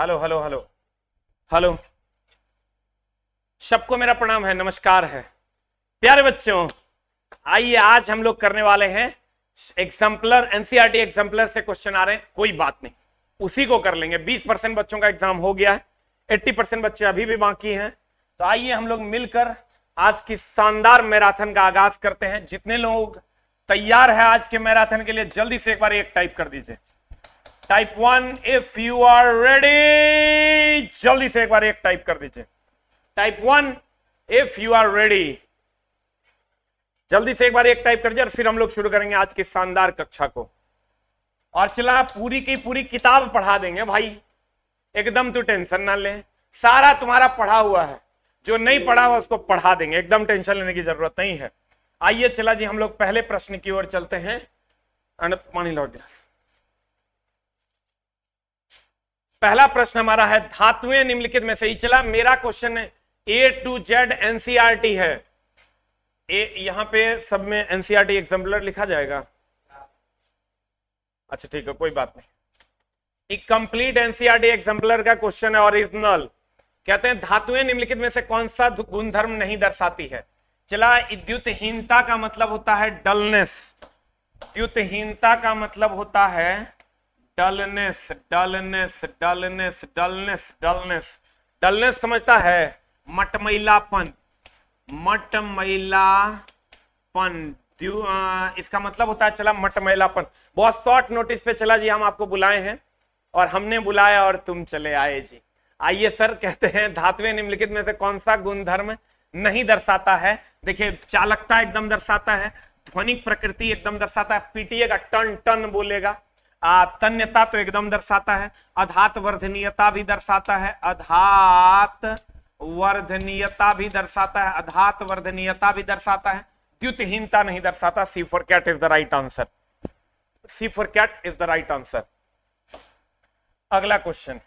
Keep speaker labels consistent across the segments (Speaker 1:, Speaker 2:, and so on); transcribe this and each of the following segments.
Speaker 1: Hello hello hello hello सबको मेरा प्रणाम है नमस्कार है प्यारे बच्चों आइए आज हम लोग करने वाले हैं एग्जाम्पलर एनसीआरटी एग्जाम्पलर से क्वेश्चन आ रहे हैं कोई बात नहीं उसी को कर लेंगे 20 परसेंट बच्चों का एग्जाम हो गया है एट्टी परसेंट बच्चे अभी भी बाकी हैं तो आइए हम लोग मिलकर आज की शानदार मैराथन का आगाज करते हैं जितने लोग तैयार है आज के मैराथन के लिए जल्दी से एक बार एक टाइप कर दीजिए type one if you are ready जल्दी से एक बार एक टाइप कर दीजिए type one if you are ready जल्दी से एक बार एक टाइप कर दीजिए और फिर हम लोग शुरू करेंगे आज की शानदार कक्षा को और चला पूरी की पूरी किताब पढ़ा देंगे भाई एकदम तू तो टेंशन ना ले सारा तुम्हारा पढ़ा हुआ है जो नहीं पढ़ा हुआ उसको पढ़ा देंगे एकदम टेंशन लेने की जरूरत नहीं है आइए चला जी हम लोग पहले प्रश्न की ओर चलते हैं पानी लौट गिलास पहला प्रश्न हमारा है धातुएं निम्नलिखित में सही चला मेरा question A to Z NCERT है ए यहां पे सब में एनसीआरटी एग्जाम्पलर e लिखा जाएगा अच्छा ठीक है कोई बात नहीं एक कंप्लीट एनसीआरटी एग्जाम्पलर का क्वेश्चन है ओरिजिनल कहते हैं धातुएं निम्नलिखित में से कौन सा गुणधर्म नहीं दर्शाती है चला विद्युतहीनता का मतलब होता है डलनेस विद्युतहीनता का मतलब होता है dullness dullness dullness dullness dullness dullness समझता है मटमैलापन मटमैलापन इसका मतलब होता है चला मटमैलापन बहुत शॉर्ट नोटिस पे चला जी हम आपको बुलाए हैं और हमने बुलाया और तुम चले आए जी आइए सर कहते हैं धातुएं निम्नलिखित में से कौन सा गुणधर्म नहीं दर्शाता है देखिए चालकता एकदम दर्शाता है ध्वनिक प्रकृति एकदम दर्शाता है पीटिएगा टन टन बोलेगा तन्यता तो एकदम दर्शाता है अधात वर्धनीयता भी दर्शाता है अधात वर्धनीयता भी दर्शाता है अधात वर्धनीयता भी दर्शाता है द्युतहीनता नहीं दर्शाता C for cat is the right answer C for cat is the right answer अगला क्वेश्चन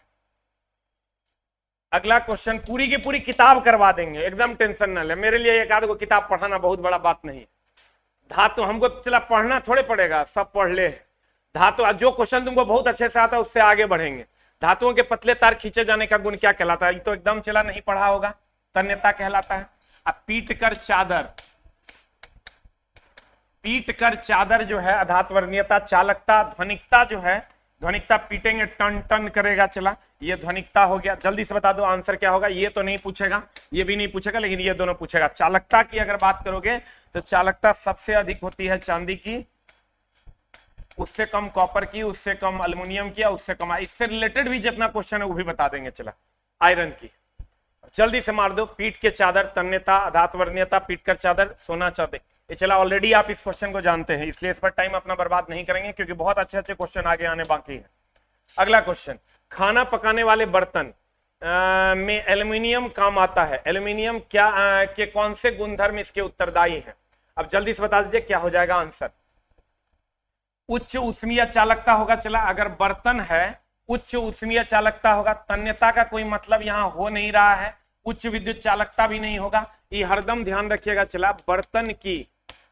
Speaker 1: अगला क्वेश्चन पूरी की पूरी किताब करवा देंगे एकदम टेंशन न ले मेरे लिए एक आध को किताब पढ़ाना बहुत बड़ा बात नहीं धातु हमको चला पढ़ना थोड़े पड़ेगा सब पढ़ ले धातु जो क्वेश्चन तुमको बहुत अच्छे से आता है उससे आगे बढ़ेंगे धातुओं के पतले तार खींचे जाने का गुण क्या कहलाता है तो एकदम चला नहीं पढ़ा होगा तन्यता कहलाता है अब पीट कर चादर पीट कर चादर जो है अधातवर्णीयता चालकता ध्वनिकता जो है ध्वनिकता पीटेंगे टन टन करेगा चला ये ध्वनिकता हो गया जल्दी से बता दो आंसर क्या होगा ये तो नहीं पूछेगा ये भी नहीं पूछेगा लेकिन ये दोनों पूछेगा चालकता की अगर बात करोगे तो चालकता सबसे अधिक होती है चांदी की उससे कम कॉपर की उससे कम अल्मोनियम की उससे कम इससे रिलेटेड भी जितना क्वेश्चन है वो भी बता देंगे चला आयरन की जल्दी से मार दो पीट के चादर तन्यता अधात वर्ण्यता पीट कर चादर सोना चादर ये चला ऑलरेडी आप इस क्वेश्चन को जानते हैं इसलिए इस पर टाइम अपना बर्बाद नहीं करेंगे क्योंकि बहुत अच्छे अच्छे क्वेश्चन आगे आने बाकी है अगला क्वेश्चन खाना पकाने वाले बर्तन में एल्यूमिनियम काम आता है एल्यूमिनियम क्या आ, के कौन से गुणधर्म इसके उत्तरदायी हैं अब जल्दी से बता दीजिए क्या हो जाएगा आंसर उच्च उष्मीय चालकता होगा चला अगर बर्तन है उच्च उष्मीय चालकता होगा तन्यता का कोई मतलब यहाँ हो नहीं रहा है उच्च विद्युत चालकता भी नहीं होगा ये हरदम ध्यान रखिएगा चला बर्तन की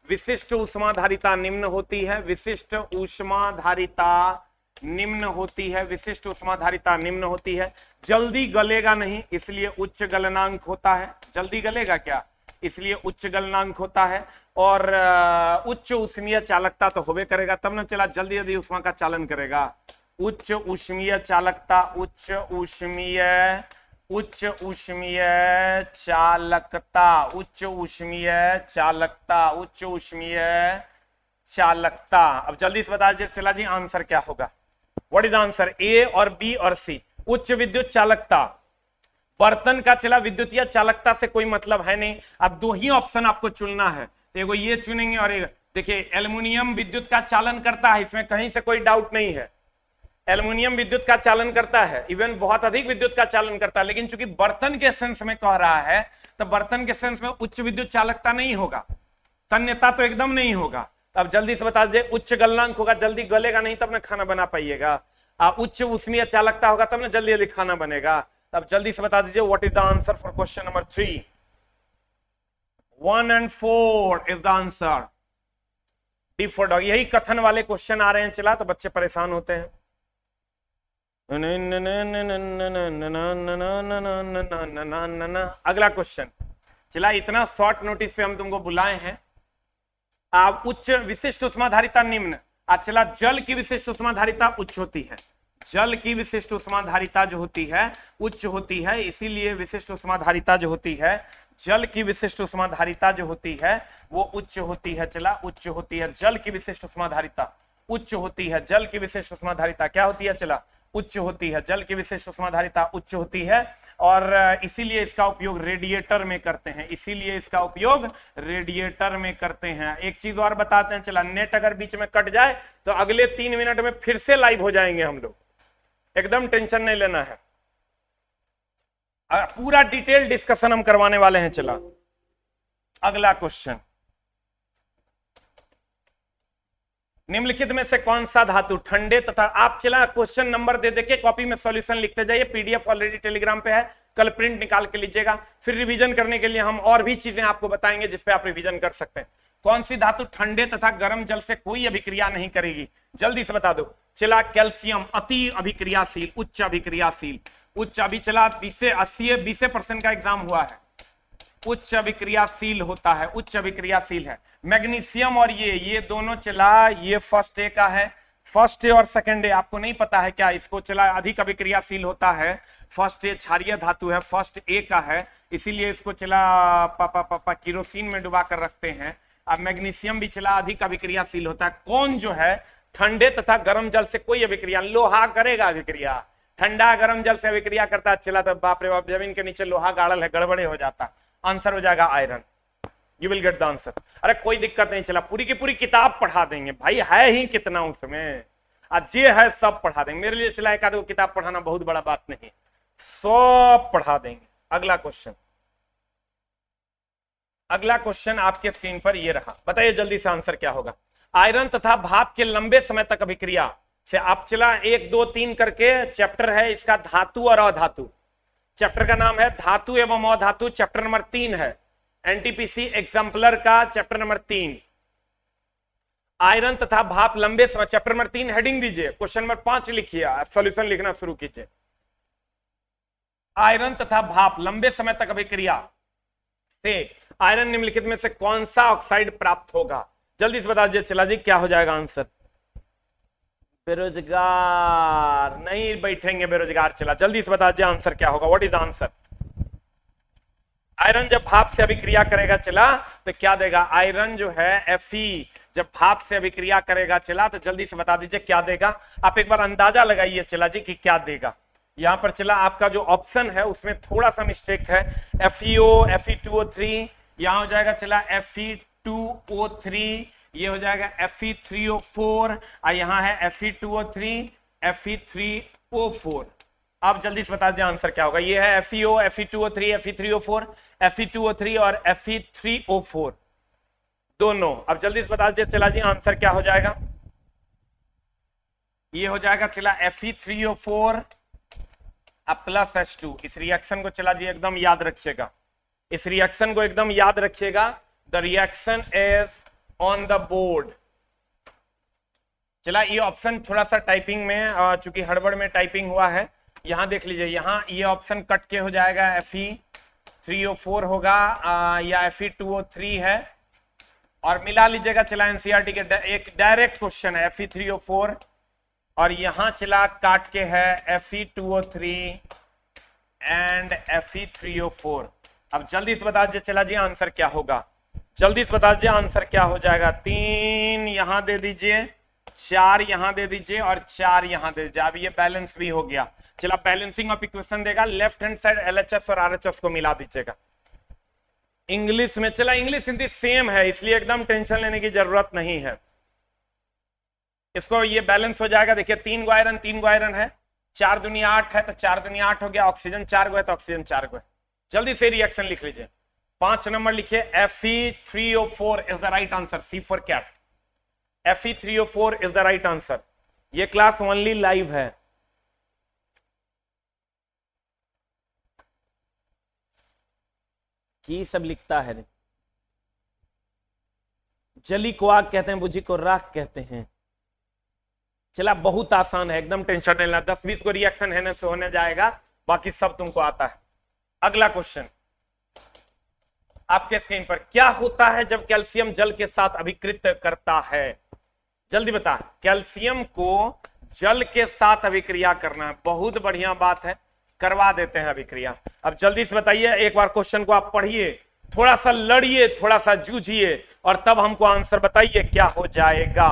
Speaker 1: विशिष्ट उष्माधारिता निम्न होती है विशिष्ट उष्माधारिता निम्न होती है विशिष्ट उष्माधारिता निम्न होती है जल्दी गलेगा नहीं इसलिए उच्च गलनांक होता है जल्दी गलेगा क्या इसलिए उच्च गलनांक होता है और उच्च उष्मीय चालकता तो होबे करेगा तब ना चला जल्दी जल्दी उष्मा का चालन करेगा उच्च उष्मीय चालकता उच्च उष्मीय उच्च उष्मीय चालकता उच्च उष्मीय चालकता उच्च उष्मीय चालकता अब जल्दी से बता दीजिए चला जी आंसर क्या होगा व्हाट इज आंसर ए और बी और सी उच्च विद्युत चालकता बर्तन का चला विद्युतीय चालकता से कोई मतलब है नहीं अब दो ही ऑप्शन आपको चुनना है एगो ये चुनेंगे और देखिए एल्युमिनियम विद्युत का चालन करता है इसमें कहीं से कोई डाउट नहीं है एल्युमिनियम विद्युत का चालन करता है इवन बहुत अधिक विद्युत का चालन करता है लेकिन चूंकि बर्तन के सेंस में कह रहा है तो बर्तन के सेंस में उच्च विद्युत चालकता नहीं होगा तन्यता तो एकदम नहीं होगा अब जल्दी से बता दे उच्च गलनांक होगा जल्दी गलेगा नहीं तब ना खाना बना पाइएगा उच्च उष्णीय चालकता होगा तब ना जल्दी जल्दी खाना बनेगा तब जल्दी से बता दीजिए what is the answer for question number three one and four is the answer D for dog यही कथन वाले क्वेश्चन आ रहे हैं चला तो बच्चे परेशान होते हैं अगला क्वेश्चन चला इतना शॉर्ट नोटिस पे हम तुमको बुलाए हैं आप उच्च विशिष्ट उष्माधारिता निम्न चला जल की विशिष्ट उष्माधारिता उच्च होती है जल की विशिष्ट उष्माधारिता जो होती है उच्च होती है इसीलिए विशिष्ट उष्माधारिता जो होती है जल की विशिष्ट उष्माधारिता जो होती है वो उच्च होती है चला उच्च होती है जल की विशिष्ट उष्माधारिता उच्च होती है जल की विशिष्ट उष्माधारिता क्या होती है चला उच्च होती है जल की विशिष्ट उष्माधारिता उच्च होती है और इसीलिए इसका उपयोग रेडिएटर में करते हैं इसीलिए इसका उपयोग रेडिएटर में करते हैं एक चीज और बताते हैं चला नेट अगर बीच में कट जाए तो अगले तीन मिनट में फिर से लाइव हो जाएंगे हम लोग एकदम टेंशन नहीं लेना है पूरा डिटेल डिस्कशन हम करवाने वाले हैं चला अगला क्वेश्चन निम्नलिखित में से कौन सा धातु ठंडे तथा आप चला क्वेश्चन नंबर दे देके कॉपी में सॉल्यूशन लिखते जाइए पीडीएफ ऑलरेडी टेलीग्राम पे है कल प्रिंट निकाल के लीजिएगा फिर रिवीजन करने के लिए हम और भी चीजें आपको बताएंगे जिसपे आप रिवीजन कर सकते हैं कौन सी धातु ठंडे तथा गर्म जल से कोई अभिक्रिया नहीं करेगी जल्दी से बता दो चला कैल्सियम अति अभिक्रियाशील उच्च अभिक्रियाशील उच्च अभी चला बीसे अस्सी बीस परसेंट का एग्जाम हुआ है उच्च अभिक्रियाशील होता है उच्च अभिक्रियाशील है मैग्नीशियम और ये ये दोनों चला ये फर्स्ट ए का है फर्स्ट ए और सेकेंड ए आपको नहीं पता है क्या इसको चला अधिक अभिक्रियाशील होता है फर्स्ट ए क्षारिय धातु है फर्स्ट ए का है इसीलिए इसको चला पापा पापा किरोसिन में डुबा कर रखते हैं अब मैग्नीशियम चला अधिक अभिक्रियाशील होता है कौन जो है ठंडे तथा गर्म जल से कोई अभिक्रिया लोहा करेगा अभिक्रिया ठंडा गर्म जल से अभिक्रिया करता है चला तो बाप रे बाप जमीन के नीचे लोहा गाड़ल है गड़बड़े हो जाता आंसर हो जाएगा iron you will get the answer अरे कोई दिक्कत नहीं चला पूरी की पूरी किताब पढ़ा देंगे भाई है ही कितना उसमें आज जे है सब पढ़ा देंगे मेरे लिए चला एक किताब पढ़ाना बहुत बड़ा बात नहीं सब पढ़ा देंगे अगला क्वेश्चन अगला क्वेश्चन आपके स्क्रीन पर यह रहा बताइए जल्दी से आंसर क्या होगा आयरन तथा भाप के लंबे समय तक अभिक्रिया से आप चला एक दो तीन करके चैप्टर है इसका धातु और अधातु चैप्टर का नाम है धातु एवं अधातु चैप्टर नंबर तीन है एनटीपीसी एग्जाम्पलर का चैप्टर नंबर तीन आयरन तथा भाप लंबे समय चैप्टर नंबर तीन हेडिंग दीजिए क्वेश्चन नंबर पांच लिखिए सॉल्यूशन लिखना शुरू कीजिए आयरन तथा भाप लंबे समय तक अभिक्रिया से आयरन निम्नलिखित में से कौन सा ऑक्साइड प्राप्त होगा जल्दी से बता दीजिए चला जी क्या हो जाएगा आंसर बेरोजगार नहीं बैठेंगे बेरोजगार चला जल्दी से बता दीजिए आंसर क्या होगा व्हाट इज आंसर आयरन जब भाप से अभिक्रिया करेगा चला तो क्या देगा आयरन जो है एफ जब भाप से अभिक्रिया करेगा चला तो जल्दी से बता दीजिए क्या देगा आप एक बार अंदाजा लगाइए चला जी कि क्या देगा यहां पर चला आपका जो ऑप्शन है उसमें थोड़ा सा मिस्टेक है F E O F E two O three यहां हो जाएगा चला F E two O three ये हो जाएगा F E three O four और यहाँ है F E two O three F E three O four आप जल्दी से बता दें आंसर क्या होगा ये है F E O F E two O three F E three O four F E two O three और F E three O four दोनों अब जल्दी से बता दीजिए चला जी आंसर क्या हो जाएगा ये हो जाएगा चला F E three O four plus S two इस रिएक्शन को चला जी एकदम याद रखिएगा इस रिएक्शन को एकदम याद रखिएगा the reaction is on the board चला ये ऑप्शन थोड़ा सा टाइपिंग में चूंकि हड़बड़ में टाइपिंग हुआ है यहां देख लीजिए यहां ये ऑप्शन कट के हो जाएगा F E three O four होगा आ, या F E two O three है और मिला लीजिएगा चला एनसीआरटी e के एक डायरेक्ट क्वेश्चन है F E three O four और यहां चला काट के है F E two O three and F E three O four अब जल्दी से बता दीजिए चला जी आंसर क्या होगा जल्दी से बता दीजिए आंसर क्या हो जाएगा तीन यहां दे दीजिए चार यहां दे दीजिए और चार यहां दे दीजिए अब ये बैलेंस भी हो गया चला बैलेंसिंग ऑफ इक्वेशन देगा लेफ्ट हैंड साइड एलएचएस और आरएचएस को मिला दीजिएगा इंग्लिश में चला इंग्लिश हिंदी सेम है इसलिए एकदम टेंशन लेने की जरूरत नहीं है इसको ये बैलेंस हो जाएगा देखिए तीन गो आयरन तीन गो आयरन है चार दुनिया आठ है तो चार दुनिया आठ हो गया ऑक्सीजन चार गो है तो ऑक्सीजन चार गो है जल्दी से रिएक्शन लिख लीजिए पांच नंबर लिखिए F E three O four is the right answer C for cat F E three O four is the right answer ये क्लास ओनली लाइव है की सब लिखता है जली को आग कहते हैं बुझी को राख कहते हैं चला बहुत आसान है एकदम टेंशन नहीं लेना दस बीस को रिएक्शन है ना से होने जाएगा बाकी सब तुमको आता है अगला क्वेश्चन आपके स्क्रीन पर क्या होता है जब कैल्शियम जल के साथ अभिकृत करता है जल्दी बता कैल्शियम को जल के साथ अभिक्रिया करना बहुत बढ़िया बात है करवा देते हैं अभिक्रिया अब जल्दी से बताइए एक बार क्वेश्चन को आप पढ़िए थोड़ा सा लड़िए थोड़ा सा जूझिए और तब हमको आंसर बताइए क्या हो जाएगा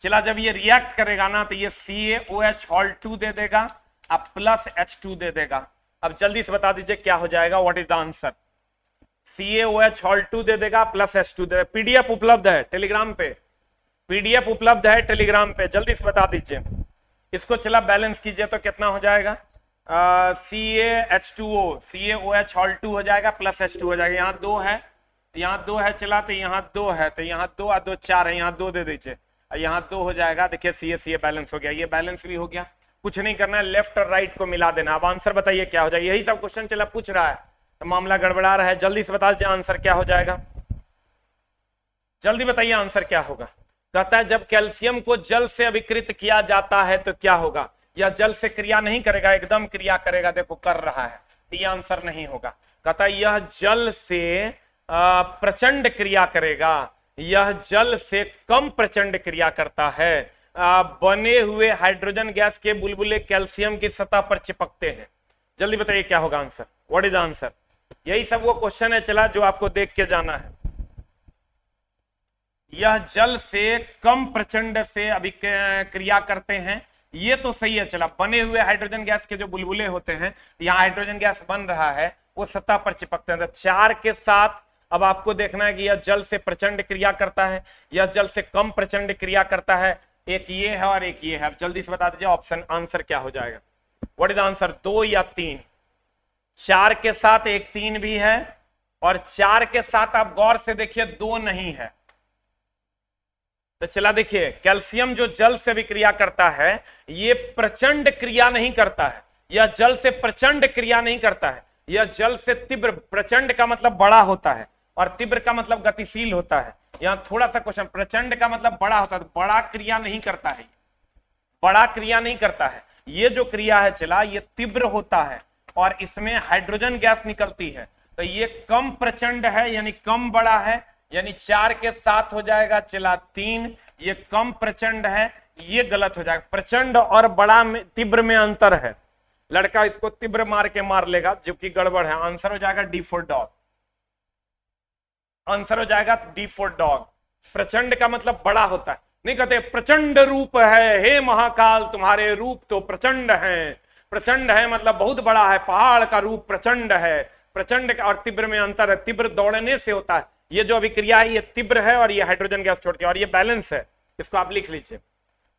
Speaker 1: चला जब ये रिएक्ट करेगा ना तो ये सी एच हॉल टू दे देगा अब प्लस एच टू दे देगा अब जल्दी से बता दीजिए क्या हो जाएगा what is the answer C H whole two दे देगा प्लस एस टू दे पीडीएफ उपलब्ध है टेलीग्राम पे पीडीएफ उपलब्ध है टेलीग्राम पे जल्दी से बता दीजिए इसको चला बैलेंस कीजिए तो कितना हो जाएगा C A H two O C A O H whole two हो जाएगा प्लस एच टू हो जाएगा यहाँ दो है यहाँ दो है चला तो यहाँ दो है तो यहाँ दो और दो चार है यहाँ दो दे दीजिए यहाँ दो हो जाएगा देखिए सी ए सी ए बैलेंस हो गया ये बैलेंस भी हो गया कुछ नहीं करना है लेफ्ट और राइट को मिला देना अब आंसर बताइए क्या हो जाएगा यही सब क्वेश्चन चला पूछ रहा है तो मामला गड़बड़ा रहा है जल्दी से बता दीजिए आंसर क्या हो जाएगा जल्दी बताइए आंसर क्या होगा कहता है जब कैल्शियम को जल से अभिकृत किया जाता है तो क्या होगा या जल से क्रिया नहीं करेगा एकदम क्रिया करेगा देखो कर रहा है तो यह आंसर नहीं होगा कहता है यह जल से प्रचंड क्रिया करेगा यह जल से कम प्रचंड क्रिया करता है बने हुए हाइड्रोजन गैस के बुलबुले कैल्शियम की सतह पर चिपकते हैं जल्दी बताइए क्या होगा आंसर व्हाट इज आंसर यही सब वो क्वेश्चन है चला जो आपको देख के जाना है यह जल से कम प्रचंड से अभी क्रिया करते हैं ये तो सही है चला बने हुए हाइड्रोजन गैस के जो बुलबुले होते हैं यहां हाइड्रोजन गैस बन रहा है वो सतह पर चिपकते हैं तो चार के साथ अब आपको देखना है कि यह जल से प्रचंड क्रिया करता है यह जल से कम प्रचंड क्रिया करता है एक ये है और एक ये है अब जल्दी से बता दीजिए ऑप्शन आंसर क्या हो जाएगा वट इज आंसर दो या तीन चार के साथ एक तीन भी है और चार के साथ आप गौर से देखिए दो नहीं है तो चला देखिए कैल्शियम जो जल से भी क्रिया करता है ये प्रचंड क्रिया नहीं करता है यह जल से प्रचंड क्रिया नहीं करता है यह जल से तीव्र प्रचंड का मतलब बड़ा होता है और तीव्र का मतलब गतिशील होता है यहाँ थोड़ा सा क्वेश्चन प्रचंड का मतलब बड़ा होता है तो बड़ा क्रिया नहीं करता है बड़ा क्रिया नहीं करता है ये जो क्रिया है चला ये तीव्र होता है और इसमें हाइड्रोजन गैस निकलती है तो ये कम प्रचंड है यानी कम बड़ा है यानी चार के साथ हो जाएगा चला तीन ये कम प्रचंड है ये गलत हो जाएगा प्रचंड और बड़ा में तीव्र में अंतर है लड़का इसको तीव्र मार के मार लेगा जबकि गड़बड़ है आंसर हो जाएगा डी फोर डॉट आंसर हो जाएगा डी फॉर डॉग प्रचंड का मतलब बड़ा होता है नहीं कहते प्रचंड रूप है हे महाकाल तुम्हारे रूप तो प्रचंड है प्रचंड है मतलब बहुत बड़ा है पहाड़ का रूप प्रचंड है प्रचंड और तीव्र में अंतर है तीव्र दौड़ने से होता है ये जो अभिक्रिया है ये तीव्र है और ये हाइड्रोजन गैस छोड़ के और ये बैलेंस है इसको आप लिख लीजिए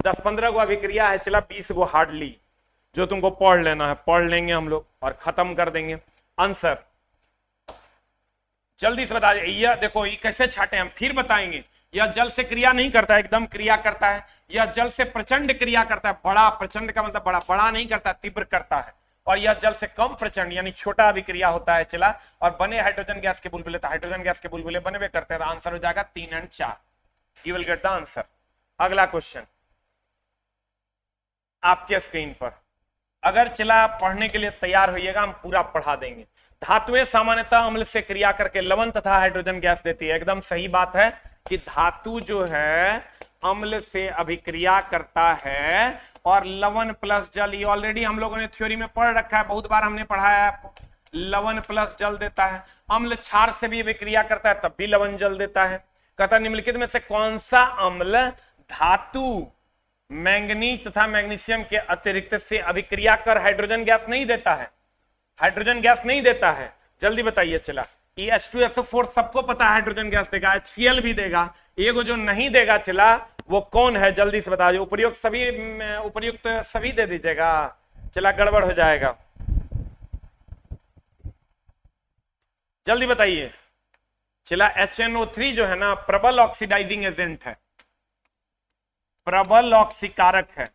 Speaker 1: दस पंद्रह गो अभिक्रिया है चला बीस गो हार्डली जो तुमको पढ़ लेना है पढ़ लेंगे हम लोग और खत्म कर देंगे आंसर जल्दी से बता यह देखो ये कैसे छाटे हम फिर बताएंगे यह जल से क्रिया नहीं करता एकदम क्रिया करता है यह जल से प्रचंड क्रिया करता है बड़ा प्रचंड का मतलब बड़ा बड़ा नहीं करता तीव्र करता है और यह जल से कम प्रचंड यानी छोटा अभिक्रिया होता है चला और बने हाइड्रोजन गैस के बुलबुले तो हाइड्रोजन गैस के बुलबुले बने हुए करते हैं आंसर तो हो जाएगा तीन एंड चार you will get the answer अगला क्वेश्चन आपके स्क्रीन पर अगर चला पढ़ने के लिए तैयार होइएगा हम पूरा पढ़ा देंगे धातुएं सामान्यतः अम्ल से क्रिया करके लवण तथा हाइड्रोजन गैस देती है एकदम सही बात है कि धातु जो है अम्ल से अभिक्रिया करता है और लवण प्लस जल ये ऑलरेडी हम लोगों ने थ्योरी में पढ़ रखा है बहुत बार हमने पढ़ाया है लवण प्लस जल देता है अम्ल क्षार से भी अभिक्रिया करता है तब भी लवण जल देता है कहता निम्नलिखित में से कौन सा अम्ल धातु मैंगनीज तथा मैग्नीशियम के अतिरिक्त से अभिक्रिया कर हाइड्रोजन गैस नहीं देता है हाइड्रोजन गैस नहीं देता है जल्दी बताइए चला ये एच टू एस फोर सबको पता है हाइड्रोजन गैस देगा एच भी देगा ये एगो जो नहीं देगा चला वो कौन है जल्दी से बता दो उपयुक्त सभी उपयुक्त तो सभी दे दीजिएगा चला गड़बड़ हो जाएगा जल्दी बताइए चला थ्री जो है ना प्रबल ऑक्सीडाइजिंग एजेंट है प्रबल ऑक्सीकारक है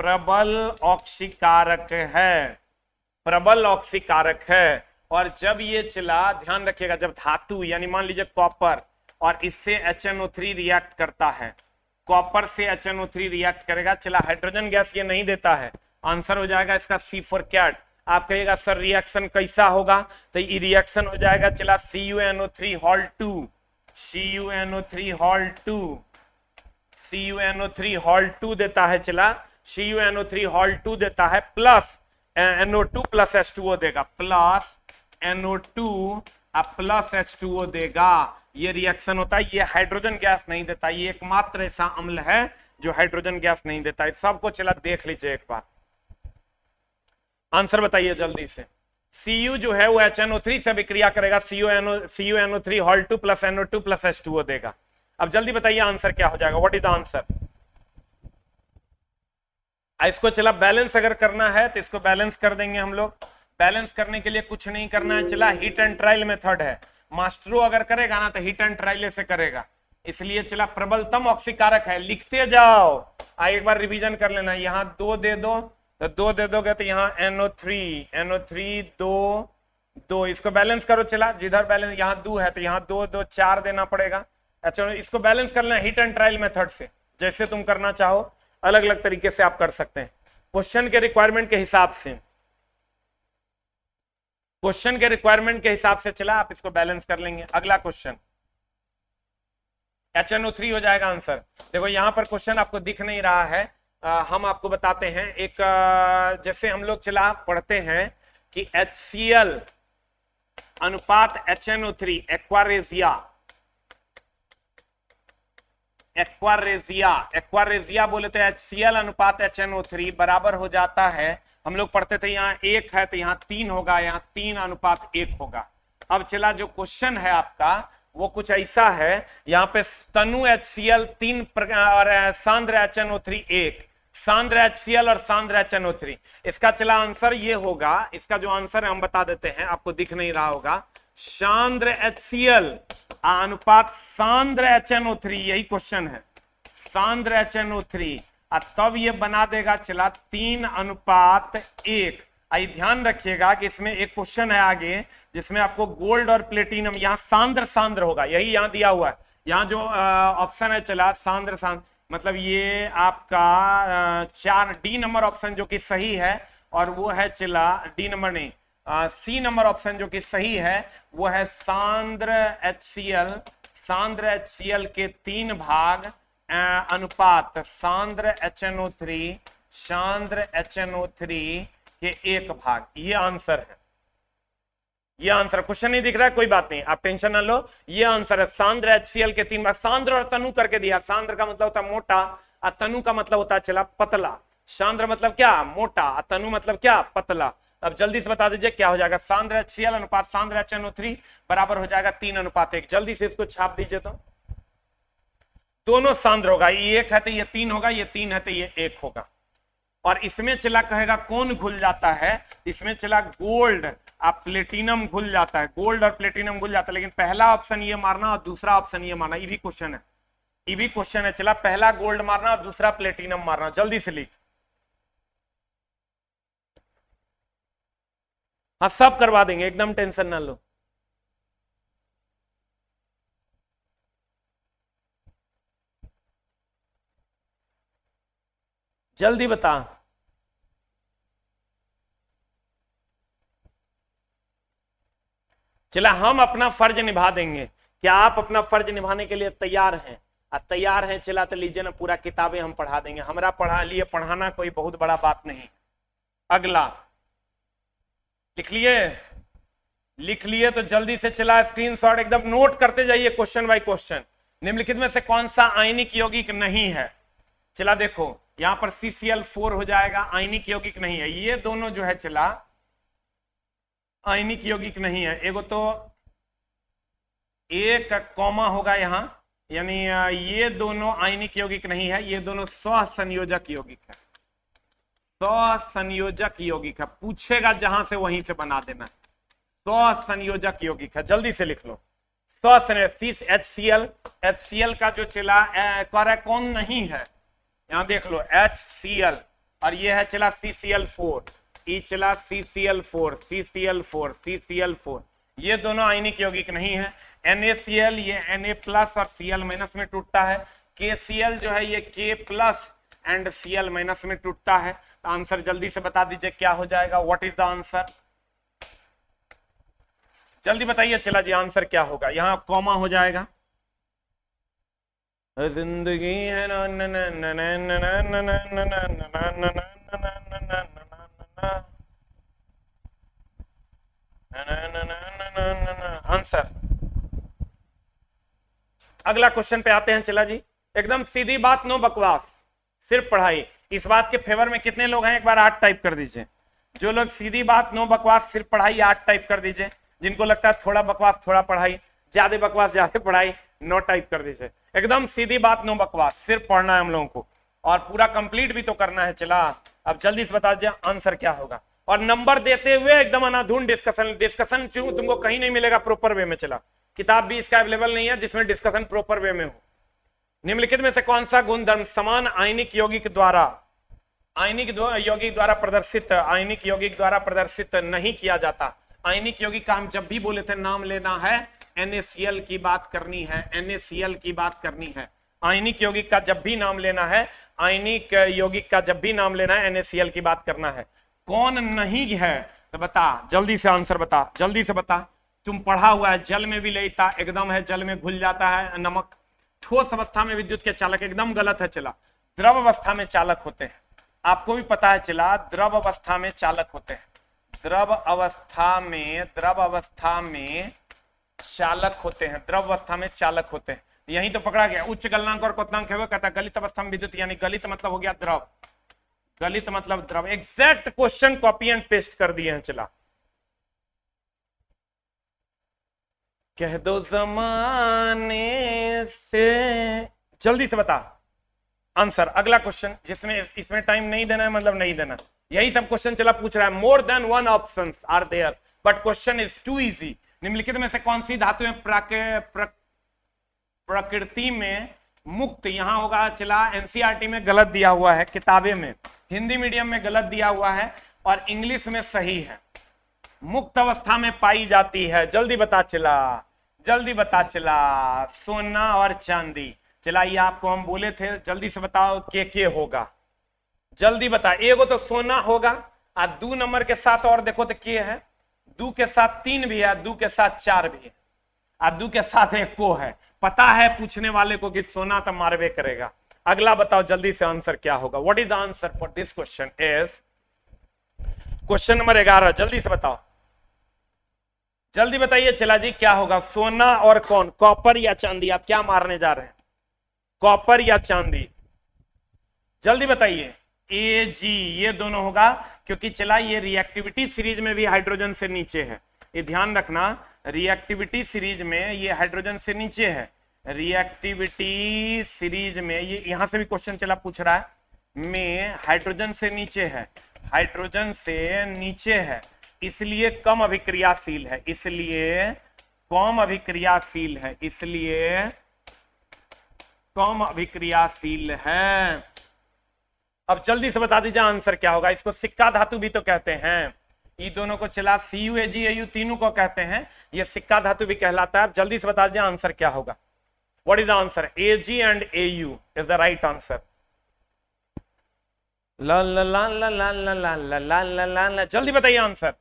Speaker 1: प्रबल ऑक्सीकारक है प्रबल ऑक्सीकारक है और जब ये चला ध्यान रखिएगा जब धातु यानी मान लीजिए कॉपर और इससे एच रिएक्ट करता है कॉपर से एच रिएक्ट करेगा चला हाइड्रोजन गैस ये नहीं देता है आंसर हो जाएगा इसका सी फोर कैट आप कहिएगा सर रिएक्शन कैसा होगा तो ये रिएक्शन हो जाएगा चला C U NO three whole two C U NO three whole two C U NO three whole two देता है चला C U NO three whole two देता है plus NO two plus H two O देगा plus NO two plus H two O देगा ये reaction होता है ये हाइड्रोजन गैस नहीं देता ये एकमात्र ऐसा अम्ल है जो हाइड्रोजन गैस नहीं देता है सबको चला देख लीजिए एक बार आंसर बताइए जल्दी से Cu जो है वो HNO3 से विक्रिया करेगा CuNO CuNO3 whole two plus NO2 plus H2O देगा अब जल्दी बताइए आंसर क्या हो जाएगा व्हाट इज द आंसर इसको चला बैलेंस अगर करना है तो इसको बैलेंस कर देंगे हम लोग बैलेंस करने के लिए कुछ नहीं करना है चला हिट एंड ट्रायल मेथड है मास्टरो अगर करेगा ना तो हिट एंड ट्रायल से करेगा इसलिए चला प्रबलतम ऑक्सीकारक है लिखते जाओ आ एक बार रिवीजन कर लेना यहाँ दो दे दो तो दो दे दोगे तो यहाँ एनओ थ्री एनओ थ्री दो दो इसको बैलेंस करो चला जिधर बैलेंस यहाँ दो है तो यहाँ दो दो चार देना पड़ेगा अच्छा इसको बैलेंस कर लेना हिट एंड ट्रायल मेथड से जैसे तुम करना चाहो अलग अलग तरीके से आप कर सकते हैं क्वेश्चन के रिक्वायरमेंट के हिसाब से क्वेश्चन के रिक्वायरमेंट के हिसाब से चला आप इसको बैलेंस कर लेंगे अगला question H N O three हो जाएगा आंसर देखो यहां पर क्वेश्चन आपको दिख नहीं रहा है आ, हम आपको बताते हैं एक जैसे हम लोग चला पढ़ते हैं कि एच सी एल अनुपात H N O three aqua regia aqua regia aqua regia बोले तो एच सी एल अनुपात एच एन ओ थ्री बराबर हो जाता है हम लोग पढ़ते थे यहाँ एक है तो यहाँ तीन होगा यहाँ तीन अनुपात एक होगा अब चला जो क्वेश्चन है आपका वो कुछ ऐसा है यहाँ पे तनु एच सी एल तीन और सांद्र एच एन ओ थ्री एक सांद्र एच सी एल और सांद्र एच एन ओ थ्री इसका चला आंसर ये होगा इसका जो आंसर है हम बता देते हैं आपको दिख नहीं रहा होगा सांद्र एच सी एल अनुपात सांद्र एच एन ओ थ्री यही क्वेश्चन है सांद्र एच एन ओ थ्री तब ये बना देगा चला तीन अनुपात एक आई ध्यान रखिएगा कि इसमें एक क्वेश्चन है आगे जिसमें आपको गोल्ड और प्लेटिनम यहाँ सांद्र सांद्र होगा यही यहाँ दिया हुआ है यहाँ जो ऑप्शन है चला सांद्र सांद्र मतलब ये आपका चार डी नंबर ऑप्शन जो कि सही है और वो है चला डी नंबर नहीं सी नंबर ऑप्शन जो कि सही है वो है सांद्र एच सी एल सांद्र एच सी एल के तीन भाग अनुपात सांद्र एच एन ओ थ्री सांद्र एच एन ओ थ्री के एक भाग ये आंसर है ये आंसर क्वेश्चन नहीं दिख रहा है कोई बात नहीं आप टेंशन ना लो ये आंसर है सांद्र एचसीएल के तीन भाग सांद्र और तनु करके दिया सांद्र का मतलब होता मोटा और तनु का मतलब होता चला पतला सांद्र मतलब क्या मोटा तनु मतलब क्या पतला अब जल्दी से बता दीजिए क्या हो जाएगा सांद्र सीएल अनुपात सांद्र एच एन थ्री बराबर हो जाएगा तीन अनुपात एक जल्दी से इसको छाप दीजिए तो दोनों सांद्र होगा ये एक है तो ये तीन होगा ये तीन है तो ये एक होगा और इसमें चला कहेगा कौन घुल जाता है इसमें चला गोल्ड आप प्लेटिनम घुल जाता है गोल्ड और प्लेटिनम घुल जाता है लेकिन पहला ऑप्शन ये मारना और दूसरा ऑप्शन ये मारना ये भी क्वेश्चन है ये भी क्वेश्चन है चला पहला गोल्ड मारना और दूसरा प्लेटिनम मारना जल्दी से लिख हाँ सब करवा देंगे एकदम टेंशन ना लो जल्दी बता चला हम अपना फर्ज निभा देंगे क्या आप अपना फर्ज निभाने के लिए तैयार हैं और तैयार हैं चला तो लीजिए ना पूरा किताबें हम पढ़ा देंगे हमारा पढ़ा लिए पढ़ाना कोई बहुत बड़ा बात नहीं अगला लिख लिए लिख लिए तो जल्दी से चला शॉट एकदम नोट करते जाइए क्वेश्चन बाई क्वेश्चन निम्नलिखित में से कौन सा आयनिक यौगिक नहीं है चला देखो यहां पर सीसीएल फोर हो जाएगा आयनिक यौगिक नहीं है ये दोनों जो है चला आयनिक यौगिक नहीं है एगो तो एक कॉमा होगा यहां यानी ये दोनों आयनिक यौगिक नहीं है ये दोनों स्व संयोजक यौगिक है सौ संयोजक यौगिक है पूछेगा जहां से वहीं से बना देना सौ संयोजक यौगिक है जल्दी से लिख लो सौ H C L H C L का जो चिला कौन नहीं है यहां देख लो एच सी एल और ये है चिला सी सी एल फोर ई चिला C C L four C C L four C C L four ये दोनों आयनिक यौगिक नहीं है एन ए सी एल ये एन ए प्लस और सी एल माइनस में टूटता है के सी एल जो है ये K plus and C L minus में टूटता है तो आंसर जल्दी से बता दीजिए क्या हो जाएगा व्हाट इज द आंसर जल्दी बताइए चला जी आंसर क्या होगा यहाँ कॉमा हो जाएगा जिंदगी है आंसर अगला क्वेश्चन पे आते हैं चला जी एकदम सीधी बात नो बकवास सिर्फ पढ़ाई इस बात के फेवर में कितने लोग हैं एक बार आठ टाइप कर दीजिए जो लोग सीधी बात नो बकवास सिर्फ पढ़ाई आठ टाइप कर दीजिए जिनको लगता है थोड़ा बकवास थोड़ा पढ़ाई ज्यादा बकवास ज्यादा पढ़ाई नो टाइप कर दीजिए एकदम सीधी बात नो बकवास सिर्फ पढ़ना है हम लोगों को और पूरा कंप्लीट भी तो करना है चला अब जल्दी से बता दीजिए आंसर क्या होगा और नंबर देते हुए एकदम अनाधुन डिस्कशन डिस्कशन चूं तुमको कहीं नहीं मिलेगा प्रॉपर वे में चला किताब भी इसका अवेलेबल नहीं है जिसमें डिस्कशन प्रॉपर वे में हो निम्नलिखित में से कौन सा गुणधर्म समान आयनिक यौगिक द्वारा आयनिक यौगिक द्वारा प्रदर्शित आयनिक यौगिक द्वारा प्रदर्शित नहीं किया जाता आयनिक यौगिक का हम जब भी बोले थे नाम लेना है NaCl की बात करनी है NaCl की बात करनी है आयनिक यौगिक का जब भी नाम लेना है आयनिक यौगिक का जब भी नाम लेना है NaCl की बात करना है कौन नहीं है तो बता जल्दी से आंसर बता जल्दी से बता तुम पढ़ा हुआ है जल में भी लेता एकदम है जल में घुल जाता है नमक ठोस अवस्था में विद्युत के चालक एकदम गलत है चला द्रव अवस्था में चालक होते हैं आपको भी पता है चला द्रव अवस्था में चालक होते हैं द्रव अवस्था में द्रव अवस्था में चालक होते हैं द्रव अवस्था में चालक होते हैं यही तो पकड़ा गया उच्च गलनांक और कोतनांक है कहता गलित अवस्था में विद्युत यानी गलित मतलब हो गया द्रव गलित मतलब द्रव exact question copy and paste कर दिए हैं चला कह दो जमाने से जल्दी से बता आंसर अगला क्वेश्चन जिसमें इसमें टाइम नहीं देना है मतलब नहीं देना यही सब क्वेश्चन चला पूछ रहा है more than one options are there but question is too easy निम्नलिखित में से कौन सी धातु है प्रक, प्रकृति में मुक्त यहाँ होगा चला एनसीईआरटी e में गलत दिया हुआ है किताबें में हिंदी मीडियम में गलत दिया हुआ है और इंग्लिश में सही है मुक्त अवस्था में पाई जाती है जल्दी बता चला जल्दी बता चला सोना और चांदी चला ये आपको हम बोले थे जल्दी से बताओ के के होगा जल्दी बता एगो तो सोना होगा आ दो नंबर के साथ और देखो तो के है दो के साथ तीन भी है दो के साथ चार भी है आ दो के साथ एक को है पता है पूछने वाले को कि सोना तो मारवे करेगा अगला बताओ जल्दी से आंसर क्या होगा what is the answer for this question is question number ग्यारह जल्दी से बताओ जल्दी बताइए चला जी क्या होगा सोना और कौन कॉपर या चांदी आप क्या मारने जा रहे हैं कॉपर या चांदी जल्दी बताइए ए जी ये दोनों होगा क्योंकि चला ये रिएक्टिविटी सीरीज में भी हाइड्रोजन से नीचे है ये ध्यान रखना रिएक्टिविटी सीरीज में ये हाइड्रोजन से नीचे है रिएक्टिविटी सीरीज में ये यहां से भी क्वेश्चन चला पूछ रहा है में हाइड्रोजन से नीचे है हाइड्रोजन से नीचे है इसलिए कम अभिक्रियाशील है इसलिए कम अभिक्रियाशील है इसलिए कम अभिक्रियाशील है अब जल्दी से बता दीजिए आंसर क्या होगा इसको सिक्का धातु भी तो कहते हैं ये दोनों को चला सी यू ए जी तीनों को कहते हैं ये सिक्का धातु भी कहलाता है अब जल्दी से बता दीजिए आंसर क्या होगा what is the answer A G and A U is the right answer ला ला ला ला ला ला ला ला ला ला जल्दी बताइए आंसर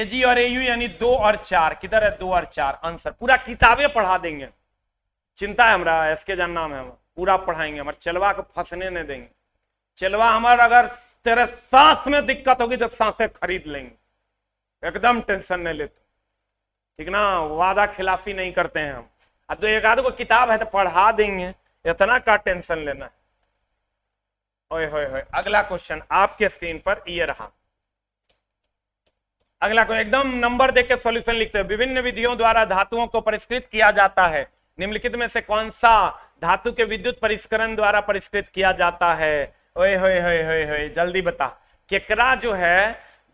Speaker 1: एजी और एयू यानी दो और चार किधर है दो और चार आंसर पूरा किताबें पढ़ा देंगे चिंता है हमारा एस के जान नाम है पूरा पढ़ाएंगे हमारे चलवा को फंसने नहीं देंगे चलवा हमारा अगर तेरे सांस में दिक्कत होगी तो सांसें खरीद लेंगे एकदम टेंशन नहीं लेते ठीक ना वादा खिलाफी नहीं करते हैं हम अब तो एक आध को किताब है तो पढ़ा देंगे इतना का टेंशन लेना है ओए होए होए अगला क्वेश्चन आपके स्क्रीन पर ये रहा अगला को एकदम नंबर के सॉल्यूशन लिखते हैं विभिन्न विधियों द्वारा धातुओं को परिष्कृत किया जाता है निम्नलिखित में से कौन सा धातु के विद्युत परिष्करण द्वारा परिष्कृत किया जाता है ओए होए होए होए होए जल्दी बता केकरा जो है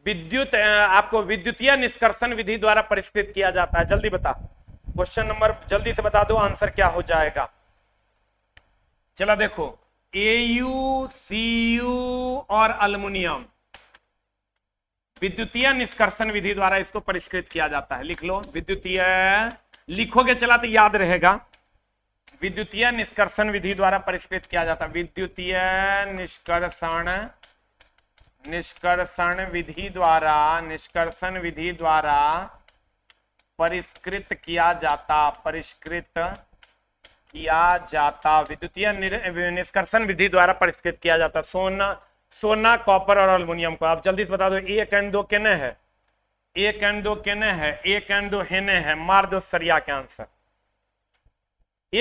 Speaker 1: विद्युत आपको विद्युतीय निष्कर्षण विधि द्वारा परिष्कृत किया जाता है जल्दी बता क्वेश्चन नंबर जल्दी से बता दो आंसर क्या हो जाएगा चला देखो A U C U aluminium विद्युतीय निष्कर्षण विधि द्वारा इसको परिष्कृत किया जाता है लिख लो विद्युतीय लिखोगे चला तो याद रहेगा विद्युतीय निष्कर्षण विधि द्वारा परिष्कृत किया जाता है विद्युतीय निष्कर्षण निष्कर्षण विधि द्वारा निष्कर्षण विधि द्वारा परिष्कृत किया जाता परिष्कृत किया जाता विद्युतीय निष्कर्षण विधि द्वारा परिष्कृत किया जाता सोना सोना कॉपर और अल्मोनियम को आप जल्दी से बता दो एक एंड दो केने है एक एंड दो केने है एक एंड दो हेने है मार दो सरिया के आंसर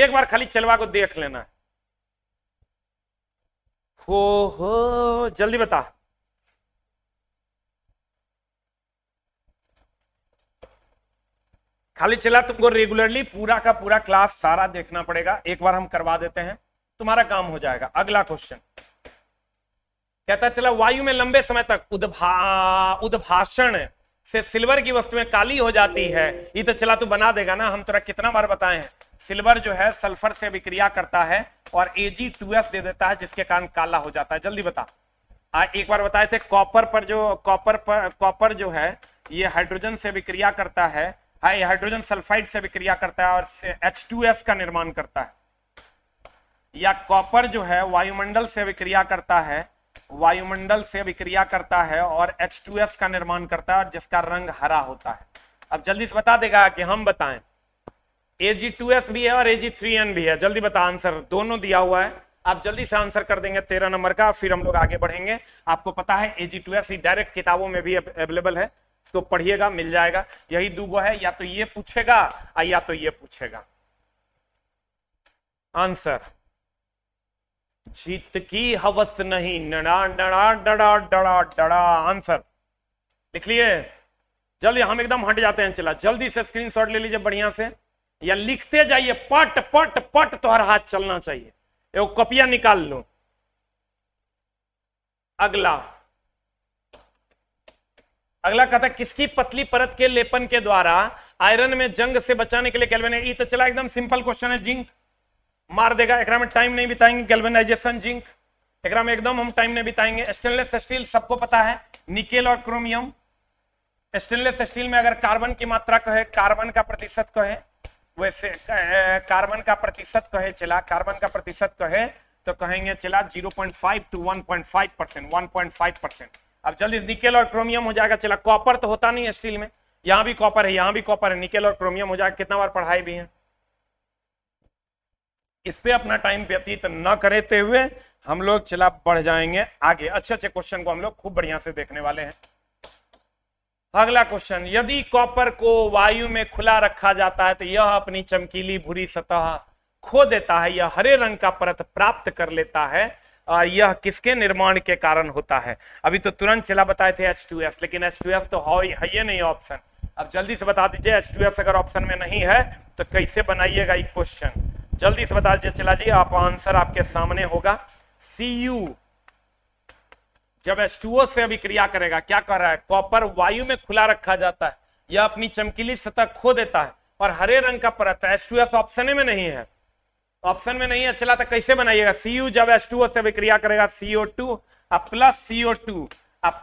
Speaker 1: एक बार खाली चलवा को देख लेना हो हो जल्दी बता खाली चला तुमको रेगुलरली पूरा का पूरा क्लास सारा देखना पड़ेगा एक बार हम करवा देते हैं तुम्हारा काम हो जाएगा अगला क्वेश्चन कहता चला वायु में लंबे समय तक उद्भा उद्भाषण से सिल्वर की वस्तुएं काली हो जाती है ये तो चला तू बना देगा ना हम तुरा कितना बार बताए हैं सिल्वर जो है सल्फर से अभिक्रिया करता है और एजी दे देता है जिसके कारण काला हो जाता है जल्दी बता आ, एक बार बताए थे कॉपर पर जो कॉपर पर कॉपर जो है ये हाइड्रोजन से अभिक्रिया करता है हाई हाइड्रोजन सल्फाइड से अभिक्रिया करता है और एच का निर्माण करता है या कॉपर जो है वायुमंडल से अभिक्रिया करता है वायुमंडल से अभिक्रिया करता है और H2S का निर्माण करता है और जिसका रंग हरा होता है अब जल्दी से बता देगा कि हम बताएं Ag2S भी है और Ag3N भी है जल्दी बता आंसर दोनों दिया हुआ है आप जल्दी से आंसर कर देंगे तेरह नंबर का फिर हम लोग आगे बढ़ेंगे आपको पता है Ag2S ही डायरेक्ट किताबों में भी अवेलेबल है इसको तो पढ़िएगा मिल जाएगा यही दूगो है या तो ये पूछेगा या तो ये पूछेगा आंसर जीत की हवस नहीं नड़ा नड़ा डड़ा डड़ा डड़ा आंसर लिख लिए जल्दी हम एकदम हट जाते हैं चला जल्दी से स्क्रीनशॉट ले लीजिए बढ़िया से या लिखते जाइए पट पट पट तो हर हाथ चलना चाहिए एगो कॉपिया निकाल लो अगला अगला कहता किसकी पतली परत के लेपन के द्वारा आयरन में जंग से बचाने के लिए कैलविन ने ये तो चला एकदम सिंपल क्वेश्चन है जिंक मार देगा एक में टाइम नहीं बिताएंगे गैल्वेनाइजेशन जिंक एक में एकदम हम टाइम नहीं बिताएंगे स्टेनलेस स्टील सबको पता है निकेल और क्रोमियम स्टेनलेस स्टील में अगर कार्बन की मात्रा कहे कार्बन का प्रतिशत कहे वैसे कार्बन का प्रतिशत कहे चला कार्बन का प्रतिशत कहे तो कहेंगे चला 0.5 टू 1.5 परसेंट फाइव परसेंट अब जल्दी निकेल और क्रोमियम हो जाएगा चला कॉपर तो होता नहीं है स्टील में यहाँ भी कॉपर है यहाँ भी कॉपर है निकेल और क्रोमियम हो जाएगा कितना बार पढ़ाई भी है इस पे अपना टाइम व्यतीत न करते हुए हम लोग चला बढ़ जाएंगे आगे अच्छे अच्छे क्वेश्चन को हम लोग खूब बढ़िया से देखने वाले हैं अगला क्वेश्चन यदि कॉपर को वायु में खुला रखा जाता है तो यह अपनी चमकीली भूरी सतह खो देता है यह हरे रंग का परत प्राप्त कर लेता है यह किसके निर्माण के कारण होता है अभी तो तुरंत चला बताए थे एच टू एफ लेकिन एच टू एफ तो है ये नहीं ऑप्शन अब जल्दी से बता दीजिए एच टू एफ अगर ऑप्शन में नहीं है तो कैसे बनाइएगा एक क्वेश्चन जल्दी से बता दीजिए चला जी आप आंसर आपके सामने होगा सी यू जब एस से अभिक्रिया करेगा क्या कर रहा है कॉपर वायु में खुला रखा जाता है यह अपनी चमकीली सतह खो देता है और हरे रंग का परत एस ऑप्शन में नहीं है ऑप्शन में नहीं है चला तो कैसे बनाइएगा सी यू जब एस टू से अभिक्रिया करेगा CO two plus CO two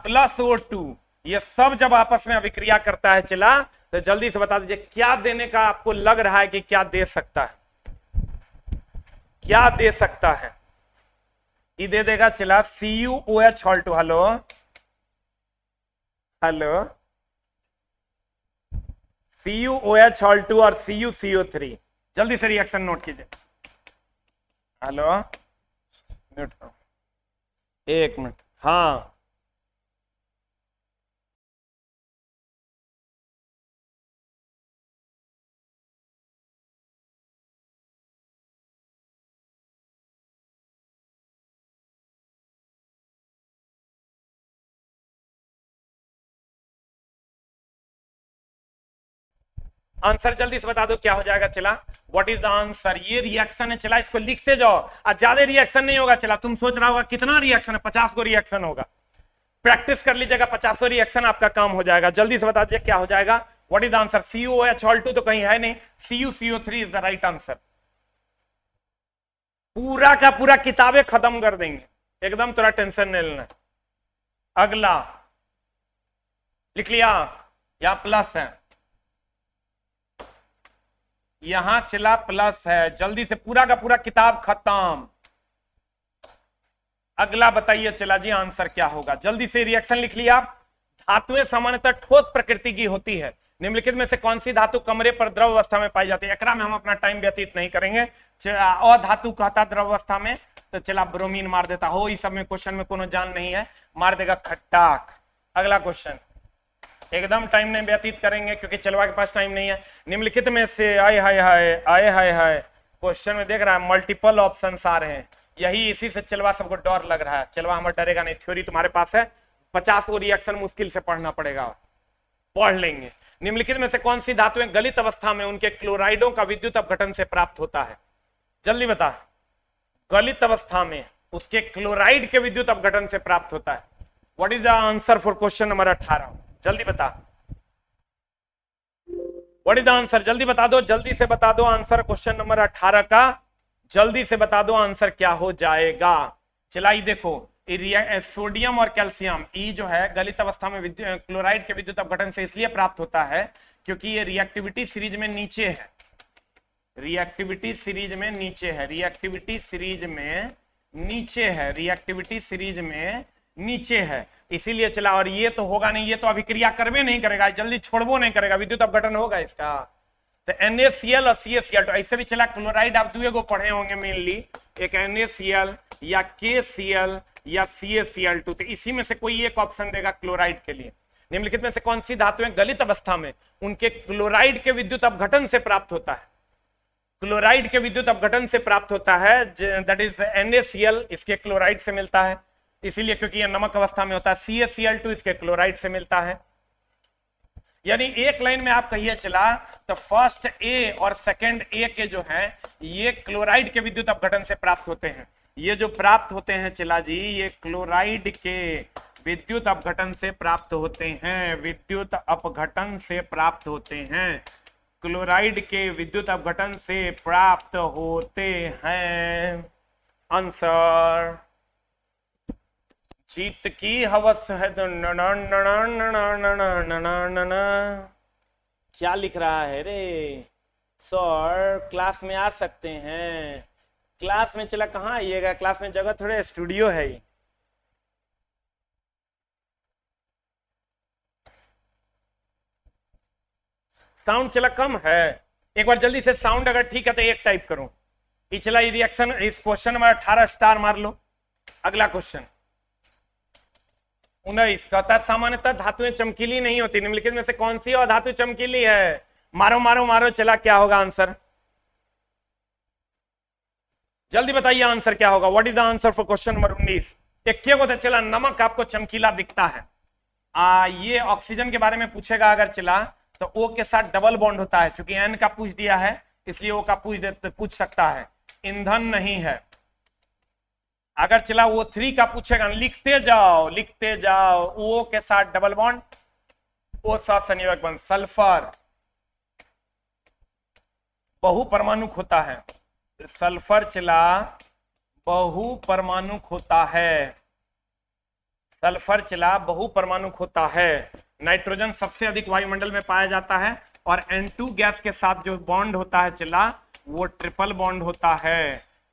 Speaker 1: plus O two यह सब जब आपस में अभिक्रिया करता है चला तो जल्दी से बता दीजिए क्या देने का आपको लग रहा है कि क्या दे सकता है क्या दे सकता है ई दे देगा चला C U O H whole hello hello C U O H whole two और C U C O three जल्दी से रिएक्शन नोट कीजिए हेलो म्यूट एक मिनट हाँ आंसर जल्दी से बता दो क्या हो जाएगा चला व्हाट इज द आंसर ये रिएक्शन है चला इसको लिखते जाओ आज ज्यादा रिएक्शन नहीं होगा चला तुम सोच रहा होगा कितना रिएक्शन है पचास को रिएक्शन होगा प्रैक्टिस कर लीजिएगा पचासों रिएक्शन आपका काम हो जाएगा जल्दी से बता दीजिए क्या हो जाएगा what is the answer CO H all two तो कहीं है नहीं C CU CO three is the right answer पूरा का पूरा किताबें खत्म कर देंगे एकदम थोड़ा टेंशन नहीं लेना अगला लिख लिया या प्लस है यहां चला प्लस है जल्दी से पूरा का पूरा किताब खत्म अगला बताइए चला जी आंसर क्या होगा जल्दी से रिएक्शन लिख लिया आप धातुएं सामान्यतः ठोस प्रकृति की होती है निम्नलिखित में से कौन सी धातु कमरे पर द्रव अवस्था में पाई जाती है एकरा में हम अपना टाइम व्यतीत नहीं करेंगे और धातु कहता द्रव अवस्था में तो चला ब्रोमीन मार देता हो इस सब में क्वेश्चन में कोनो जान नहीं है मार देगा खट्टाक अगला क्वेश्चन एकदम टाइम नहीं व्यतीत करेंगे क्योंकि चलवा के पास टाइम नहीं है निम्नलिखित में से आए हाय हाय आए हाय हाय क्वेश्चन में देख रहा है मल्टीपल ऑप्शन आ रहे हैं यही इसी से चलवा सबको डर लग रहा है चलवा हमारा डरेगा नहीं थ्योरी तुम्हारे पास है पचास को रिएक्शन मुश्किल से पढ़ना पड़ेगा पढ़ लेंगे निम्नलिखित में से कौन सी धातुएं गलित अवस्था में उनके क्लोराइडों का विद्युत अपघटन से प्राप्त होता है जल्दी बता गलित अवस्था में उसके क्लोराइड के विद्युत अपघटन से प्राप्त होता है what is the answer for question number अठारह जल्दी बता व्हाट इज द आंसर जल्दी बता दो जल्दी से बता दो आंसर क्वेश्चन नंबर अठारह का जल्दी से बता दो आंसर क्या हो जाएगा चलाई देखो सोडियम और कैल्सियम ई e जो है गलित अवस्था में क्लोराइड के विद्युत अपघटन से इसलिए प्राप्त होता है क्योंकि ये रिएक्टिविटी सीरीज में नीचे है रिएक्टिविटी सीरीज में नीचे है रिएक्टिविटी सीरीज में नीचे है रिएक्टिविटी सीरीज में नीचे है इसीलिए चला और ये तो होगा नहीं ये तो अभिक्रिया करवे नहीं करेगा जल्दी छोड़वो नहीं करेगा विद्युत अपघटन होगा इसका तो एल और एल तो ऐसे भी चला क्लोराइड आप दुए को पढ़े होंगे मेनली एक NaCl या KCl या CaCl2 तो इसी में से कोई एक ऑप्शन देगा क्लोराइड के लिए निम्नलिखित में से कौन सी धातुएं गलित अवस्था में उनके क्लोराइड के विद्युत अपघटन से प्राप्त होता है क्लोराइड के विद्युत अपघटन से प्राप्त होता है दैट इज NaCl इसके क्लोराइड से मिलता है इसीलिए क्योंकि यह नमक अवस्था में होता है C S C L two इसके क्लोराइड से मिलता है यानी एक लाइन में आप कहिए चला तो फर्स्ट ए और सेकंड ए के जो है ये क्लोराइड के विद्युत अपघटन से प्राप्त होते हैं ये जो प्राप्त होते हैं चला जी ये क्लोराइड के विद्युत अपघटन से प्राप्त होते हैं विद्युत अपघटन से प्राप्त होते हैं क्लोराइड के विद्युत अपघटन से प्राप्त होते हैं आंसर चीत की हवस है तो क्या लिख रहा है रे सर क्लास में आ सकते हैं क्लास में चला कहाँ आइएगा क्लास में जगह थोड़े स्टूडियो है साउंड चला कम है एक बार जल्दी से साउंड अगर ठीक है तो एक टाइप करो पिछला रिएक्शन इस क्वेश्चन में अठारह स्टार मार लो अगला क्वेश्चन उन्नीस कहता सामान्यतः धातुएं चमकीली नहीं होती निम्नलिखित में से कौन सी और धातु चमकीली है मारो मारो मारो चला क्या होगा आंसर जल्दी बताइए आंसर क्या होगा what is the answer for question number उन्नीस इक्कीस को तो चला नमक आपको चमकीला दिखता है आ, ये ऑक्सीजन के बारे में पूछेगा अगर चला तो ओ के साथ डबल बॉन्ड होता है चूंकि एन का पूछ दिया है इसलिए ओ का पूछ पूछ सकता है ईंधन नहीं है अगर चला वो थ्री का पूछेगा लिखते जाओ लिखते जाओ ओ के साथ डबल बॉन्ड वो साथ संयोजक बॉन्ड सल्फर परमाणु होता है सल्फर चला परमाणु होता है सल्फर चला परमाणु होता है नाइट्रोजन सबसे अधिक वायुमंडल में पाया जाता है और N2 गैस के साथ जो बॉन्ड होता है चला वो ट्रिपल बॉन्ड होता है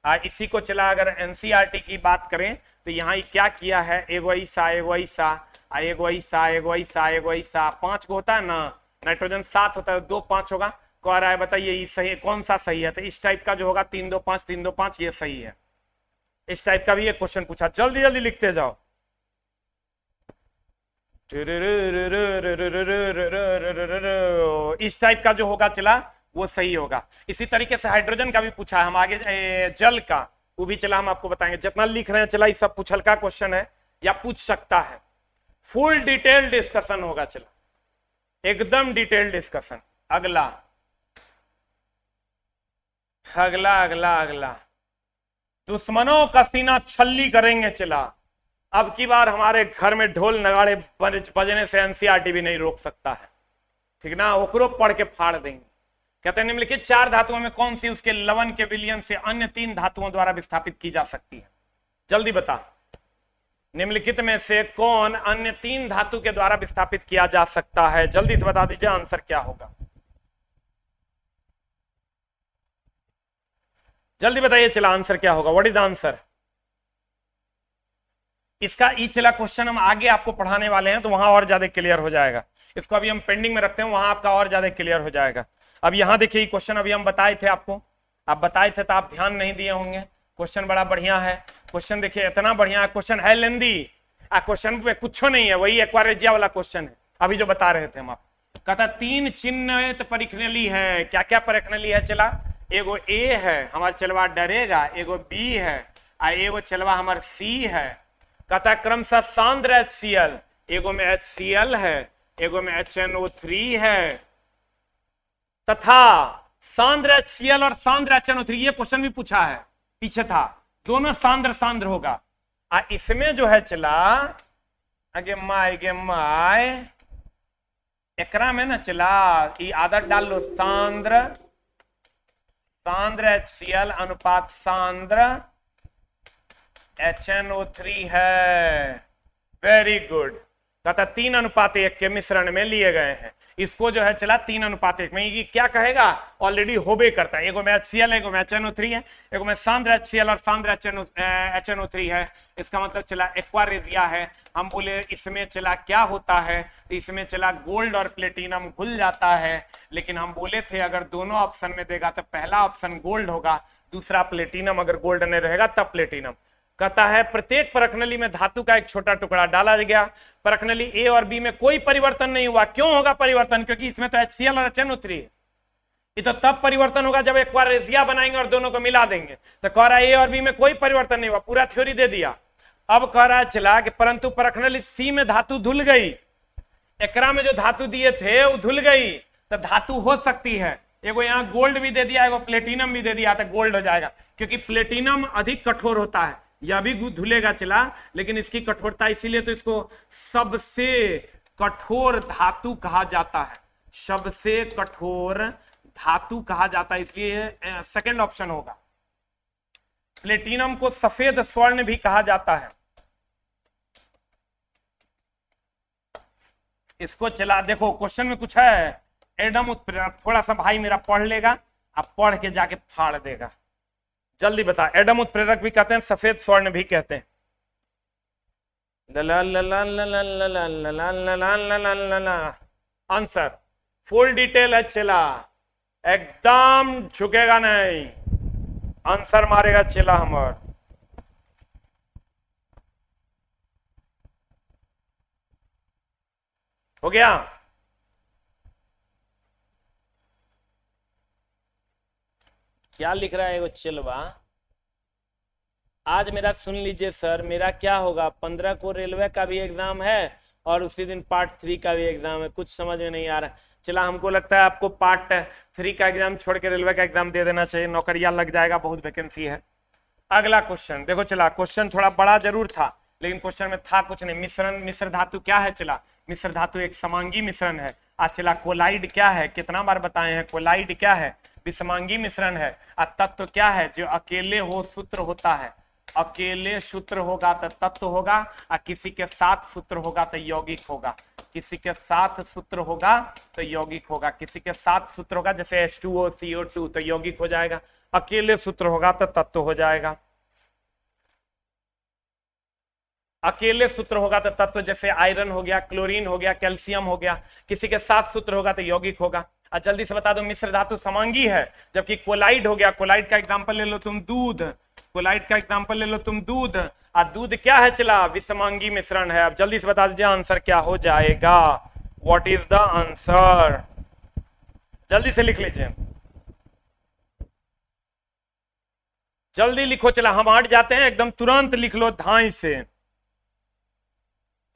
Speaker 1: आ, हाँ, इसी को चला अगर एनसीआर e की बात करें तो यहाँ क्या किया है एगोई सा एगोई सा हाँ, एगोई सा एगोई सा एगोई सा पांच को होता है ना नाइट्रोजन सात होता है तो दो पांच होगा कह रहा है बताइए सही कौन सा सही है तो इस टाइप का जो होगा तीन दो पांच तीन दो पांच ये सही है इस टाइप का भी एक क्वेश्चन पूछा जल्दी जल्दी लिखते जाओ इस टाइप का जो होगा चला वो सही होगा इसी तरीके से हाइड्रोजन का भी पूछा हम आगे जल का वो भी चला हम आपको बताएंगे जितना लिख रहे हैं चला ये सब पूछल का क्वेश्चन है या पूछ सकता है फुल डिटेल डिस्कशन होगा चला एकदम डिटेल डिस्कशन अगला अगला अगला अगला दुश्मनों का सीना छल्ली करेंगे चला अब की बार हमारे घर में ढोल नगाड़े बजने से एनसीआरटी भी नहीं रोक सकता है ठीक ना ओकरो पढ़ के फाड़ देंगे कहते हैं निम्नलिखित चार धातुओं में कौन सी उसके लवन के विलियन से अन्य तीन धातुओं द्वारा विस्थापित की जा सकती है जल्दी बता निम्नलिखित में से कौन अन्य तीन धातु के द्वारा विस्थापित किया जा सकता है जल्दी से बता दीजिए आंसर क्या होगा जल्दी बताइए चला आंसर क्या होगा वट इज आंसर इसका ई चला क्वेश्चन हम आगे आपको पढ़ाने वाले हैं तो वहां और ज्यादा क्लियर हो जाएगा इसको अभी हम पेंडिंग में रखते हैं वहां आपका और ज्यादा क्लियर हो जाएगा अब यहाँ देखिए क्वेश्चन अभी हम बताए थे आपको आप बताए थे तो आप ध्यान नहीं दिए होंगे क्वेश्चन बड़ा बढ़िया है क्वेश्चन देखिए इतना बढ़िया क्वेश्चन है लेंदी आ क्वेश्चन में कुछ नहीं है वही एक्वारेजिया वाला क्वेश्चन है अभी जो बता रहे थे हम आप कहता तीन चिन्हित परिखनली है क्या क्या परिखनली है चला एगो ए है हमारा चलवा डरेगा एगो बी है आ एगो चलवा हमार सी है कहता क्रमशः सांद्र एच एगो में एच सी एल है एगो में एच एन ओ थ्री है तथा सांद्र सीएल और सांद्र एच थ्री ये क्वेश्चन भी पूछा है पीछे था दोनों सांद्र सांद्र होगा आ इसमें जो है चला अगे माए गे माए एक में ना चला ये आदत डाल लो सांद्र सांद्र एल अनुपात सांद्र थ्री है वेरी गुड तथा तीन अनुपात एक के मिश्रण में लिए गए हैं इसको जो है चला तीन अनुपात एक में ये क्या कहेगा ऑलरेडी होबे करता है एक में एच सी एल एक एच एन ओ थ्री है एक में सांद्र एच सी एल और सांद्र H N H N O three है इसका मतलब चला एक्वारेजिया है हम बोले इसमें चला क्या होता है तो इसमें चला गोल्ड और प्लेटिनम घुल जाता है लेकिन हम बोले थे अगर दोनों ऑप्शन में देगा तो पहला ऑप्शन गोल्ड होगा दूसरा प्लेटिनम अगर गोल्ड नहीं रहेगा तब प्लेटिनम कहता है प्रत्येक परखनली में धातु का एक छोटा टुकड़ा डाला गया परखनली ए और बी में कोई परिवर्तन नहीं हुआ क्यों होगा परिवर्तन क्योंकि इसमें तो एच और एच उतरी है ये तो तब परिवर्तन होगा जब एक क्वारेजिया बनाएंगे और दोनों को मिला देंगे तो कह रहा है ए और बी में कोई परिवर्तन नहीं हुआ पूरा थ्योरी दे दिया अब कह रहा है चला कि परंतु परखनली सी में धातु धुल गई एकरा में जो धातु दिए थे वो धुल गई तो धातु हो सकती है एगो यहाँ गोल्ड भी दे दिया एगो प्लेटिनम भी दे दिया तो गोल्ड हो जाएगा क्योंकि प्लेटिनम अधिक कठोर होता है यह भी धुलेगा चला लेकिन इसकी कठोरता इसीलिए तो इसको सबसे कठोर धातु कहा जाता है सबसे कठोर धातु कहा जाता है इसलिए सेकंड ऑप्शन होगा प्लेटिनम को सफेद स्वर्ण भी कहा जाता है इसको चला देखो क्वेश्चन में कुछ है एडम उत्प्रेरक थोड़ा सा भाई मेरा पढ़ लेगा आप पढ़ के जाके फाड़ देगा जल्दी बता एडम उत्प्रेरक भी कहते हैं सफेद स्वर्ण भी कहते हैं आंसर फुल डिटेल है चिला एकदम झुकेगा नहीं आंसर मारेगा चिला हमार हो गया क्या लिख रहा है वो चिलवा आज मेरा सुन लीजिए सर मेरा क्या होगा पंद्रह को रेलवे का भी एग्जाम है और उसी दिन पार्ट थ्री का भी एग्जाम है कुछ समझ में नहीं आ रहा चला हमको लगता है आपको पार्ट थ्री का एग्जाम छोड़ के रेलवे का एग्जाम दे देना चाहिए नौकरिया लग जाएगा बहुत वैकेंसी है अगला क्वेश्चन देखो चला क्वेश्चन थोड़ा बड़ा जरूर था लेकिन क्वेश्चन में था कुछ नहीं मिश्रण मिश्र धातु क्या है चला मिश्र धातु एक समांगी मिश्रण है आज चला कोलाइड क्या है कितना बार बताए हैं कोलाइड क्या है विषमांगी मिश्रण है आ तत्व क्या है जो अकेले हो सूत्र होता है अकेले सूत्र होगा तो तत्व होगा और किसी के साथ सूत्र होगा तो यौगिक होगा किसी के साथ सूत्र होगा तो यौगिक होगा किसी के साथ सूत्र होगा जैसे H2O CO2 तो यौगिक हो जाएगा अकेले सूत्र होगा तो तत्व हो जाएगा अकेले सूत्र होगा तो तत्व जैसे आयरन हो गया क्लोरीन हो गया कैल्शियम हो गया किसी के साथ सूत्र होगा तो यौगिक होगा और जल्दी से बता दो मिश्र धातु समांगी है जबकि कोलाइड हो गया कोलाइड का एग्जाम्पल ले लो तुम दूध कोलाइड का एग्जाम्पल ले लो तुम दूध और दूध क्या है चला विषमांगी मिश्रण है अब जल्दी से बता दीजिए आंसर क्या हो जाएगा वॉट इज द आंसर जल्दी से लिख लीजिए जल्दी लिखो चला हम आठ जाते हैं एकदम तुरंत लिख लो धाई से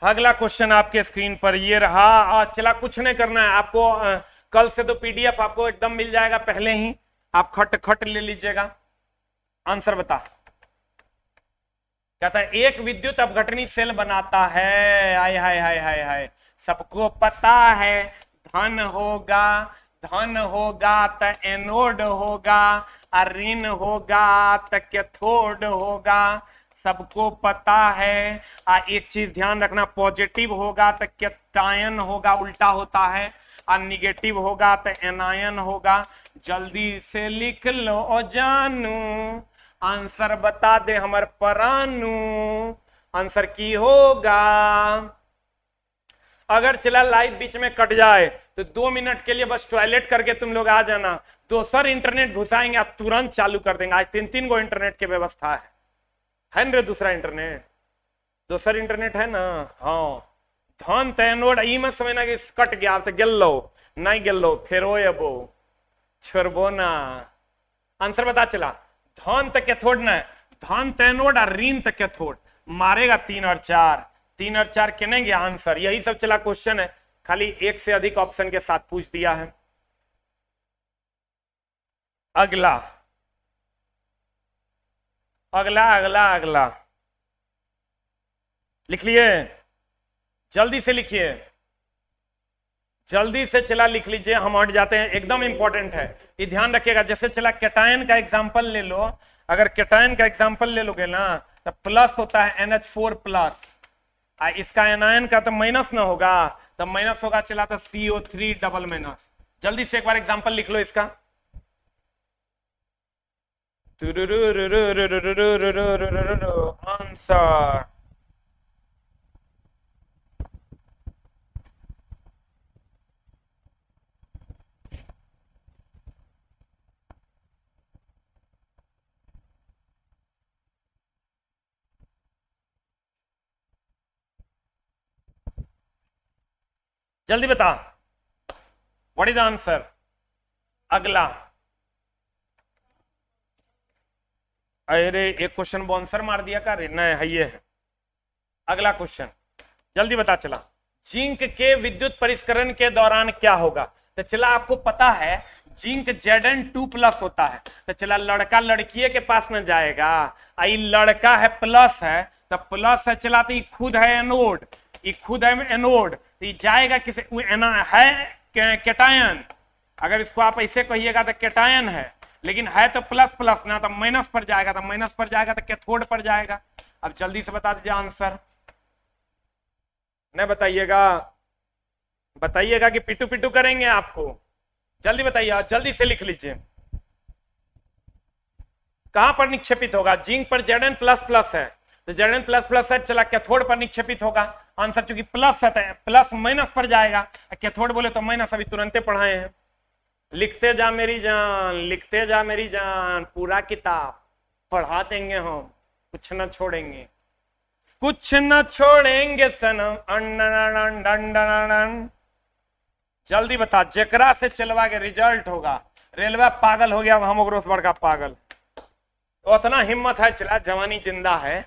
Speaker 1: अगला क्वेश्चन आपके स्क्रीन पर ये रहा चला कुछ नहीं करना है आपको आ, कल से तो पीडीएफ आपको एकदम मिल जाएगा पहले ही आप खट खट ले लीजिएगा आंसर बता कहता है एक विद्युत अपघटनी सेल बनाता है आय हाय हाय हाय हाय सबको पता है धन होगा धन होगा तो एनोड होगा और ऋण होगा तो कैथोड होगा सबको पता है आ एक चीज ध्यान रखना पॉजिटिव होगा तो कैप्टायन होगा उल्टा होता है आ निगेटिव होगा तो एनायन होगा जल्दी से लिख लो जानू आंसर बता दे हमार परानू आंसर की होगा अगर चला लाइव बीच में कट जाए तो दो मिनट के लिए बस टॉयलेट करके तुम लोग आ जाना तो सर इंटरनेट घुसाएंगे आप तुरंत चालू कर देंगे आज तीन तीन गो इंटरनेट की व्यवस्था है है ना दूसरा इंटरनेट दूसरा इंटरनेट है ना हाँ धन तेन ई मत समझना कि कट गया तो गिल लो नहीं गिल लो फिर अबो छोरबो ना आंसर बता चला धन तक थोड़ ना धन तेन और ऋण तक थोड़ मारेगा तीन और चार तीन और चार कहने गया आंसर यही सब चला क्वेश्चन है खाली एक से अधिक ऑप्शन के साथ पूछ दिया है अगला अगला अगला अगला लिख लिए जल्दी से लिखिए जल्दी से चला लिख लीजिए हम हट जाते हैं एकदम इंपॉर्टेंट है ये ध्यान रखिएगा जैसे चला केटायन का एग्जाम्पल ले लो अगर केटायन का एग्जाम्पल ले लोगे ना तो प्लस होता है एन एच फोर प्लस इसका एनायन का तो माइनस ना होगा तो माइनस होगा चला तो सीओ थ्री डबल माइनस जल्दी से एक बार एग्जाम्पल लिख लो इसका जल्दी बता व्हाट इज द आंसर अगला अरे एक क्वेश्चन आंसर मार दिया कर है ये है अगला क्वेश्चन जल्दी बता चला जिंक के विद्युत परिष्करण के दौरान क्या होगा तो चला आपको पता है zinc Z N two plus होता है तो चला लड़का लड़की के पास ना जाएगा आई लड़का है प्लस है तो प्लस है चला तो ये खुद है एनोड ये खुद है एनोड तो ये जाएगा किसे है केटायन अगर इसको आप ऐसे कहिएगा तो कैटायन है लेकिन है तो प्लस प्लस ना तो माइनस पर जाएगा तो माइनस पर जाएगा तो कैथोड पर जाएगा अब जल्दी से बता दीजिए आंसर नहीं बताइएगा बताइएगा कि पिटू पिटू करेंगे आपको जल्दी बताइए जल्दी से लिख लीजिए कहां पर निक्षेपित होगा जिंक पर जेड एन प्लस प्लस है तो जेड एन प्लस प्लस है चला कैथोड पर निक्षेपित होगा आंसर चूंकि प्लस है प्लस तो माइनस पर जाएगा कैथोड बोले तो माइनस अभी तुरंत पढ़ाए हैं लिखते जा मेरी जान लिखते जा मेरी जान पूरा किताब पढ़ा देंगे हम कुछ न छोड़ेंगे कुछ न छोड़ेंगे सनम जल्दी बता जकरा से चलवा के रिजल्ट होगा रेलवे पागल हो गया हम बड़ बड़का पागल उतना हिम्मत है चला जवानी जिंदा है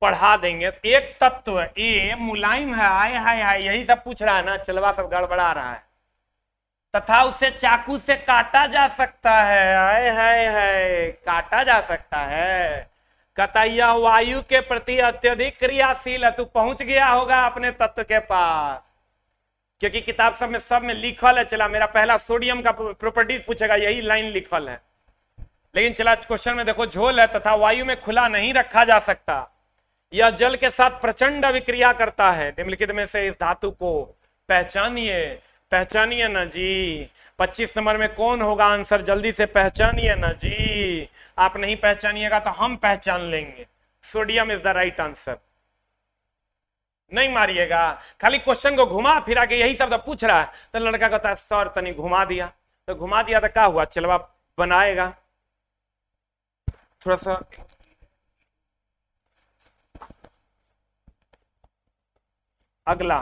Speaker 1: पढ़ा देंगे एक तत्व ये मुलायम है आय हाय हाय यही सब पूछ रहा है ना चलवा सब गड़बड़ा रहा है तथा उसे चाकू से काटा जा सकता है आए हाय हाय काटा जा सकता है कतैया वायु के प्रति अत्यधिक क्रियाशील है तू पहुंच गया होगा अपने तत्व के पास क्योंकि किताब सब में सब में लिखल है चला मेरा पहला सोडियम का प्रॉपर्टीज पूछेगा यही लाइन लिखल है लेकिन चला क्वेश्चन में देखो झोल है तथा वायु में खुला नहीं रखा जा सकता यह जल के साथ प्रचंड अभिक्रिया करता है निम्नलिखित में से इस धातु को पहचानिए पहचानिए ना जी 25 नंबर में कौन होगा आंसर जल्दी से पहचानिए ना जी आप नहीं पहचानिएगा तो हम पहचान लेंगे sodium is the right answer नहीं मारिएगा खाली क्वेश्चन को घुमा फिरा के यही शब्द पूछ रहा है तो लड़का कहता है सर तनी घुमा दिया तो घुमा दिया तो क्या हुआ चलवा बनाएगा थोड़ा सा अगला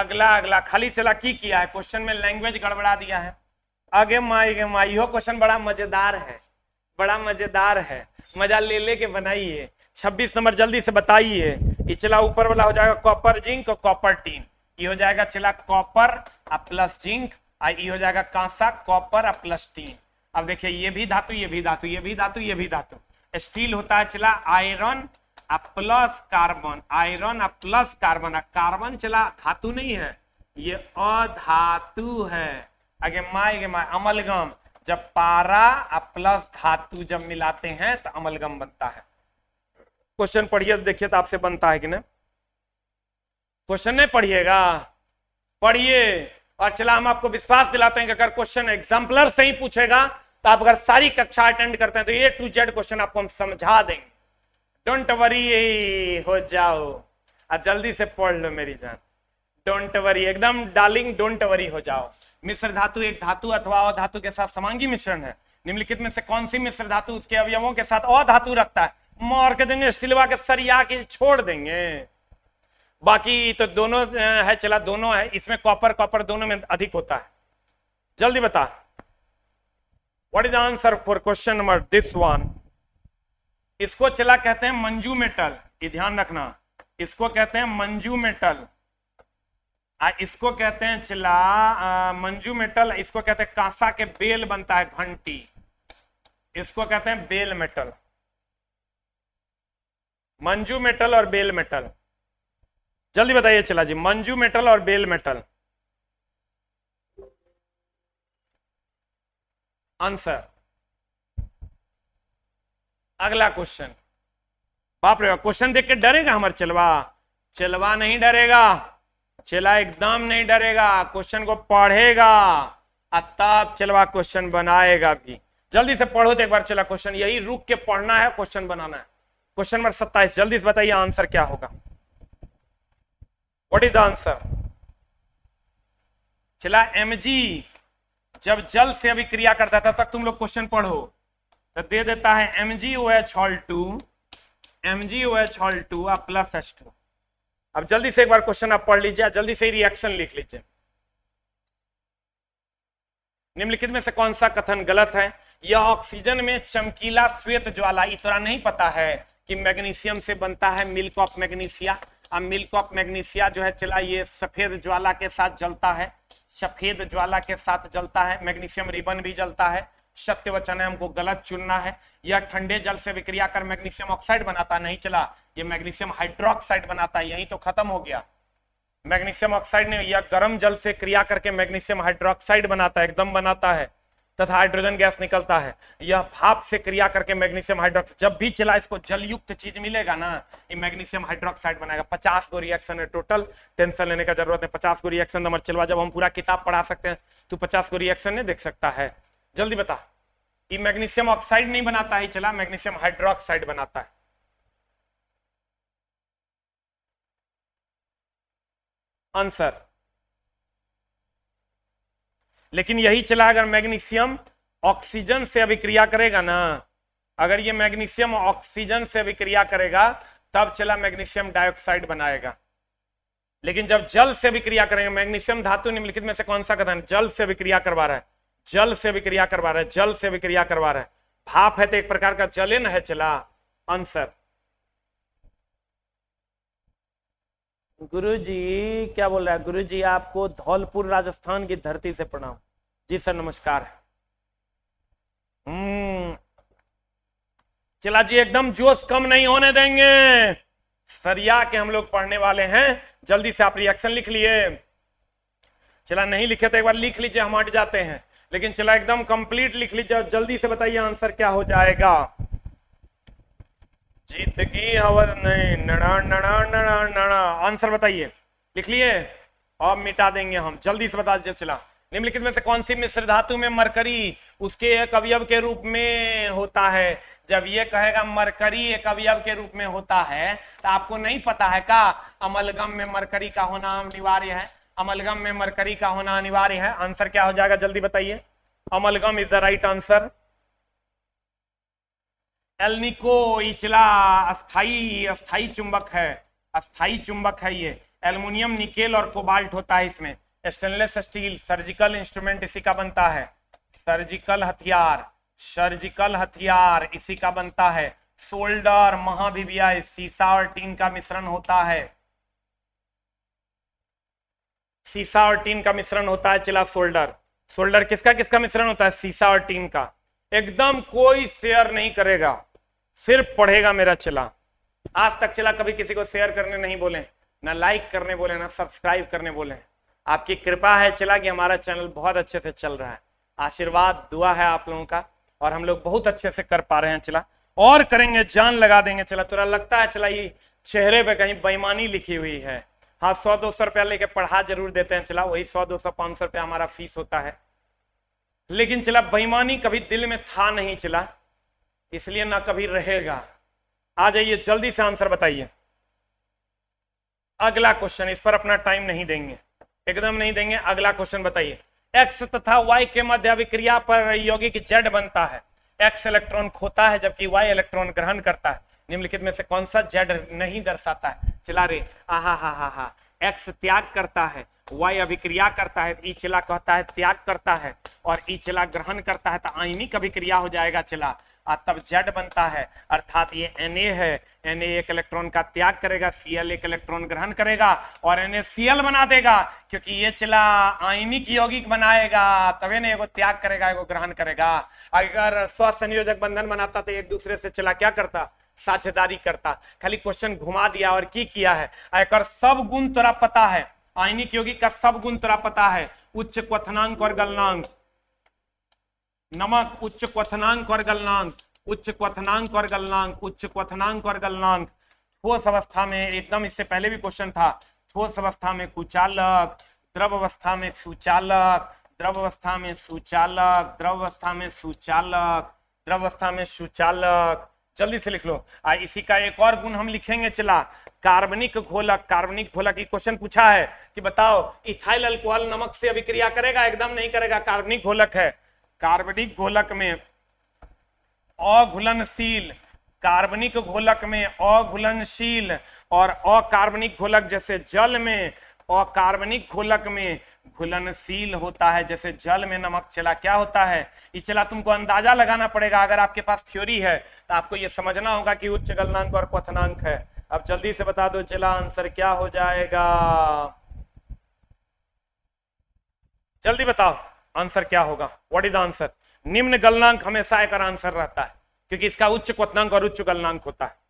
Speaker 1: अगला अगला खाली चला की किया है क्वेश्चन में लैंग्वेज गड़बड़ा दिया है आगे माई गे माई यो क्वेश्चन बड़ा मजेदार है बड़ा मजेदार है मजा ले लेके बनाइए 26 नंबर जल्दी से बताइए इचला ऊपर वाला हो जाएगा कॉपर जिंक और कॉपर टीन ये हो जाएगा चला कॉपर आ प्लस जिंक और ये हो जाएगा कांसा कॉपर आ प्लस टीन अब देखिए ये भी धातु ये भी धातु ये भी धातु ये भी धातु स्टील होता है चला आयरन आ प्लस कार्बन आयरन आ प्लस कार्बन आ कार्बन चला धातु नहीं है ये अधातु है आगे माए गे माए अमलगम जब पारा आ प्लस धातु जब मिलाते हैं तो अमलगम बनता है क्वेश्चन पढ़िए तो देखिए तो आपसे बनता है कि नहीं क्वेश्चन नहीं पढ़िएगा पढ़िए और चला हम आपको विश्वास दिलाते हैं कि अगर क्वेश्चन एग्जाम्पलर से ही पूछेगा तो आप अगर सारी कक्षा अटेंड करते हैं तो ए टू जेड क्वेश्चन आपको हम समझा देंगे डोंट वरी हो जाओ आ जल्दी से पढ़ लो मेरी जान डोंट वरी एकदम डार्लिंग डोंट वरी हो जाओ मिश्र धातु एक धातु अथवा धातु के साथ समांगी मिश्रण है निम्नलिखित में से कौन सी मिश्र धातु उसके अवयवों के साथ अधातु रखता है मार के देंगे स्टीलवा के सरिया के छोड़ देंगे बाकी तो दोनों है चला दोनों है इसमें कॉपर कॉपर दोनों में अधिक होता है जल्दी बता what is the answer for question number this one इसको चला कहते हैं मंजू मेटल ये ध्यान रखना इसको कहते हैं मंजू मेटल इसको कहते हैं चला मंजू मेटल इसको कहते हैं कांसा के बेल बनता है घंटी इसको कहते हैं बेल मेटल मंजू मेटल और बेल मेटल जल्दी बताइए चला जी मंजू मेटल और बेल मेटल आंसर अगला क्वेश्चन बाप रे क्वेश्चन देख के डरेगा हमारे चलवा चलवा नहीं डरेगा चला एकदम नहीं डरेगा क्वेश्चन को पढ़ेगा तब चलवा क्वेश्चन बनाएगा भी जल्दी से पढ़ो तो एक बार चला क्वेश्चन यही रुक के पढ़ना है क्वेश्चन बनाना है क्वेश्चन नंबर सत्ताईस जल्दी से बताइए आंसर क्या होगा व्हाट इज द आंसर चला एम जब जल से अभी क्रिया करता था तब तुम लोग क्वेश्चन पढ़ो तो दे देता है M G O H whole two M G O H whole two आप प्लस एच टू अब जल्दी से एक बार क्वेश्चन आप पढ़ लीजिए जल्दी से रिएक्शन लिख लीजिए निम्नलिखित में से कौन सा कथन गलत है यह ऑक्सीजन में चमकीला श्वेत ज्वाला इतना नहीं पता है कि मैग्नीशियम से बनता है मिल्क ऑफ मैग्नीशिया अब मिल्क ऑफ मैग्नीशिया जो है चला ये सफेद ज्वाला के साथ जलता है सफेद ज्वाला के साथ जलता है मैग्नीशियम रिबन भी जलता है सत्य वचन है हमको गलत चुनना है यह ठंडे जल से विक्रिया कर मैग्नीशियम ऑक्साइड बनाता नहीं चला ये मैग्नीशियम हाइड्रोक्साइड बनाता है यही तो खत्म हो गया मैग्नीशियम ऑक्साइड ने यह गर्म जल से क्रिया करके मैग्नीशियम हाइड्रोक्साइड बनाता है एकदम बनाता है तथा हाइड्रोजन गैस निकलता है यह भाप से क्रिया करके मैग्नीशियम हाइड्रोक्साइड जब भी चला इसको जलयुक्त चीज मिलेगा ना ये मैग्नीशियम हाइड्रोक्साइड बनाएगा पचास गो रिएक्शन है टोटल टेंशन लेने का जरूरत है पचास गो रिएक्शन नंबर चलवा जब हम पूरा किताब पढ़ा सकते हैं तो पचास गो रिएक्शन नहीं देख सकता है जल्दी बता ये मैग्नीशियम ऑक्साइड नहीं बनाता है चला मैग्नीशियम हाइड्रोक्साइड बनाता है आंसर लेकिन यही चला अगर मैग्नीशियम ऑक्सीजन से अभिक्रिया करेगा ना अगर ये मैग्नीशियम ऑक्सीजन से अभिक्रिया करेगा तब चला मैग्नीशियम डाइऑक्साइड बनाएगा लेकिन जब जल से अभिक्रिया करेंगे मैग्नीशियम धातु निम्नलिखित में से कौन सा कथन जल से अभिक्रिया करवा रहा है जल से विक्रिया करवा रहा है जल से विक्रिया करवा रहा है भाप है तो एक प्रकार का जलन है चला आंसर गुरुजी क्या बोल रहा है गुरुजी आपको धौलपुर राजस्थान की धरती से प्रणाम जी सर नमस्कार हम्म चला जी एकदम जोश कम नहीं होने देंगे सरिया के हम लोग पढ़ने वाले हैं जल्दी से आप रिएक्शन लिख लिए चला नहीं लिखे तो एक बार लिख लीजिए हम हट जाते हैं लेकिन चला एकदम कंप्लीट लिख लीजिए जल्दी से बताइए आंसर क्या हो जाएगा जिंदगी हवर नहीं नड़ा नड़ा नड़ा नड़ा आंसर बताइए लिख लिए और मिटा देंगे हम जल्दी से बता दीजिए चला निम्नलिखित में से कौन सी मिश्र धातु में मरकरी उसके एक अवयव के रूप में होता है जब ये कहेगा मरकरी एक अवयव के रूप में होता है तो आपको नहीं पता है का अमलगम में मरकरी का होना अनिवार्य है अमलगम में मरकरी का होना अनिवार्य है आंसर क्या हो जाएगा जल्दी बताइए amalgam is the right answer alnico इचला अस्थाई अस्थाई चुंबक है अस्थाई चुंबक है ये एल्युमिनियम निकेल और कोबाल्ट होता है इसमें स्टेनलेस स्टील सर्जिकल इंस्ट्रूमेंट इसी का बनता है सर्जिकल हथियार सर्जिकल हथियार इसी का बनता है शोल्डर महाभिव्याय सीसा और टीन का मिश्रण होता है सीसा और टीन का मिश्रण होता है चिला सोल्डर सोल्डर किसका किसका मिश्रण होता है सीसा और टीन का एकदम कोई शेयर नहीं करेगा सिर्फ पढ़ेगा मेरा चिला आज तक चिला कभी किसी को शेयर करने नहीं बोले ना लाइक करने बोले ना सब्सक्राइब करने बोले आपकी कृपा है चिला कि हमारा चैनल बहुत अच्छे से चल रहा है आशीर्वाद दुआ है आप लोगों का और हम लोग बहुत अच्छे से कर पा रहे हैं चिला और करेंगे जान लगा देंगे चला तुरा लगता है चला ये चेहरे पे कहीं बेईमानी लिखी हुई है हाँ सौ दो सौ रुपया लेके पढ़ा जरूर देते हैं चला वही सौ दो सौ पांच सौ रुपया हमारा फीस होता है लेकिन चला बेईमानी कभी दिल में था नहीं चला इसलिए ना कभी रहेगा आ जाइए जल्दी से आंसर बताइए अगला क्वेश्चन इस पर अपना टाइम नहीं देंगे एकदम नहीं देंगे अगला क्वेश्चन बताइए एक्स तथा वाई के मध्य अभिक्रिया पर यौगिक जेड बनता है एक्स इलेक्ट्रॉन खोता है जबकि वाई इलेक्ट्रॉन ग्रहण करता है निम्नलिखित में से कौन सा जेड नहीं दर्शाता है चिला रे आहा हा हा हा एक्स त्याग करता है वाई अभिक्रिया करता है तो ई चिला कहता है त्याग करता है और ई चिला ग्रहण करता है तो आयनिक अभिक्रिया हो जाएगा चिला और तब जेड बनता है अर्थात ये एन है एन एक इलेक्ट्रॉन का त्याग करेगा सीएल एक इलेक्ट्रॉन ग्रहण करेगा और एन सीएल बना देगा क्योंकि ये चिला आयनिक यौगिक बनाएगा तब एन एगो त्याग करेगा एगो ग्रहण करेगा अगर स्वसंयोजक बंधन बनाता तो एक दूसरे से चिला क्या करता साझेदारी करता खाली क्वेश्चन घुमा दिया और की किया है एकर सब गुण तोरा पता है आयनिक यौगिक का सब गुण तोरा पता है उच्च क्वथनांक और गलनांक नमक उच्च क्वथनांक और गलनांक उच्च क्वथनांक और गलनांक उच्च क्वथनांक और गलनांक ठोस अवस्था में एकदम इससे पहले भी क्वेश्चन था ठोस अवस्था में कुचालक द्रव अवस्था में सुचालक द्रव अवस्था में सुचालक द्रव अवस्था में सुचालक द्रव अवस्था में सुचालक जल्दी से लिख लो आ इसी का एक और गुण हम लिखेंगे चला कार्बनिक घोलक कार्बनिक घोलक की क्वेश्चन पूछा है कि बताओ इथाइल अल्कोहल नमक से अभिक्रिया करेगा एकदम नहीं करेगा कार्बनिक घोलक है कार्बनिक घोलक में अघुलनशील कार्बनिक घोलक में अघुलनशील और अकार्बनिक घोलक जैसे जल में अकार्बनिक घोलक में घुलनशील होता है जैसे जल में नमक चला क्या होता है ये चला तुमको अंदाजा लगाना पड़ेगा अगर आपके पास थ्योरी है तो आपको ये समझना होगा कि उच्च गलनांक और क्वनांक है अब जल्दी से बता दो चला आंसर क्या हो जाएगा जल्दी बताओ आंसर क्या होगा व्हाट इज आंसर निम्न गलनांक हमेशा एक आंसर रहता है क्योंकि इसका उच्च क्वनांक और उच्च गलनांक होता है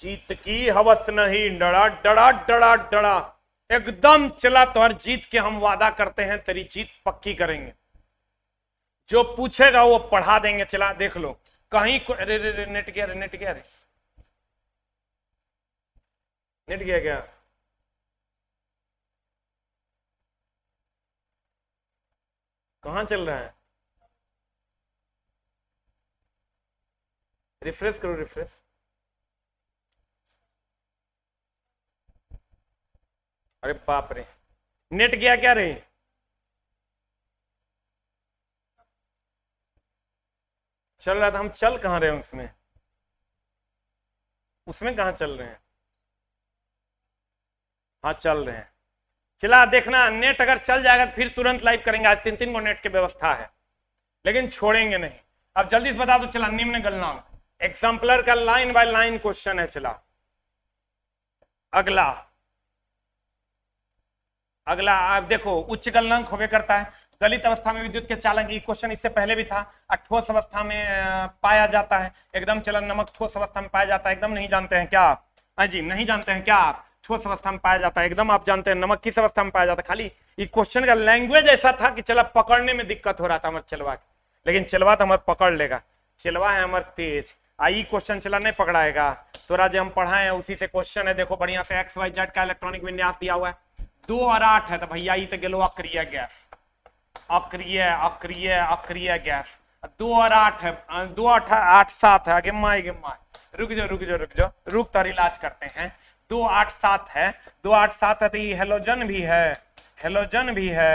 Speaker 1: जीत की हवस नहीं डड़ा डड़ा डड़ा डड़ा एकदम चला तुम्हारे जीत के हम वादा करते हैं तेरी जीत पक्की करेंगे जो पूछेगा वो पढ़ा देंगे चला देख लो कहीं अरे रे रे नेट गया रे नेट गया रे नेट गया क्या कहा चल रहा है रिफ्रेश करो रिफ्रेश अरे बाप रे नेट गया क्या रे चल रहा था हम चल कहां रहे हैं उसमें उसमें कहा चल रहे हैं हाँ चल रहे हैं चला देखना नेट अगर चल जाएगा तो फिर तुरंत लाइव करेंगे आज तीन तीन को नेट की व्यवस्था है लेकिन छोड़ेंगे नहीं अब जल्दी से बता दो चला निम्न गलना एग्जाम्पलर का लाइन बाय लाइन क्वेश्चन है चला अगला अगला आप देखो उच्च गलनांक होवे करता है गलित अवस्था में विद्युत के चालन ये क्वेश्चन इससे पहले भी था ठोस अवस्था में पाया जाता है एकदम चलन नमक ठोस अवस्था में पाया जाता है एकदम नहीं जानते हैं क्या आप हाँ जी नहीं जानते हैं क्या आप ठोस अवस्था में पाया जाता है एकदम आप जानते हैं नमक किस अवस्था में पाया जाता है खाली ये क्वेश्चन का लैंग्वेज ऐसा था कि चला पकड़ने में दिक्कत हो रहा था हमारे चलवा के लेकिन चलवा तो हमारे पकड़ लेगा चलवा है हमारे तेज आई क्वेश्चन चला नहीं पकड़ाएगा तो राजे हम पढ़ाए हैं उसी से क्वेश्चन है देखो बढ़िया से एक्स वाई जेड का इलेक्ट्रॉनिक विन्यास दिया हुआ है दो और आठ है तो भैया ये तो गलो अक्रिय गैस अक्रिय अक्रिय अक्रिय गैस दो और आठ है दो आठ आठ सात है आगे माए गे माए रुक जाओ रुक जाओ रुक जाओ रुक तर तो इलाज करते हैं दो आठ सात है दो आठ सात है तो ये हेलोजन भी है हेलोजन भी है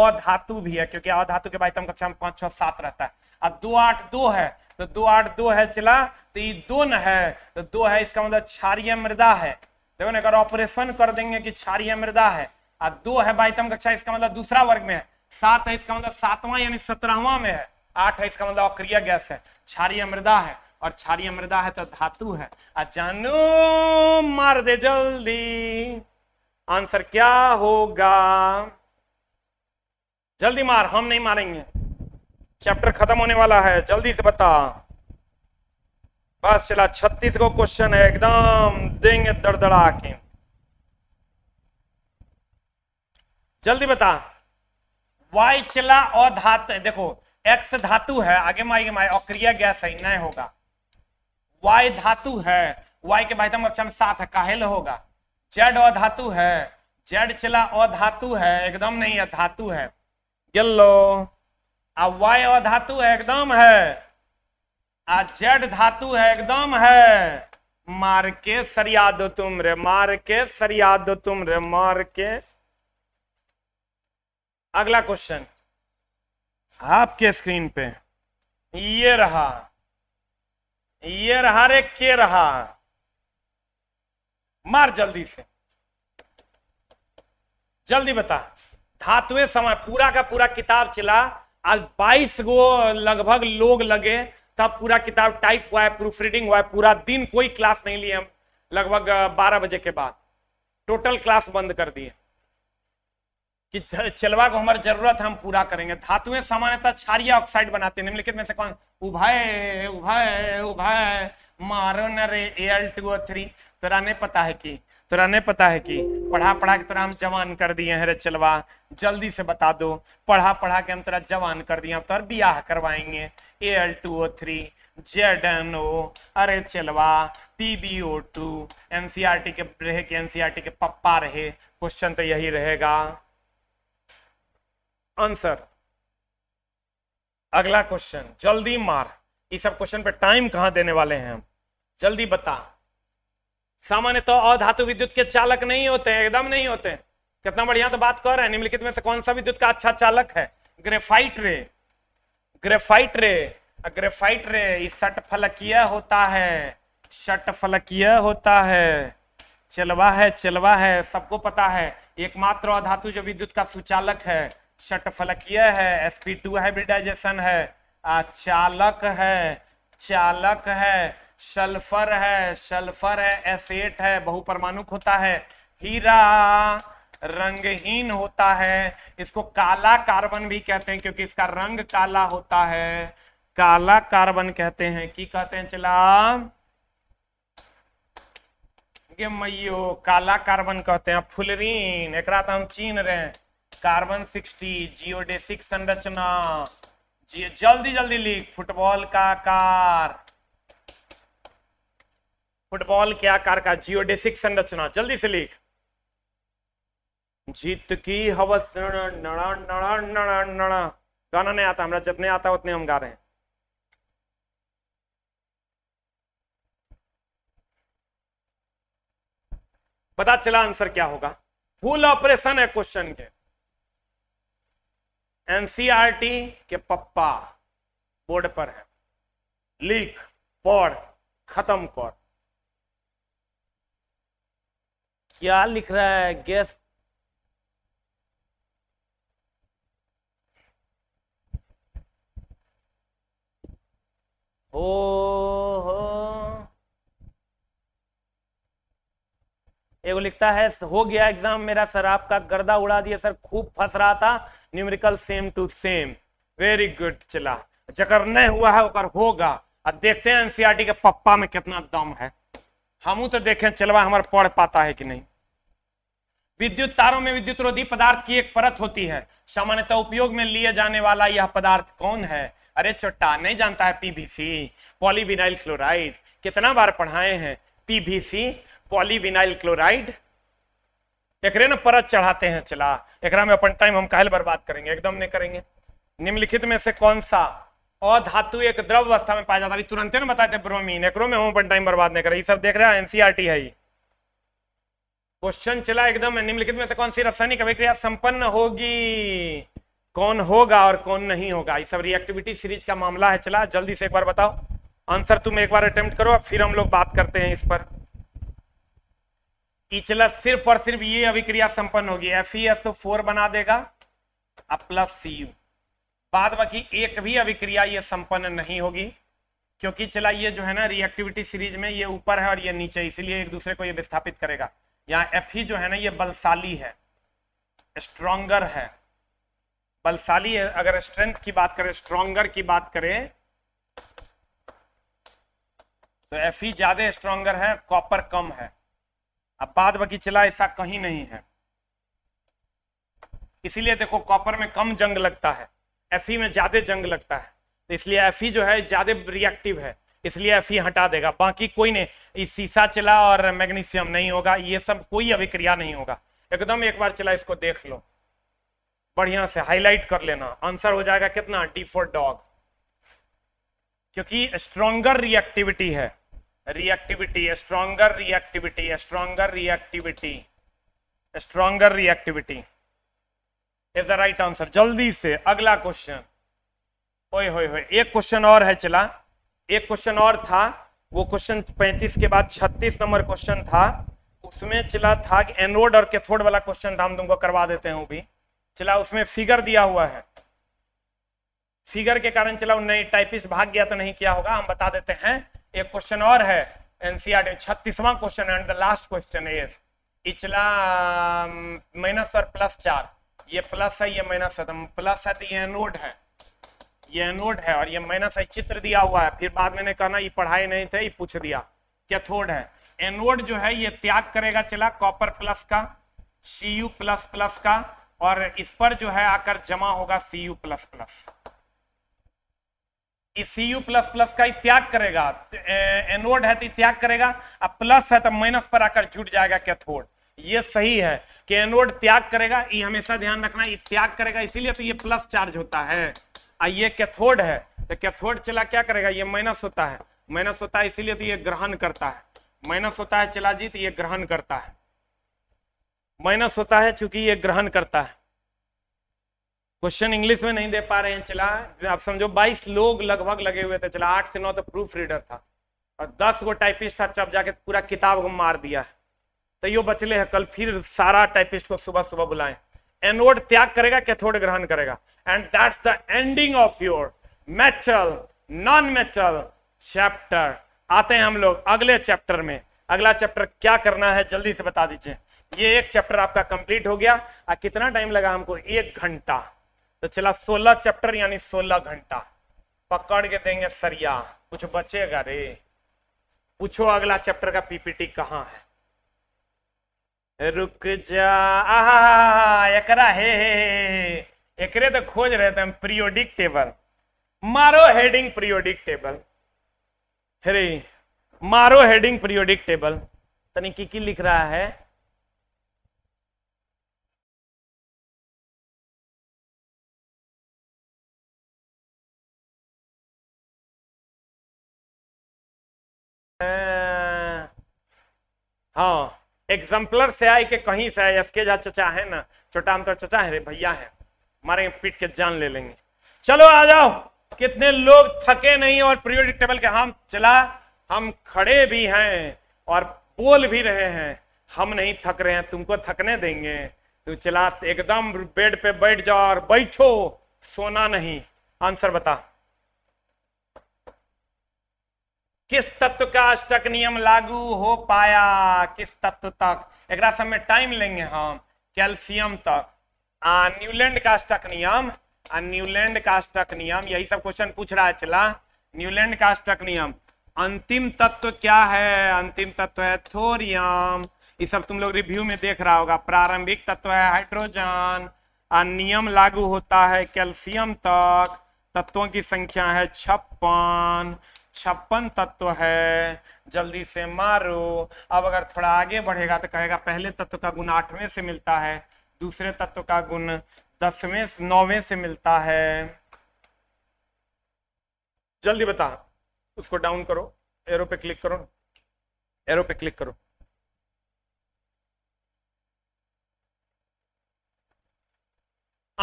Speaker 1: और धातु भी है क्योंकि अधातु के बाद तो कक्षा में पांच छह सात रहता है अब दो आठ दो है तो दो आठ दो है चला तो ये दो न है तो दो है इसका मतलब क्षारिय मृदा है देखो ना अगर ऑपरेशन कर देंगे कि क्षारिय मृदा है और दो है बाईतम कक्षा इसका मतलब दूसरा वर्ग में है सात है इसका मतलब सातवां यानी सत्रहवा में है आठ है इसका मतलब अक्रिय गैस है क्षारिय मृदा है और क्षारिय मृदा है तो धातु है आ जानू मार दे जल्दी आंसर क्या होगा जल्दी मार हम नहीं मारेंगे चैप्टर खत्म होने वाला है जल्दी से बता बस चला छत्तीस को क्वेश्चन है एकदम देंगे दड़दड़ा के जल्दी बता वाई चला और धातु देखो एक्स धातु है आगे माई माए और क्रिया गैस है नहीं होगा वाई धातु है वाई के भाईतम तो कक्षा में सात है काहे होगा जेड और धातु है जेड चला और धातु है एकदम नहीं है धातु है येल्लो अब वाई और धातु है एकदम है आ जड धातु है एकदम है मार के सरिया दो तुम रे मार के सरिया दो तुम रे मार के अगला क्वेश्चन आपके स्क्रीन पे ये रहा ये रहा रे के रहा मार जल्दी से जल्दी बता धातुए समय पूरा का पूरा किताब चला आज 22 गो लगभग लोग लगे तब पूरा किताब टाइप हुआ है प्रूफ रीडिंग हुआ है पूरा दिन कोई क्लास नहीं लिए हम लगभग बारह बजे के बाद टोटल क्लास बंद कर दिए कि चलवा को हमारी जरूरत हम पूरा करेंगे धातुएं सामान्यतः क्षारिय ऑक्साइड बनाते हैं निम्नलिखित में से कौन उभय उभय उभय मारो न रे एल टू ओ थ्री तोरा नहीं पता है कि तोरा नहीं पता है कि पढ़ा पढ़ा के तोरा हम जवान कर दिए हैं रे चलवा जल्दी से बता दो पढ़ा पढ़ा के हम तोरा जवान कर दिए हम तो ब्याह करवाएंगे Al2O3, L two three Z अरे चलवा टू e के रहे कि NCRT e के पप्पा रहे क्वेश्चन तो यही रहेगा आंसर अगला क्वेश्चन जल्दी मार ये सब क्वेश्चन पे टाइम कहां देने वाले हैं हम जल्दी बता सामान्य तो अधातु विद्युत के चालक नहीं होते एकदम नहीं होते कितना बढ़िया तो बात कर रहे हैं निम्नलिखित में से कौन सा विद्युत का अच्छा चालक है ग्रेफाइट रे ग्रेफाइट रे ग्रेफाइट रे सट षटफलकीय होता है षटफलकीय होता है चलवा है चलवा है सबको पता है एकमात्र अधातु जो विद्युत का सुचालक है फलकीय है एसपी टू हाइब्रिडाइजेशन है आ, चालक है चालक है सल्फर है सल्फर है एसेट है बहुपरमाणुक होता है हीरा रंगहीन होता है इसको काला कार्बन भी कहते हैं क्योंकि इसका रंग काला होता है काला कार्बन कहते हैं की कहते हैं चला ये मैयो काला कार्बन कहते हैं फुलरीन एक हम चीन रहे हैं कार्बन सिक्सटी जियोडेसिक संरचना जी जल्दी जल्दी लिख फुटबॉल का आकार फुटबॉल के आकार का जियोडेसिक संरचना जल्दी से लिख जीत की हवस गाना नहीं आता हमारा जितने आता उतने हम गा रहे हैं पता चला आंसर क्या होगा फुल ऑपरेशन है क्वेश्चन के एनसीआरटी e के पप्पा बोर्ड पर है लिख पढ़ खत्म कर क्या लिख रहा है गेस्ट ओ हो एक लिखता है हो गया एग्जाम मेरा सर आपका गर्दा उड़ा दिया सर खूब फंस रहा था numerical same to same very good चला जकर नहीं हुआ है ओकर होगा अब देखते हैं एनसीआरटी e के पप्पा में कितना दम है हम तो देखें चलवा हमारा पढ़ पाता है कि नहीं विद्युत तारों में विद्युत रोधी पदार्थ की एक परत होती है सामान्यतः उपयोग में लिए जाने वाला यह पदार्थ कौन है अरे छोटा नहीं जानता है पीबीसी पॉलीविनाइल क्लोराइड कितना बार पढ़ाए हैं पीबीसी पॉलीविनाइल क्लोराइड एक ना परत चढ़ाते हैं चला एक में अपन टाइम हम कहल बर्बाद करेंगे एकदम नहीं करेंगे निम्नलिखित में से कौन सा और धातु एक द्रव अवस्था में पाया जाता है तुरंत ना बताते ब्रोमीन एक में हम अपन टाइम बर्बाद नहीं करें ये सब देख रहे हैं एनसीआरटी e है क्वेश्चन चला एकदम निम्नलिखित में से कौन सी रासायनिक अभिक्रिया संपन्न होगी कौन होगा और कौन नहीं होगा ये सब रिएक्टिविटी सीरीज का मामला है चला जल्दी से एक बार बताओ आंसर तुम एक बार अटेम्प्ट करो फिर हम लोग बात करते हैं इस पर इचलस सिर्फ और सिर्फ ये अभिक्रिया संपन्न होगी एफ फोर e तो बना देगा अब प्लस सी यू बाद बाकी एक भी अभिक्रिया ये संपन्न नहीं होगी क्योंकि चला ये जो है ना रिएक्टिविटी सीरीज में ये ऊपर है और ये नीचे इसलिए एक दूसरे को ये विस्थापित करेगा यहाँ एफ ही e जो है ना ये बलशाली है स्ट्रोंगर है बलशाली है अगर स्ट्रेंथ की बात करें स्ट्रोंगर की बात करें तो एफ ई ज्यादा स्ट्रोंगर है कॉपर कम है अब बाद बाकी चला ऐसा कहीं नहीं है इसीलिए देखो कॉपर में कम जंग लगता है एफ में ज्यादा जंग लगता है तो इसलिए एफ जो है ज्यादा रिएक्टिव है इसलिए एफ हटा देगा बाकी कोई नहीं सीसा चला और मैग्नीशियम नहीं होगा ये सब कोई अभिक्रिया नहीं होगा एकदम एक बार चला इसको देख लो बढ़िया से हाईलाइट कर लेना आंसर हो जाएगा कितना डी फॉर डॉग क्योंकि स्ट्रॉन्गर रिएक्टिविटी है reactivity stronger reactivity stronger reactivity stronger reactivity is the right answer जल्दी से अगला क्वेश्चन ओए होए होए एक क्वेश्चन और है चला एक क्वेश्चन और था वो क्वेश्चन 35 के बाद 36 नंबर क्वेश्चन था उसमें चला था कि एनरोड और कैथोड वाला क्वेश्चन हम तुमको करवा देते हैं वो भी चला उसमें फिगर दिया हुआ है फिगर के कारण चला नहीं टाइपिस्ट भाग गया तो नहीं किया होगा हम बता देते हैं एक क्वेश्चन और है एनसीआर e छत्तीसवां question and the last question है इचला माइनस और प्लस चार ये प्लस है ये माइनस है तो प्लस है तो ये एनोड है ये एनोड है और ये माइनस है चित्र दिया हुआ है फिर बाद में कहना ये पढ़ाई नहीं थे ये पूछ दिया कैथोड है एनोड जो है ये त्याग करेगा चला कॉपर प्लस का सी प्लस प्लस का और इस पर जो है आकर जमा होगा C U plus plus C U plus plus का त्याग करेगा एनोड है तो त्याग करेगा अब प्लस है तो माइनस पर आकर जुट जाएगा कैथोड ये सही है कि एनोड त्याग करेगा ये हमेशा ध्यान रखना ये त्याग करेगा इसीलिए तो ये प्लस चार्ज होता है और ये कैथोड है तो कैथोड चला क्या करेगा ये माइनस होता है माइनस होता है इसीलिए तो ये ग्रहण करता है माइनस होता है चला जी तो ये ग्रहण करता है माइनस होता है चूंकि ये ग्रहण करता है क्वेश्चन इंग्लिश में नहीं दे पा रहे हैं चला आप समझो 22 लोग लगभग लगे हुए थे चला आठ से नौ तो प्रूफ रीडर था और दस गो टाइपिस्ट था चब जाके पूरा किताब को मार दिया है तो यो बचले है कल फिर सारा टाइपिस्ट को सुबह सुबह बुलाएं एनोड त्याग करेगा कैथोड ग्रहण करेगा and that's the ending of your metal non metal chapter आते हैं हम लोग अगले चैप्टर में अगला चैप्टर क्या करना है जल्दी से बता दीजिए ये एक चैप्टर आपका कंप्लीट हो गया आ, कितना टाइम लगा हमको एक घंटा तो चला सोलह चैप्टर यानी सोलह घंटा पकड़ के देंगे सरिया कुछ बचेगा रे पूछो अगला चैप्टर का पीपीटी कहाँ है रुक जा हे हे तो खोज रहे थे प्रियोडिक टेबल मारो हेडिंग प्रियोडिक टेबल अरे मारो हेडिंग प्रियोडिक टेबल तनिक की लिख रहा है हाँ एग्जाम्पलर से आए के कहीं से आए एसके जा चचा है ना छोटा तो चचा है रे भैया है मारे पीट के जान ले लेंगे चलो आ जाओ कितने लोग थके नहीं और प्रियोडिक टेबल के हम चला हम खड़े भी हैं और बोल भी रहे हैं हम नहीं थक रहे हैं तुमको थकने देंगे तू चला एकदम बेड पे बैठ जाओ और बैठो सोना नहीं आंसर बता किस तत्व का अष्टक नियम लागू हो पाया किस तत्व तक एक समय टाइम लेंगे हम कैल्शियम तक आ न्यूलैंड का अष्टक नियम आ न्यूलैंड का अष्टक नियम यही सब क्वेश्चन पूछ रहा है चला न्यूलैंड का अष्टक नियम अंतिम तत्व क्या है अंतिम तत्व है थोरियम ये सब तुम लोग रिव्यू में देख रहा होगा प्रारंभिक तत्व है हाइड्रोजन आ नियम लागू होता है कैल्शियम तक तत्वों की संख्या है छप्पन छप्पन तत्व है जल्दी से मारो अब अगर थोड़ा आगे बढ़ेगा तो कहेगा पहले तत्व का गुण आठवें से मिलता है दूसरे तत्व का गुण दसवें नौवें से मिलता है जल्दी बता उसको डाउन करो एरो पे क्लिक करो एरो पे क्लिक करो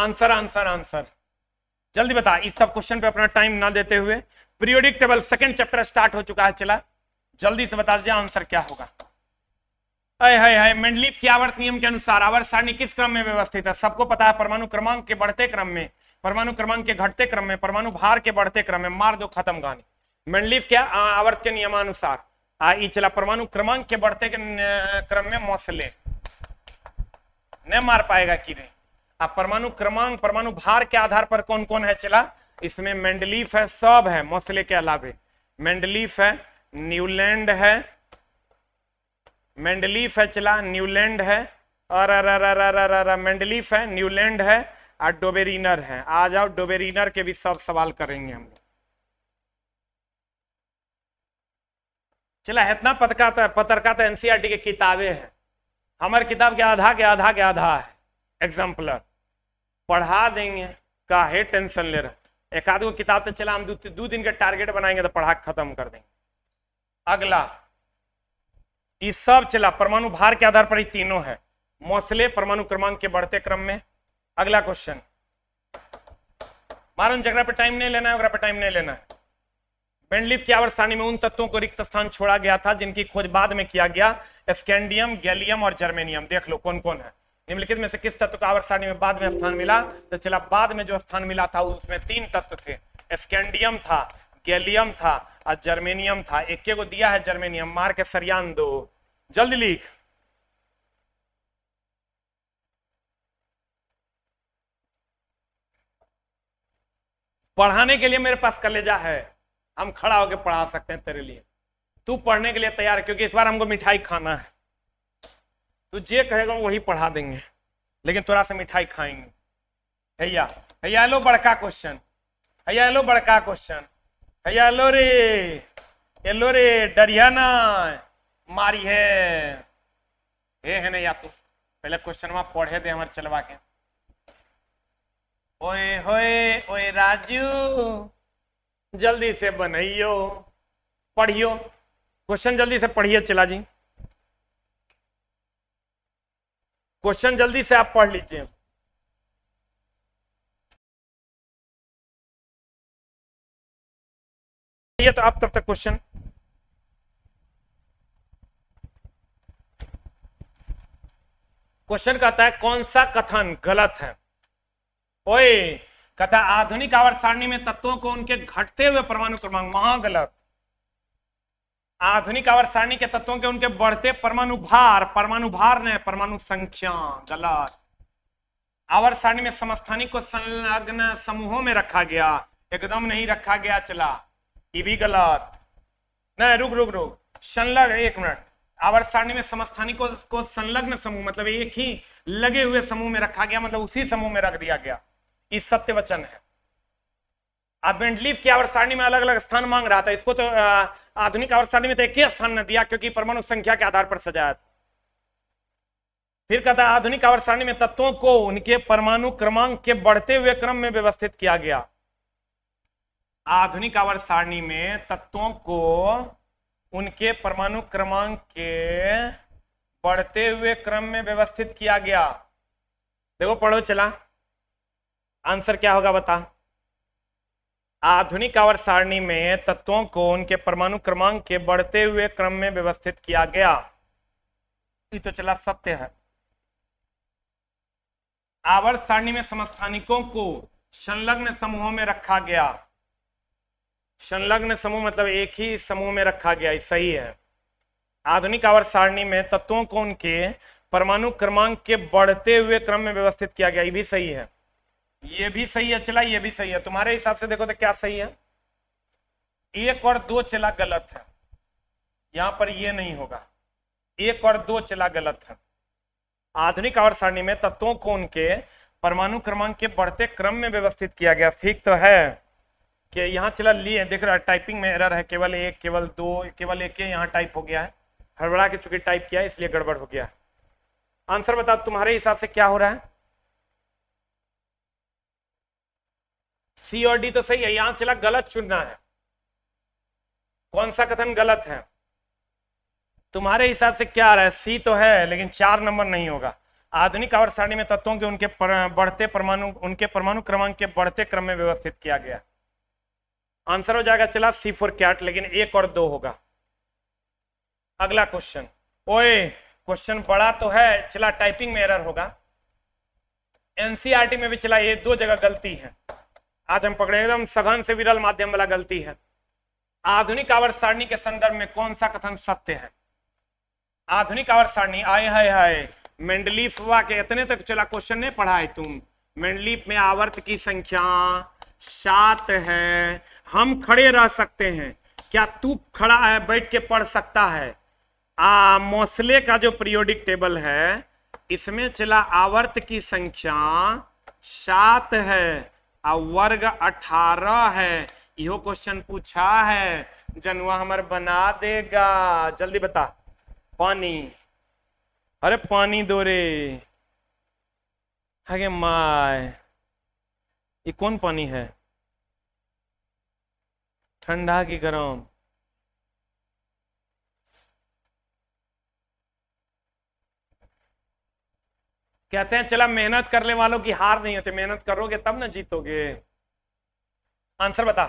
Speaker 1: आंसर आंसर आंसर जल्दी बता इस सब क्वेश्चन पे अपना टाइम ना देते हुए periodic table second chapter start हो चुका है चला जल्दी से बता दीजिए आंसर क्या होगा अय है, है मेंडलीफ की आवर्त नियम के अनुसार आवर्त सारणी किस क्रम में व्यवस्थित है सबको पता है परमाणु क्रमांक के बढ़ते क्रम में परमाणु क्रमांक के घटते क्रम में परमाणु भार के बढ़ते क्रम में मार दो खत्म गाने मेंडलीफ क्या आवर्त के नियमानुसार आ चला परमाणु क्रमांक के बढ़ते क्रम में मौसले नहीं मार पाएगा कि नहीं अब परमाणु क्रमांक परमाणु भार के आधार पर कौन कौन है चला इसमें मेंडलीफ है सब है मसले के अलावे मेंडलीफ है न्यूलैंड है मेंडलीफ है चला न्यूलैंड है और मेंडलीफ है न्यूलैंड है और डोबेरिनर है आ जाओ डोबेरिनर के भी सब सवाल करेंगे हम लोग चला इतना पत्रकार पत्रकार तो एनसीईआरटी के किताबें हैं हमारे किताब के आधा के आधा के आधा है एग्जाम्पलर पढ़ा देंगे काहे टेंशन ले रहा एक आध को किताब तो चला हम दो दिन का टारगेट बनाएंगे तो पढ़ा खत्म कर देंगे अगला ये सब चला परमाणु भार के आधार पर ही तीनों है मौसले परमाणु क्रमांक के बढ़ते क्रम में अगला क्वेश्चन मारन जगह पे टाइम नहीं लेना है पे टाइम नहीं लेना है बेंडलिफ की आवर्सानी में उन तत्वों को रिक्त स्थान छोड़ा गया था जिनकी खोज बाद में किया गया स्कैंडियम गैलियम और जर्मेनियम देख लो कौन कौन है निम्नलिखित में से किस तत्व का आवर्त सारणी में बाद में स्थान मिला तो चला बाद में जो स्थान मिला था उसमें तीन तत्व थे स्कैंडियम था गैलियम था और जर्मेनियम था एक को दिया है जर्मेनियम मार के सरियान दो जल्दी लिख पढ़ाने के लिए मेरे पास कलेजा है हम खड़ा होकर पढ़ा सकते हैं तेरे लिए तू पढ़ने के लिए तैयार है क्योंकि इस बार हमको मिठाई खाना है तो जे कहेगा वही पढ़ा देंगे लेकिन थोड़ा सा मिठाई खाएंगे हैया हैया लो बड़का क्वेश्चन हैया लो बड़का क्वेश्चन हैया लो रे ये लो रे डरिया ना मारी है हे है ना या तो पहले क्वेश्चन वहां पढ़े दे हमारे चलवा के ओए होए ओए राजू जल्दी से बनाइयो पढ़ियो क्वेश्चन जल्दी से पढ़िए चला जी क्वेश्चन जल्दी से आप पढ़ लीजिए ये तो आप तब तक क्वेश्चन क्वेश्चन कहता है कौन सा कथन गलत है ओए कथा आधुनिक आवर्त सारणी में तत्वों को उनके घटते हुए परमाणु क्रमांक महागलत आधुनिक आवर्त सारणी के तत्वों के उनके बढ़ते परमाणु भार परमाणु भार ने परमाणु संख्या गलत आवर्त सारणी में समस्थानी को संलग्न समूहों में रखा गया एकदम नहीं रखा गया चला ये भी गलत नहीं रुक रुक रुक संलग्न एक मिनट आवर सारणी में समस्थानी को, को संलग्न समूह मतलब एक ही लगे हुए समूह में रखा गया मतलब उसी समूह में रख दिया गया ये सत्य वचन है अब बेंडलीफ की आवर सारणी में अलग अलग स्थान मांग रहा था इसको तो आ, आधुनिक अवस्था में तो एक ही स्थान न दिया क्योंकि परमाणु संख्या के आधार पर सजाया था फिर कहता है आधुनिक आवर्त में तत्वों को उनके परमाणु क्रमांक के बढ़ते हुए क्रम में व्यवस्थित किया गया आधुनिक आवर्त सारणी में तत्वों को उनके परमाणु क्रमांक के बढ़ते हुए क्रम में व्यवस्थित किया गया देखो पढ़ो चला आंसर क्या होगा बता आधुनिक आवर सारणी में तत्वों को उनके परमाणु क्रमांक के बढ़ते हुए क्रम में व्यवस्थित किया गया ये तो चला सत्य है आवर सारणी में समस्थानिकों को संलग्न समूहों में रखा गया संलग्न समूह मतलब एक ही समूह में रखा गया सही है आधुनिक आवर सारणी में तत्वों को उनके परमाणु क्रमांक के बढ़ते हुए क्रम में व्यवस्थित किया गया ये भी सही है ये भी सही है चला ये भी सही है तुम्हारे हिसाब से देखो तो क्या सही है एक और दो चला गलत है यहां पर ये नहीं होगा एक और दो चला गलत है आधुनिक आवर सारणी में तत्वों को उनके परमाणु क्रमांक के बढ़ते क्रम में व्यवस्थित किया गया ठीक तो है कि यहाँ चला लिए देख रहा टाइपिंग में एरर है केवल एक केवल दो केवल एक के यहाँ टाइप हो गया है हड़बड़ा के चुके टाइप किया है इसलिए गड़बड़ हो गया है आंसर बताओ तुम्हारे हिसाब से क्या हो रहा है सी और डी तो सही है यहां चला गलत चुनना है कौन सा कथन गलत है तुम्हारे हिसाब से क्या आ रहा है सी तो है लेकिन चार नंबर नहीं होगा आधुनिक आवर सारणी में तत्वों के उनके पर, बढ़ते परमाणु उनके परमाणु क्रमांक के बढ़ते क्रम में व्यवस्थित किया गया आंसर हो जाएगा चला सी फोर कैट लेकिन एक और दो होगा अगला क्वेश्चन ओए क्वेश्चन बड़ा तो है चला टाइपिंग में एरर होगा एनसीईआरटी में भी चला ये दो जगह गलती है आज हम पकड़े एकदम सघन से विरल माध्यम वाला गलती है आधुनिक आवर्त सारणी के संदर्भ में कौन सा कथन सत्य है आधुनिक आवर्त सारणी आय हाय हाय मेंडलीफ के इतने तक चला क्वेश्चन नहीं पढ़ा है तुम मेंडलीफ में आवर्त की संख्या सात है हम खड़े रह सकते हैं क्या तू खड़ा है बैठ के पढ़ सकता है आ मौसले का जो पीरियोडिक टेबल है इसमें चला आवर्त की संख्या सात है आ वर्ग अठारह है इो क्वेश्चन पूछा है जनुआ हमार बना देगा जल्दी बता पानी अरे पानी दो रे हे माय ये कौन पानी है ठंडा की गरम कहते हैं चला मेहनत करने वालों की हार नहीं होती मेहनत करोगे तब ना जीतोगे आंसर बता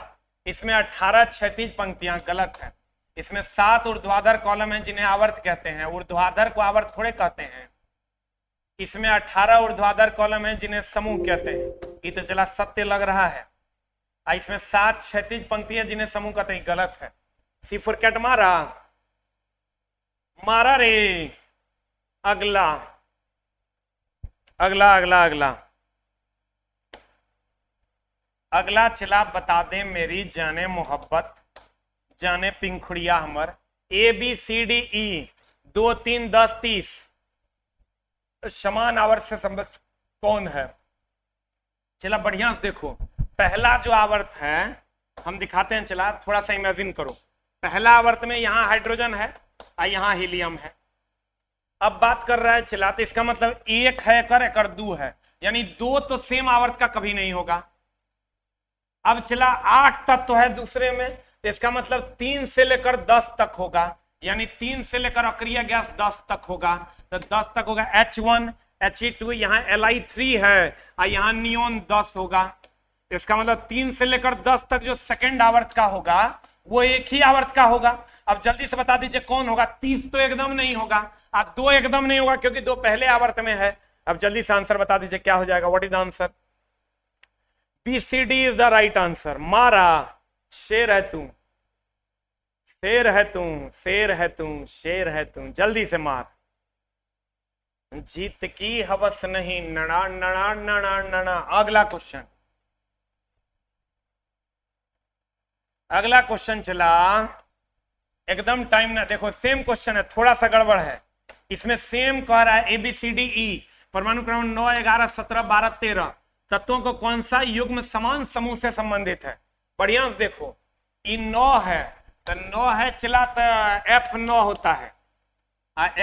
Speaker 1: इसमें अठारह क्षतिज पंक्तियां गलत है इसमें सात ऊर्ध्वाधर कॉलम है जिन्हें आवर्त कहते हैं ऊर्ध्वाधर को आवर्त थोड़े कहते हैं इसमें अठारह ऊर्ध्वाधर कॉलम है जिन्हें समूह कहते हैं ये तो चला सत्य लग रहा है आ इसमें सात क्षतिज पंक्ति है जिन्हें समूह कहते हैं गलत है कैट मारा मारा रे अगला अगला अगला अगला अगला चला बता दे मेरी जाने मोहब्बत जाने पिंखुड़िया हमर A B C D E दो तीन दस तीस समान आवर्त से संबंध कौन है चला बढ़िया से देखो पहला जो आवर्त है हम दिखाते हैं चला थोड़ा सा इमेजिन करो पहला आवर्त में यहाँ हाइड्रोजन है और यहाँ हीलियम है अब बात कर रहा है चिल्ला इसका मतलब एक है कर कर दो है यानी दो तो सेम आवर्त का कभी नहीं होगा अब चिल्ला आठ तत्व तो है दूसरे में तो इसका मतलब तीन से लेकर दस तक होगा यानी तीन से लेकर अक्रिय गैस दस तक होगा तो दस तक होगा एच वन एच टू यहाँ एल आई थ्री है और यहाँ नियोन दस होगा इसका मतलब तीन से लेकर दस तक जो सेकेंड आवर्त का होगा वो एक ही आवर्त का होगा अब जल्दी से बता दीजिए कौन होगा तीस तो एकदम नहीं होगा अब दो एकदम नहीं होगा क्योंकि दो पहले आवर्त में है अब जल्दी से आंसर बता दीजिए क्या हो जाएगा what is answer B C D is the right answer मारा शेर है तू शेर है तू शेर है तू शेर है तू जल्दी से मार जीत की हवस नहीं नड़ा नड़ा नड़ा नड़ा अगला क्वेश्चन अगला क्वेश्चन चला एकदम टाइम ना देखो सेम क्वेश्चन है थोड़ा सा गड़बड़ है इसमें सेम कह रहा है A B C D E परमाणु क्रम नौ ग्यारह सत्रह बारह तेरह तत्वों को कौन सा युग में समान समूह से संबंधित है बढ़िया देखो ई नौ है तो नौ है चला तो एफ नौ होता है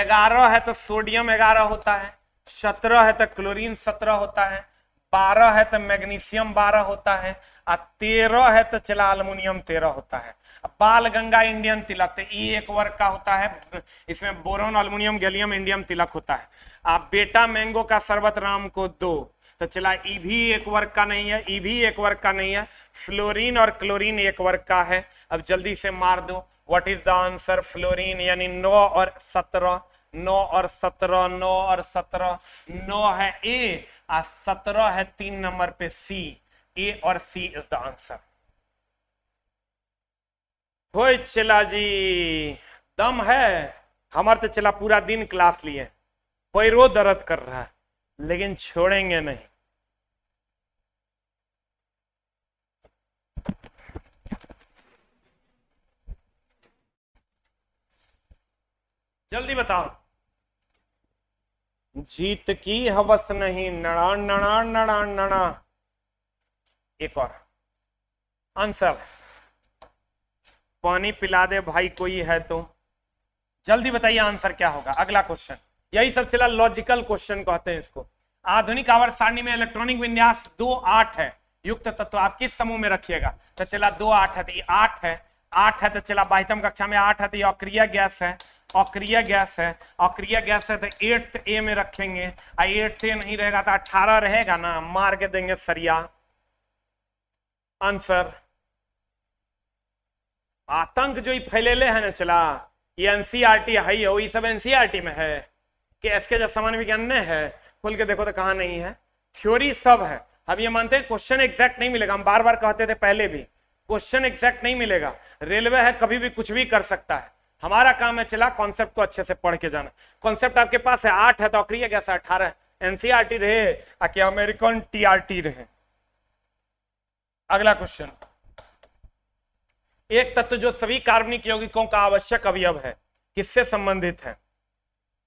Speaker 1: ग्यारह है तो सोडियम ग्यारह होता है सत्रह है तो क्लोरीन सत्रह होता है बारह है तो मैग्नीशियम बारह होता है और तेरह है तो चला अल्मोनियम तेरह होता है बाल गंगा इंडियन तिलक तो ई एक वर्ग का होता है इसमें बोरोन अल्मोनियम गैलियम इंडियम तिलक होता है आप बेटा मैंगो का शरबत राम को दो तो चला ई भी एक वर्ग का नहीं है ई भी एक वर्ग का नहीं है फ्लोरीन और क्लोरीन एक वर्ग का है अब जल्दी से मार दो what is the answer fluorine यानी नौ और सत्रह नौ और सत्रह नौ और सत्रह नौ है ए और सत्रह है तीन नंबर पे सी ए और सी इज द आंसर होय चला जी दम है हमार तो चला पूरा दिन क्लास लिए पैरों दर्द कर रहा है लेकिन छोड़ेंगे नहीं जल्दी बताओ जीत की हवस नहीं नड़ा नड़ा नड़ा नड़ा एक और आंसर पानी पिला दे भाई कोई है तो जल्दी बताइए आंसर क्या होगा अगला क्वेश्चन यही सब चला लॉजिकल क्वेश्चन कहते हैं इसको आधुनिक आवर्त सारणी में इलेक्ट्रॉनिक विन्यास दो आठ है युक्त तत्व आप किस समूह में रखिएगा तो चला दो आठ है तो ये आठ है आठ है तो चला बाहितम कक्षा में आठ है तो ये अक्रिय गैस है अक्रिय गैस है अक्रिय गैस है तो एट्थ ए में रखेंगे एट्थ ए नहीं रहेगा तो अठारह रहेगा ना मार के देंगे सरिया आंसर आतंक जो फैले ले है ना चला ये एनसीईआरटी e है ही हो ये सब एनसीईआरटी e में है कि इसके जब सामान्य विज्ञान में है खुल के देखो तो कहाँ नहीं है थ्योरी सब है हम ये मानते हैं क्वेश्चन एग्जैक्ट नहीं मिलेगा हम बार बार कहते थे पहले भी क्वेश्चन एग्जैक्ट नहीं मिलेगा रेलवे है कभी भी कुछ भी कर सकता है हमारा काम है चला कॉन्सेप्ट को अच्छे से पढ़ के जाना कॉन्सेप्ट आपके पास है आठ है तो अक्रिय कैसा अठारह एनसीआरटी e रहे अमेरिकन टीआरटी रहे अगला क्वेश्चन एक तत्व जो सभी कार्बनिक यौगिकों का आवश्यक अवयव है किससे संबंधित है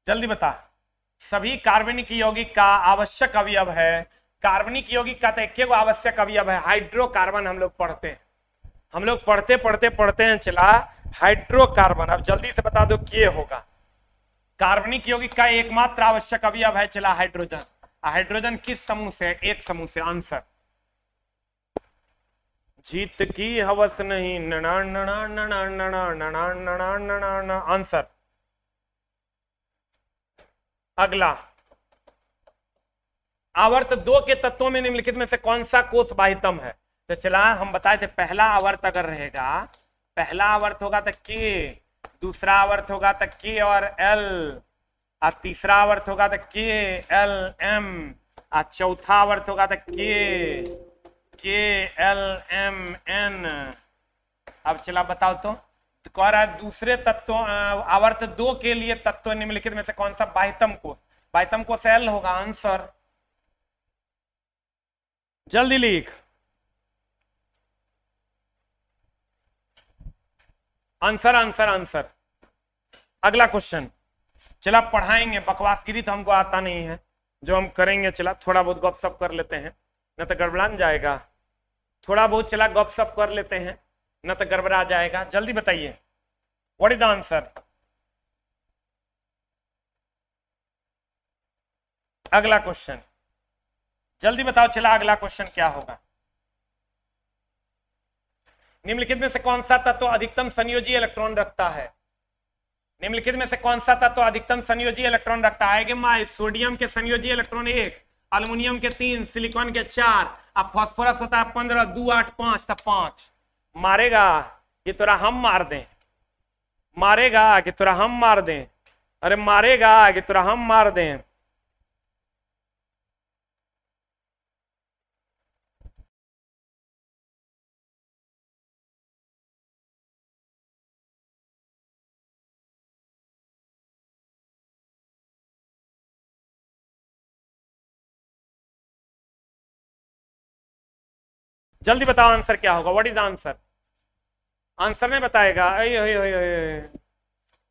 Speaker 1: जल्दी बता सभी कार्बनिक यौगिक का आवश्यक अवयव है कार्बनिक यौगिक का तो एक आवश्यक अवयव है हाइड्रोकार्बन हम लोग पढ़ते हैं हम लोग पढ़ते पढ़ते पढ़ते हैं चला हाइड्रोकार्बन अब जल्दी से बता दो क्या होगा कार्बनिक यौगिक का एकमात्र आवश्यक अवयव है चला हाइड्रोजन हाइड्रोजन किस समूह से एक समूह से आंसर जीत की हवस नहीं नणा नणा नणा नणा नणा नणा न आंसर अगला आवर्त दो के तत्वों में निम्नलिखित में से कौन सा कोष बाहितम है तो चला हम बताए थे पहला आवर्त अगर रहेगा पहला आवर्त होगा तो के दूसरा आवर्त होगा तो के और एल और तीसरा आवर्त होगा तो के एल एम और चौथा आवर्त होगा तो के के एल एम एन अब चला बताओ तो।, तो कह रहा है दूसरे तत्व आवर्त दो के लिए तत्व निम्नलिखित में से कौन सा बाहितम कोष बाहितम कोष एल होगा आंसर जल्दी लिख आंसर आंसर आंसर अगला क्वेश्चन चला पढ़ाएंगे बकवासगिरी तो हमको आता नहीं है जो हम करेंगे चला थोड़ा बहुत सप कर लेते हैं न तो गड़बड़ान जाएगा थोड़ा बहुत चला गपशप कर लेते हैं न तो गड़बड़ा जाएगा जल्दी बताइए वट इज द आंसर अगला क्वेश्चन जल्दी बताओ चला अगला क्वेश्चन क्या होगा निम्नलिखित में से कौन सा तत्व तो अधिकतम संयोजी इलेक्ट्रॉन रखता है निम्नलिखित में से कौन सा तत्व तो अधिकतम संयोजी इलेक्ट्रॉन रखता है माइस सोडियम के संयोजी इलेक्ट्रॉन एक अल्मोनियम के तीन सिलिकॉन के चार अब फॉस्फोरस होता है पंद्रह दो आठ पांच तो पांच मारेगा ये तोरा हम मार दें मारेगा कि तोरा हम मार दें अरे मारेगा कि तोरा हम मार दें जल्दी बताओ आंसर क्या होगा व्हाट इज आंसर आंसर नहीं बताएगा अय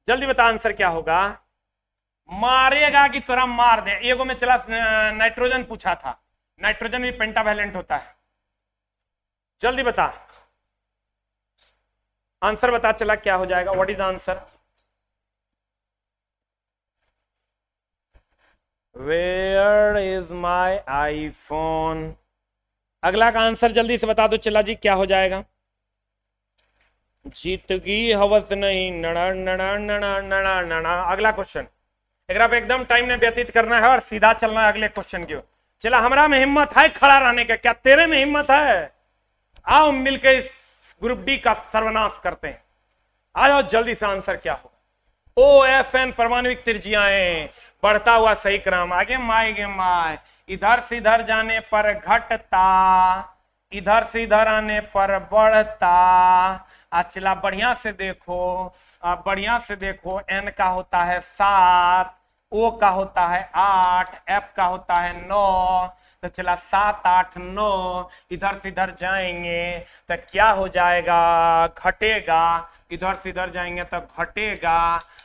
Speaker 1: जल्दी बताओ आंसर क्या होगा मारेगा कि तुरा मार दे एगो में चला नाइट्रोजन पूछा था नाइट्रोजन भी पेंटावैलेंट होता है जल्दी बता आंसर बता चला क्या हो जाएगा what is answer where is my iPhone अगला का आंसर जल्दी से बता दो चिल्ला जी क्या हो जाएगा जीतगी हवस नहीं नड़ा नड़ा नड़ा नड़ा नड़ा अगला क्वेश्चन आप एकदम टाइम ने व्यतीत करना है और सीधा चलना है अगले क्वेश्चन की चला हमारा में हिम्मत है खड़ा रहने का क्या तेरे में हिम्मत है आओ मिलकर इस ग्रुप डी का सर्वनाश करते हैं आ जाओ जल्दी से आंसर क्या हो ओ एफ एन परमाणविक त्रिज्याएं बढ़ता हुआ सही क्रम आगे माए गे माए इधर से इधर जाने पर घटता इधर से इधर आने पर बढ़ता अच्छा बढ़िया से देखो बढ़िया से देखो एन का होता है सात ओ का होता है आठ एफ का होता है नौ तो चला सात आठ नौ इधर से इधर जाएंगे तो क्या हो जाएगा घटेगा इधर से इधर जाएंगे तो घटेगा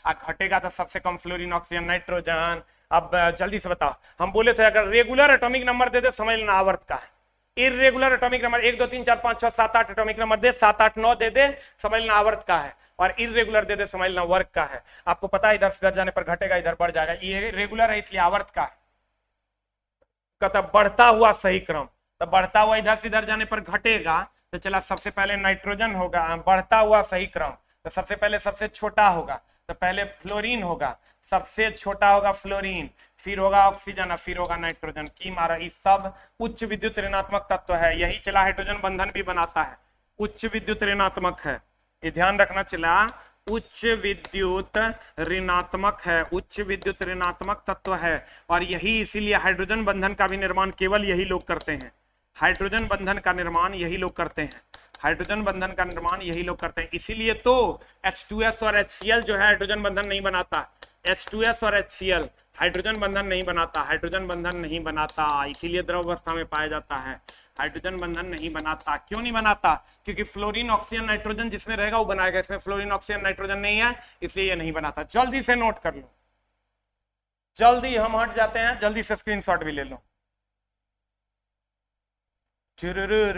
Speaker 1: आ घटेगा तो सबसे कम फ्लोरिन ऑक्सीजन नाइट्रोजन अब जल्दी से बताओ हम बोले थे अगर रेगुलर एटॉमिक नंबर दे दे समझ लेना आवर्त का इरेगुलर एटॉमिक नंबर एक दो तीन चार पांच छह सात आठ एटॉमिक नंबर दे सात आठ नौ दे दे समझ लेना आवर्त का है और इरेगुलर दे दे समझ लेना वर्क का है आपको पता है इधर से इधर जाने पर घटेगा इधर बढ़ जाएगा ये रेगुलर है इसलिए आवर्त का है कहता बढ़ता हुआ सही क्रम तो बढ़ता हुआ इधर से इधर जाने पर घटेगा तो चला सबसे पहले नाइट्रोजन होगा बढ़ता हुआ सही क्रम तो सबसे पहले सबसे छोटा होगा तो पहले फ्लोरीन होगा सबसे छोटा होगा फ्लोरीन फिर होगा ऑक्सीजन और फिर होगा नाइट्रोजन की मारा ये सब उच्च विद्युत ऋणात्मक तत्व है यही चला हाइड्रोजन बंधन भी बनाता है उच्च विद्युत ऋणात्मक है ये ध्यान रखना चला उच्च विद्युत ऋणात्मक है उच्च विद्युत ऋणात्मक तत्व है और यही इसीलिए हाइड्रोजन बंधन का भी निर्माण केवल यही लोग करते हैं हाइड्रोजन बंधन का निर्माण यही लोग करते हैं हाइड्रोजन बंधन का निर्माण यही लोग करते हैं इसीलिए तो H2S और HCl जो है हाइड्रोजन बंधन नहीं बनाता H2S और HCl हाइड्रोजन बंधन नहीं बनाता हाइड्रोजन बंधन नहीं बनाता इसीलिए द्रव अवस्था में पाया जाता है हाइड्रोजन बंधन नहीं बनाता क्यों नहीं बनाता क्योंकि फ्लोरीन ऑक्सीजन नाइट्रोजन जिसमें रहेगा वो बनाएगा इसमें फ्लोरीन ऑक्सीजन नाइट्रोजन नहीं है इसलिए ये नहीं बनाता जल्दी से नोट कर लो जल्दी हम हट जाते हैं जल्दी से स्क्रीनशॉट भी ले लो जीत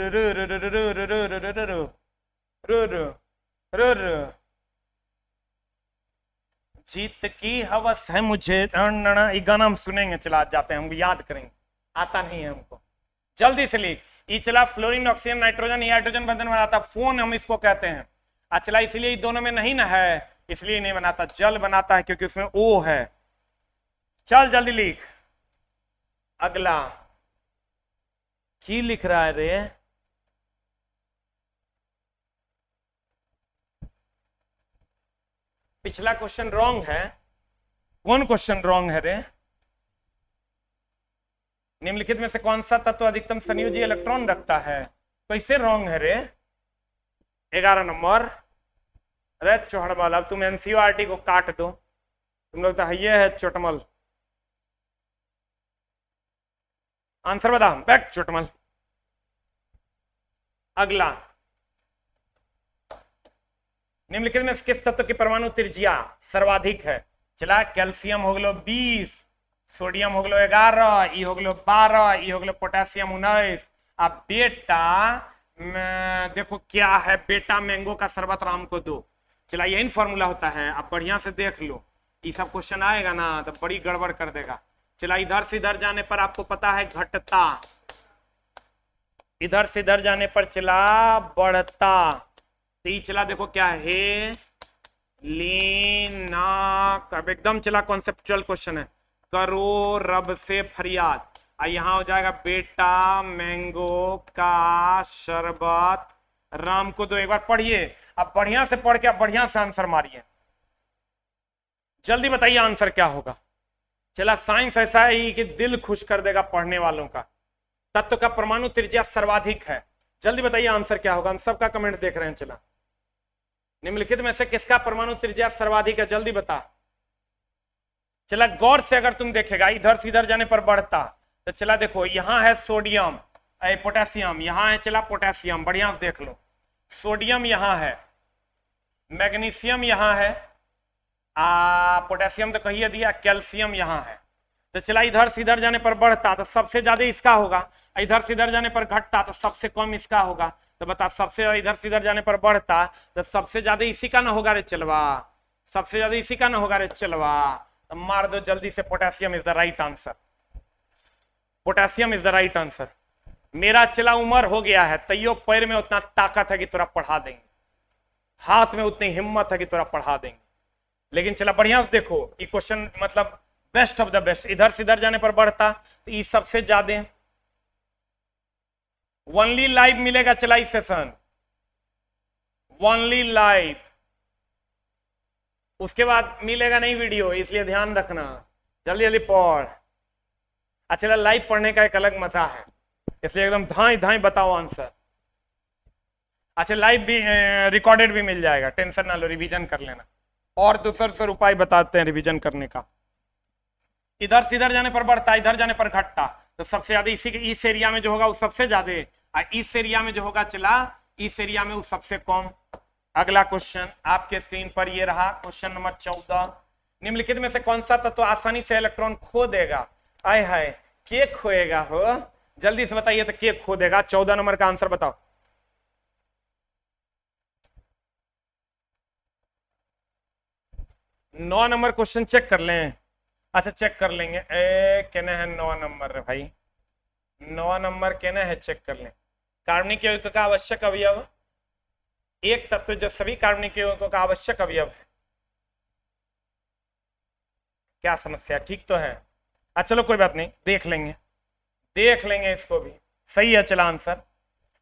Speaker 1: की हवस है मुझे गाना हम सुनेंगे चला जाते हैं हम याद करेंगे आता नहीं है हमको जल्दी से लिख इचला फ्लोरिन ऑक्सीजन नाइट्रोजन हाइड्रोजन बंधन बनाता फोन हम इसको कहते हैं अचला इसलिए दोनों में नहीं ना है इसलिए नहीं बनाता जल बनाता है क्योंकि उसमें ओ है चल जल्दी लिख अगला की लिख रहा है रे पिछला क्वेश्चन रॉन्ग है कौन क्वेश्चन रॉन्ग है रे निम्नलिखित में से कौन सा तत्व अधिकतम संयोजी इलेक्ट्रॉन रखता है तो इसे रॉन्ग है रे ग्यारह नंबर अरे चौहड़मल अब तुम एनसीआरटी को काट दो तुम लोग तो है चोटमल आंसर बता बैक चुटमल अगला निम्नलिखित में किस तत्व की परमाणु त्रिज्या सर्वाधिक है चला कैल्शियम हो गलो बीस सोडियम हो गलो ग्यारह ई हो गलो बारह ई हो गलो पोटेशियम उन्नीस अब बेटा देखो क्या है बेटा मैंगो का शरबत राम को दो चला यही फॉर्मूला होता है अब बढ़िया से देख लो ये सब क्वेश्चन आएगा ना तो बड़ी गड़बड़ कर देगा चला इधर से इधर जाने पर आपको पता है घटता इधर से इधर जाने पर चला बढ़ता तो चला देखो क्या है लीना एकदम चला कॉन्सेप्चुअल क्वेश्चन है करो रब से फरियाद यहां हो जाएगा बेटा मैंगो का शरबत राम को दो तो एक बार पढ़िए अब बढ़िया से पढ़ के अब बढ़िया से आंसर मारिए जल्दी बताइए आंसर क्या होगा चला साइंस ऐसा ही कि दिल खुश कर देगा पढ़ने वालों का तत्व का परमाणु त्रिज्या सर्वाधिक है जल्दी बताइए आंसर क्या होगा हम सबका कमेंट देख रहे हैं चला निम्नलिखित में से किसका परमाणु त्रिज्या सर्वाधिक है जल्दी बता चला गौर से अगर तुम देखेगा इधर से इधर जाने पर बढ़ता तो चला देखो यहां है सोडियम ए, पोटेशियम यहां है चला पोटेशियम बढ़िया देख लो सोडियम यहां है मैग्नीशियम यहां है आ पोटेशियम तो कही दिया कैल्शियम यहाँ है तो चला इधर से इधर जाने पर बढ़ता तो सबसे ज्यादा इसका होगा इधर से इधर जाने पर घटता तो सबसे कम इसका होगा तो बता सबसे ज्यादा इधर से इधर जाने पर बढ़ता तो सबसे ज्यादा इसी का ना होगा रे चलवा सबसे ज्यादा इसी का ना होगा रे चलवा तो मार दो जल्दी से potassium is the right answer potassium is the right answer मेरा चला उम्र हो गया है तैयो तो पैर में उतना ताकत है कि तुरा पढ़ा देंगे हाथ में उतनी हिम्मत है कि तुरा पढ़ा देंगे लेकिन चला बढ़िया से देखो ये क्वेश्चन मतलब बेस्ट ऑफ द बेस्ट इधर से इधर जाने पर बढ़ता तो ये सबसे ज्यादा वनली लाइव मिलेगा चला इस सेशन वनली लाइव उसके बाद मिलेगा नहीं वीडियो इसलिए ध्यान रखना जल्दी जल्दी पढ़ अच्छा लाइव पढ़ने का एक अलग मजा है इसलिए एकदम धाई धाई बताओ आंसर अच्छा लाइव भी रिकॉर्डेड भी मिल जाएगा टेंशन ना लो रिवीजन कर लेना और दुतर उपाय बताते हैं रिवीजन करने का इधर से इधर जाने पर बढ़ता इधर जाने पर घटता तो सबसे ज्यादा इसी के इस एरिया में जो होगा वो सबसे ज्यादा इस एरिया में जो होगा चला इस एरिया में वो सबसे कम अगला क्वेश्चन आपके स्क्रीन पर ये रहा क्वेश्चन नंबर चौदह निम्नलिखित में से कौन सा तत्व तो आसानी से इलेक्ट्रॉन खो देगा आय हाय के खोएगा हो जल्दी से बताइए तो के खो देगा चौदह नंबर का आंसर बताओ नौ नंबर क्वेश्चन चेक कर लें अच्छा चेक कर लेंगे ए कहना है नौ नंबर भाई नौ नंबर कहना है चेक कर लें कार्बनिक यौगिक का आवश्यक अवयव एक तत्व जो सभी कार्बनिक यौगिकों का आवश्यक अवयव है क्या समस्या ठीक तो है अच्छा चलो कोई बात नहीं देख लेंगे देख लेंगे इसको भी सही है चला आंसर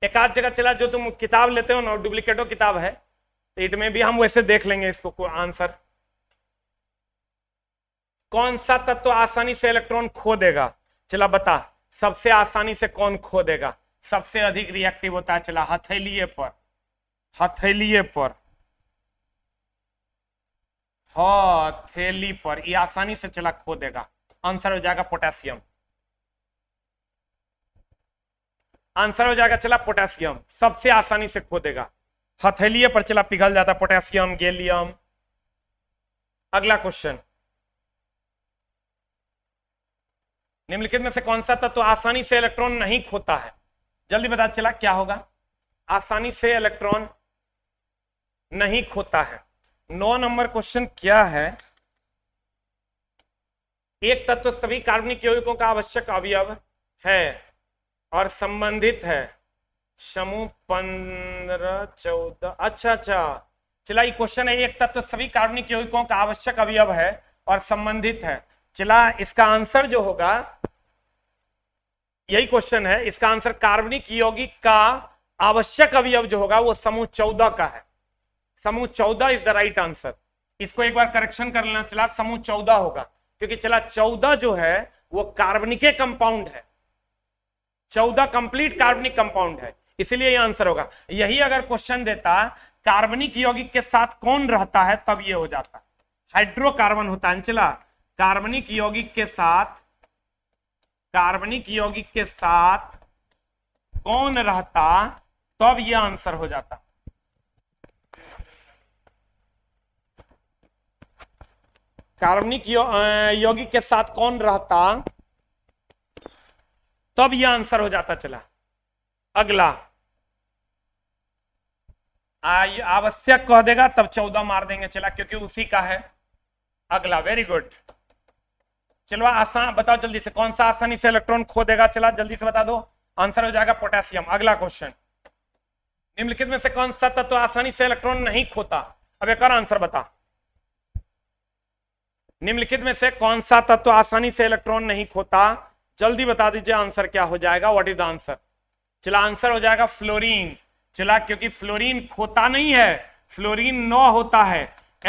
Speaker 1: एक आध जगह चला जो तुम किताब लेते हो ना डुप्लीकेटो किताब है तो इट में भी हम वैसे देख लेंगे इसको आंसर कौन सा तत्व तो आसानी से इलेक्ट्रॉन खो देगा चला बता सबसे आसानी से कौन खो देगा सबसे अधिक रिएक्टिव होता है चला हथेलिए पर हथेलिए पर हथेली पर ये आसानी से चला खो देगा आंसर हो जाएगा पोटेशियम आंसर हो जाएगा चला पोटेशियम सबसे आसानी से खो देगा हथेलिए पर चला पिघल जाता पोटेशियम गैलियम अगला क्वेश्चन निम्नलिखित में से कौन सा तत्व तो आसानी से इलेक्ट्रॉन नहीं खोता है जल्दी बता चला क्या होगा आसानी से इलेक्ट्रॉन नहीं खोता है नौ नंबर क्वेश्चन क्या है एक तत्व तो सभी कार्बनिक यौगिकों का आवश्यक अवयव है और संबंधित है समूह पंद्रह चौदह अच्छा अच्छा चला ये क्वेश्चन है एक तत्व तो सभी कार्बनिक यौगिकों का आवश्यक अवयव है और संबंधित है चला इसका आंसर जो होगा यही क्वेश्चन है इसका आंसर कार्बनिक यौगिक का आवश्यक अवयव जो होगा वो समूह चौदह का है समूह चौदह इज द राइट आंसर इसको एक बार करेक्शन कर लेना चला समूह चौदह होगा क्योंकि चला चौदह जो है वो कार्बनिके कंपाउंड है चौदह कंप्लीट कार्बनिक कंपाउंड है इसलिए ये आंसर होगा यही अगर क्वेश्चन देता कार्बनिक यौगिक के साथ कौन रहता है तब ये हो जाता हाइड्रोकार्बन होता है चला कार्बनिक यौगिक के साथ कार्बनिक यौगिक के साथ कौन रहता तब यह आंसर हो जाता कार्बनिक यौगिक के साथ कौन रहता तब यह आंसर हो जाता चला अगला आवश्यक कह देगा तब चौदह मार देंगे चला क्योंकि उसी का है अगला वेरी गुड चलो आसान बताओ जल्दी से कौन सा आसानी से इलेक्ट्रॉन खो देगा चला जल्दी से बता दो आंसर हो जाएगा पोटेशियम अगला क्वेश्चन निम्नलिखित में से कौन सा तत्व तो आसानी से इलेक्ट्रॉन नहीं खोता अब एक और आंसर बता निम्नलिखित में से कौन सा तत्व तो आसानी से इलेक्ट्रॉन नहीं खोता जल्दी बता दीजिए आंसर क्या हो जाएगा व्हाट इज द आंसर चला आंसर हो जाएगा फ्लोरीन चला क्योंकि फ्लोरीन खोता नहीं है फ्लोरीन नौ होता है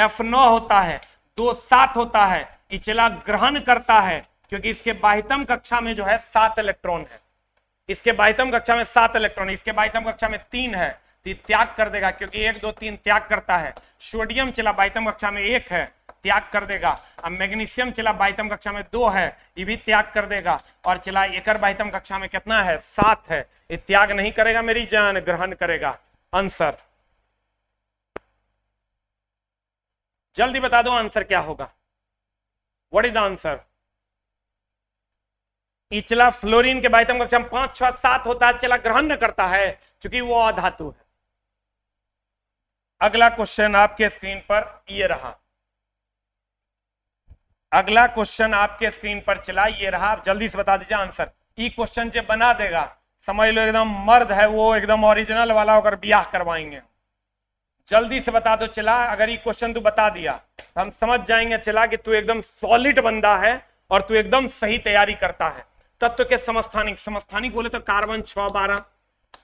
Speaker 1: एफ नौ होता है दो सात होता है इचला ग्रहण करता है क्योंकि इसके बाहितम कक्षा में जो है सात इलेक्ट्रॉन है इसके बाहितम कक्षा में सात इलेक्ट्रॉन इसके बाहितम कक्षा में तीन है तो त्याग कर देगा क्योंकि एक दो तीन त्याग करता है सोडियम चिला बाहितम कक्षा में एक है त्याग कर देगा अब मैग्नीशियम चिला बाहितम कक्षा में दो है ये भी त्याग कर देगा और चिला एकर बाहितम कक्षा में कितना है सात है ये त्याग नहीं करेगा मेरी जान ग्रहण करेगा आंसर जल्दी बता दो आंसर क्या होगा व्हाट इज द आंसर इचला फ्लोरीन के बाहितम कक्षा में पांच छह सात होता है चला ग्रहण न करता है क्योंकि वो अधातु है अगला क्वेश्चन आपके स्क्रीन पर ये रहा अगला क्वेश्चन आपके स्क्रीन पर चला ये रहा आप जल्दी से बता दीजिए आंसर ई क्वेश्चन जब बना देगा समझ लो एकदम मर्द है वो एकदम ओरिजिनल वाला होकर ब्याह करवाएंगे जल्दी से बता दो चला अगर ये क्वेश्चन तू बता दिया तो हम समझ जाएंगे चला कि तू एकदम सॉलिड बंदा है और तू एकदम सही तैयारी करता है तत्व तो के समस्थानिक समस्थानिक बोले तो कार्बन छ बारह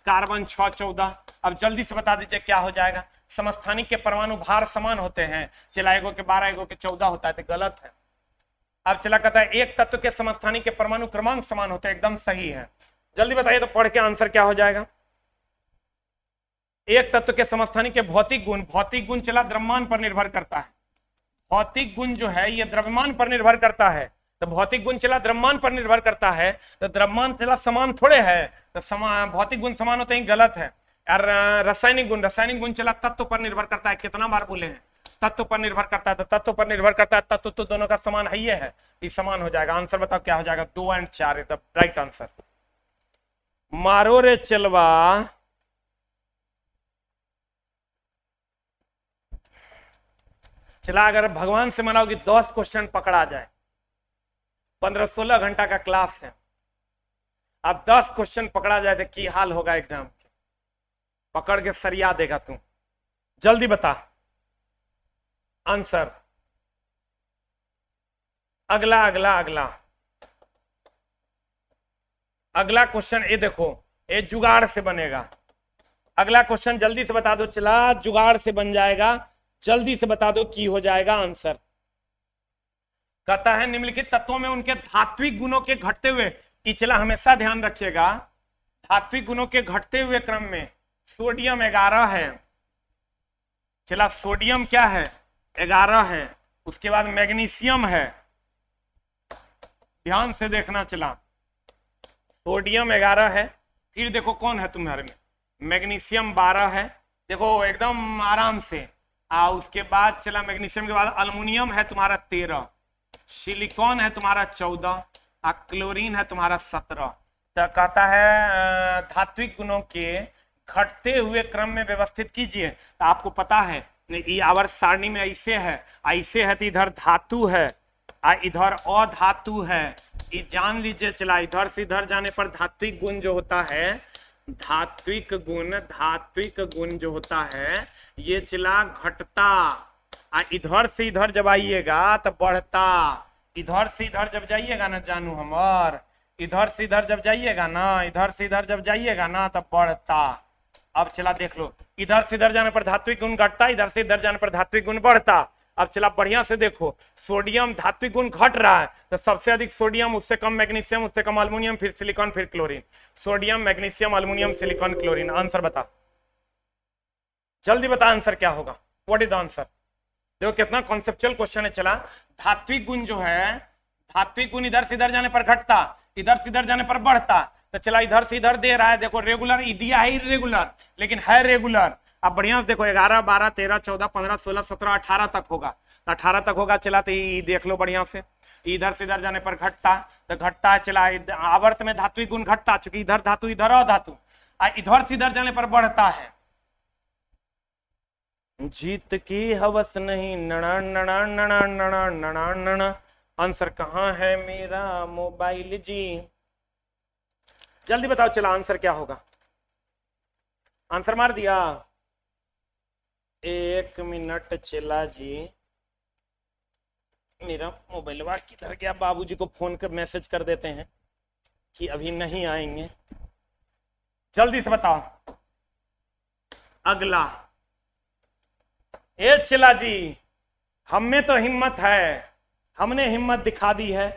Speaker 1: कार्बन छ चौदह अब जल्दी से बता दीजिए क्या हो जाएगा समस्थानिक के परमाणु भार समान होते हैं चला एगो के बारह एगो के चौदह होता है तो गलत है अब चला कहता है एक तत्व के समस्थानिक के परमाणु क्रमांक समान होते हैं एकदम सही है जल्दी बताइए तो पढ़ के आंसर क्या हो जाएगा एक तत्व के समस्थानी के भौतिक गुण भौतिक गुण चला द्रव्यमान पर निर्भर करता है भौतिक गुण जो है यह द्रव्यमान पर निर्भर करता है तो भौतिक गुण चला द्रव्यमान पर निर्भर करता है तो द्रव्यमान चला समान थोड़े है तो समान भौतिक गुण समान होते ही गलत है और रासायनिक गुण रासायनिक गुण चला तत्व पर निर्भर करता है कितना बार बोले हैं तत्व पर निर्भर करता है तो तत्व पर निर्भर करता है तत्व तो दोनों का समान है ये है ये समान हो जाएगा आंसर बताओ क्या हो जाएगा दो एंड चार इज द राइट आंसर मारो रे चलवा चला अगर भगवान से मनाओ कि दस क्वेश्चन पकड़ा जाए पंद्रह सोलह घंटा का क्लास है अब दस क्वेश्चन पकड़ा जाए तो की हाल होगा एग्जाम पकड़ के सरिया देगा तू जल्दी बता आंसर अगला अगला अगला अगला क्वेश्चन ये देखो ये जुगाड़ से बनेगा अगला क्वेश्चन जल्दी से बता दो चला जुगाड़ से बन जाएगा जल्दी से बता दो की हो जाएगा आंसर कहता है निम्नलिखित तत्वों में उनके धात्विक गुणों के घटते हुए इचला हमेशा ध्यान रखिएगा धात्विक गुणों के घटते हुए क्रम में सोडियम ग्यारह है चला सोडियम क्या है ग्यारह है उसके बाद मैग्नीशियम है ध्यान से देखना चला सोडियम ग्यारह है फिर देखो कौन है तुम्हारे में मैग्नीशियम बारह है देखो एकदम आराम से आ उसके बाद चला मैग्नीशियम के बाद अल्मोनियम है तुम्हारा तेरह सिलिकॉन है तुम्हारा चौदह और क्लोरीन है तुम्हारा सत्रह तो कहता है धात्विक गुणों के घटते हुए क्रम में व्यवस्थित कीजिए तो आपको पता है ये आवर सारणी में ऐसे है ऐसे है तो इधर धातु है आ इधर अधातु है ये जान लीजिए चला इधर से इधर जाने पर धात्विक गुण जो होता है धात्विक गुण धात्विक गुण जो होता है ये चला घटता आ इधर से इधर जब आइएगा तो बढ़ता इधर से इधर जब जाइएगा ना जानू हमार इधर से इधर जब जाइएगा ना इधर से इधर जब जाइएगा ना तो बढ़ता अब चला देख लो इधर से इधर जाने पर धात्विक गुण घटता इधर से इधर जाने पर धात्विक गुण बढ़ता अब चला बढ़िया से देखो सोडियम धात्विक गुण घट रहा है तो सबसे अधिक सोडियम उससे कम मैग्नीशियम उससे कम अल्मोनियम फिर सिलिकॉन फिर chlorine sodium magnesium aluminium silicon chlorine answer बता जल्दी बता आंसर क्या होगा वट इज द आंसर देखो कितना कॉन्सेप्चुअल क्वेश्चन है चला धात्विक गुण जो है धात्विक गुण इधर से इधर जाने पर घटता इधर से इधर जाने पर बढ़ता तो चला इधर से इधर दे रहा है देखो रेगुलर दिया है इरेगुलर लेकिन है रेगुलर अब बढ़िया से देखो ग्यारह बारह तेरह चौदह पंद्रह सोलह सत्रह अठारह तक होगा तो अठारह तक होगा चला तो देख लो बढ़िया से इधर से इधर जाने पर घटता तो घटता है चला आवर्त में धात्विक गुण घटता चूंकि इधर धातु इधर और धातु इधर से इधर जाने पर बढ़ता है जीत की हवस नहीं नणा नणा नणा नणा नणा नणा आंसर कहाँ है मेरा मोबाइल जी जल्दी बताओ चला आंसर क्या होगा आंसर मार दिया एक मिनट चला जी मेरा मोबाइल वाह किधर गया बाबूजी को फोन कर मैसेज कर देते हैं कि अभी नहीं आएंगे जल्दी से बताओ अगला ए चिला जी हम में तो हिम्मत है हमने हिम्मत दिखा दी है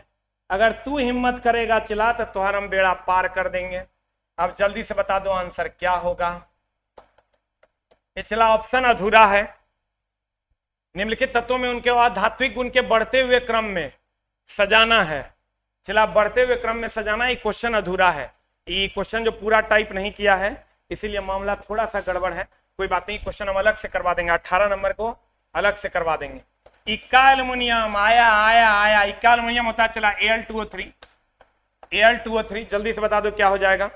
Speaker 1: अगर तू हिम्मत करेगा चिला तो तुहर हम बेड़ा पार कर देंगे अब जल्दी से बता दो आंसर क्या होगा ये चिला ऑप्शन अधूरा है निम्नलिखित तत्वों में उनके धात्विक गुण के बढ़ते हुए क्रम में सजाना है चिला बढ़ते हुए क्रम में सजाना ये क्वेश्चन अधूरा है ये क्वेश्चन जो पूरा टाइप नहीं किया है इसीलिए मामला थोड़ा सा गड़बड़ है कोई बात नहीं क्वेश्चन हम अलग से करवा देंगे अठारह नंबर को अलग से करवा देंगे इक्का एल्युमिनियम आया आया आया इक्का एल्युमिनियम होता चला L two O three L two O three जल्दी से बता दो क्या हो जाएगा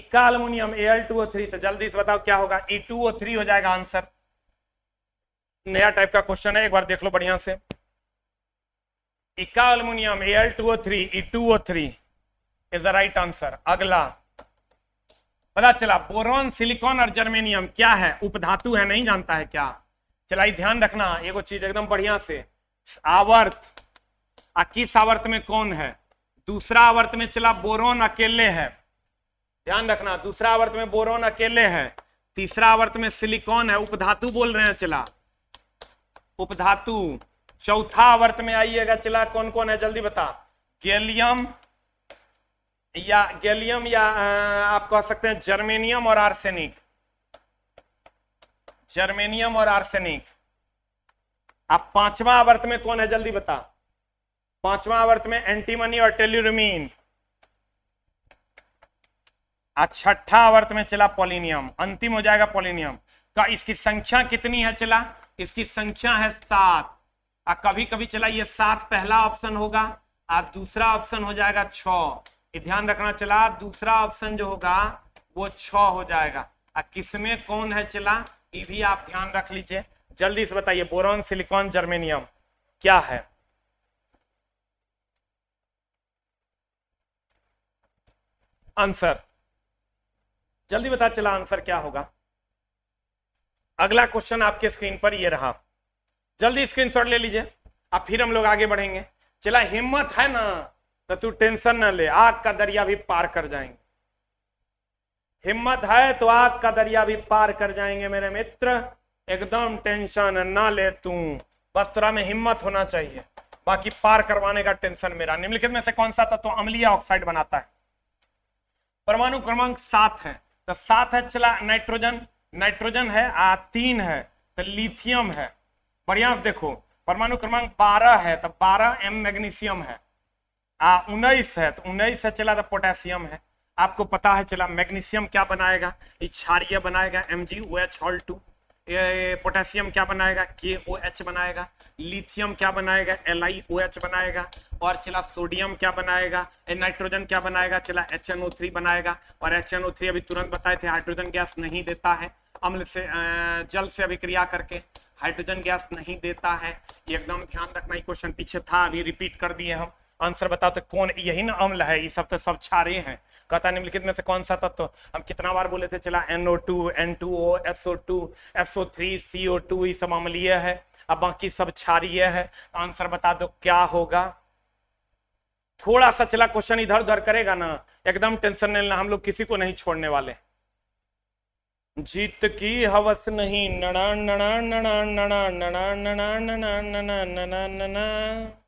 Speaker 1: इक्का aluminium L two O three तो जल्दी से बताओ क्या होगा ई टू ओ थ्री हो जाएगा आंसर नया टाइप का क्वेश्चन है एक बार देख लो बढ़िया से इक्का aluminium L two O three E two O three is the right answer अगला पता चला बोरोन सिलिकॉन और जर्मेनियम क्या है उपधातु है नहीं जानता है क्या चला ध्यान रखना एगो चीज एकदम बढ़िया से आवर्त किस आवर्त में कौन है दूसरा आवर्त में चला बोरोन अकेले है ध्यान रखना दूसरा आवर्त में बोरोन अकेले है तीसरा आवर्त में सिलिकॉन है उपधातु बोल रहे हैं चला उपधातु चौथा आवर्त में आइएगा चला कौन कौन है जल्दी बता गैलियम या गैलियम या आप कह सकते हैं जर्मेनियम और आर्सेनिक जर्मेनियम और आर्सेनिक आप पांचवा आवर्त में कौन है जल्दी बता पांचवा आवर्त में एंटीमनी और टेल्यूरमीन छठा आवर्त में चला पोलिनियम अंतिम हो जाएगा पोलिनियम का इसकी संख्या कितनी है चला इसकी संख्या है सात आ कभी कभी चला ये सात पहला ऑप्शन होगा और दूसरा ऑप्शन हो जाएगा छ कि ध्यान रखना चला दूसरा ऑप्शन जो होगा वो छ हो जाएगा किसमें कौन है चला ये भी आप ध्यान रख लीजिए जल्दी से बताइए बोरॉन सिलिकॉन जर्मेनियम क्या है आंसर जल्दी बता चला आंसर क्या होगा अगला क्वेश्चन आपके स्क्रीन पर ये रहा जल्दी स्क्रीनशॉट ले लीजिए अब फिर हम लोग आगे बढ़ेंगे चला हिम्मत है ना तो तू टेंशन ना ले आग का दरिया भी पार कर जाएंगे हिम्मत है तो आग का दरिया भी पार कर जाएंगे मेरे मित्र एकदम टेंशन ना ले तू बस तुरा में हिम्मत होना चाहिए बाकी पार करवाने का टेंशन मेरा निम्नलिखित में से कौन सा तत्व तो अम्लीय ऑक्साइड बनाता है परमाणु क्रमांक सात है तो सात है चला नाइट्रोजन नाइट्रोजन है आ तीन है तो लिथियम है बढ़िया देखो परमाणु क्रमांक बारह है तो बारह एम मैग्नीशियम है आ उन्नीस है तो उन्नीस है चला तो पोटेशियम है आपको पता है चला मैग्नीशियम क्या बनाएगा इच्छारिया बनाएगा M G O H all two potassium क्या बनाएगा के ओ एच बनाएगा लिथियम क्या बनाएगा एल आई ओ एच बनाएगा और चला सोडियम क्या बनाएगा नाइट्रोजन क्या बनाएगा चला एच एन ओ थ्री बनाएगा और एच एन ओ थ्री अभी तुरंत बताए थे हाइड्रोजन गैस नहीं देता है अम्ल से जल से अभिक्रिया करके हाइड्रोजन गैस नहीं देता है एकदम ध्यान रखना ही क्वेश्चन पीछे था अभी रिपीट कर दिए हम आंसर बताओ तो कौन यही ना अम्ल है ये सब तो सब छारे हैं कहता निम्नलिखित में से कौन सा तत्व तो? हम कितना बार बोले थे चला N O two N two O S O two S O three C O two ये सब अम्लीय है अब बाकी सब क्षारीय है आंसर बता दो क्या होगा थोड़ा सा चला क्वेश्चन इधर उधर करेगा ना एकदम टेंशन नहीं लेना हम लोग किसी को नहीं छोड़ने वाले जीत की हवस नहीं नड़ा नड़ा नड़ा नड़ा नड़ा नड़ा नड़ा नड़ा नड़ा नड़ा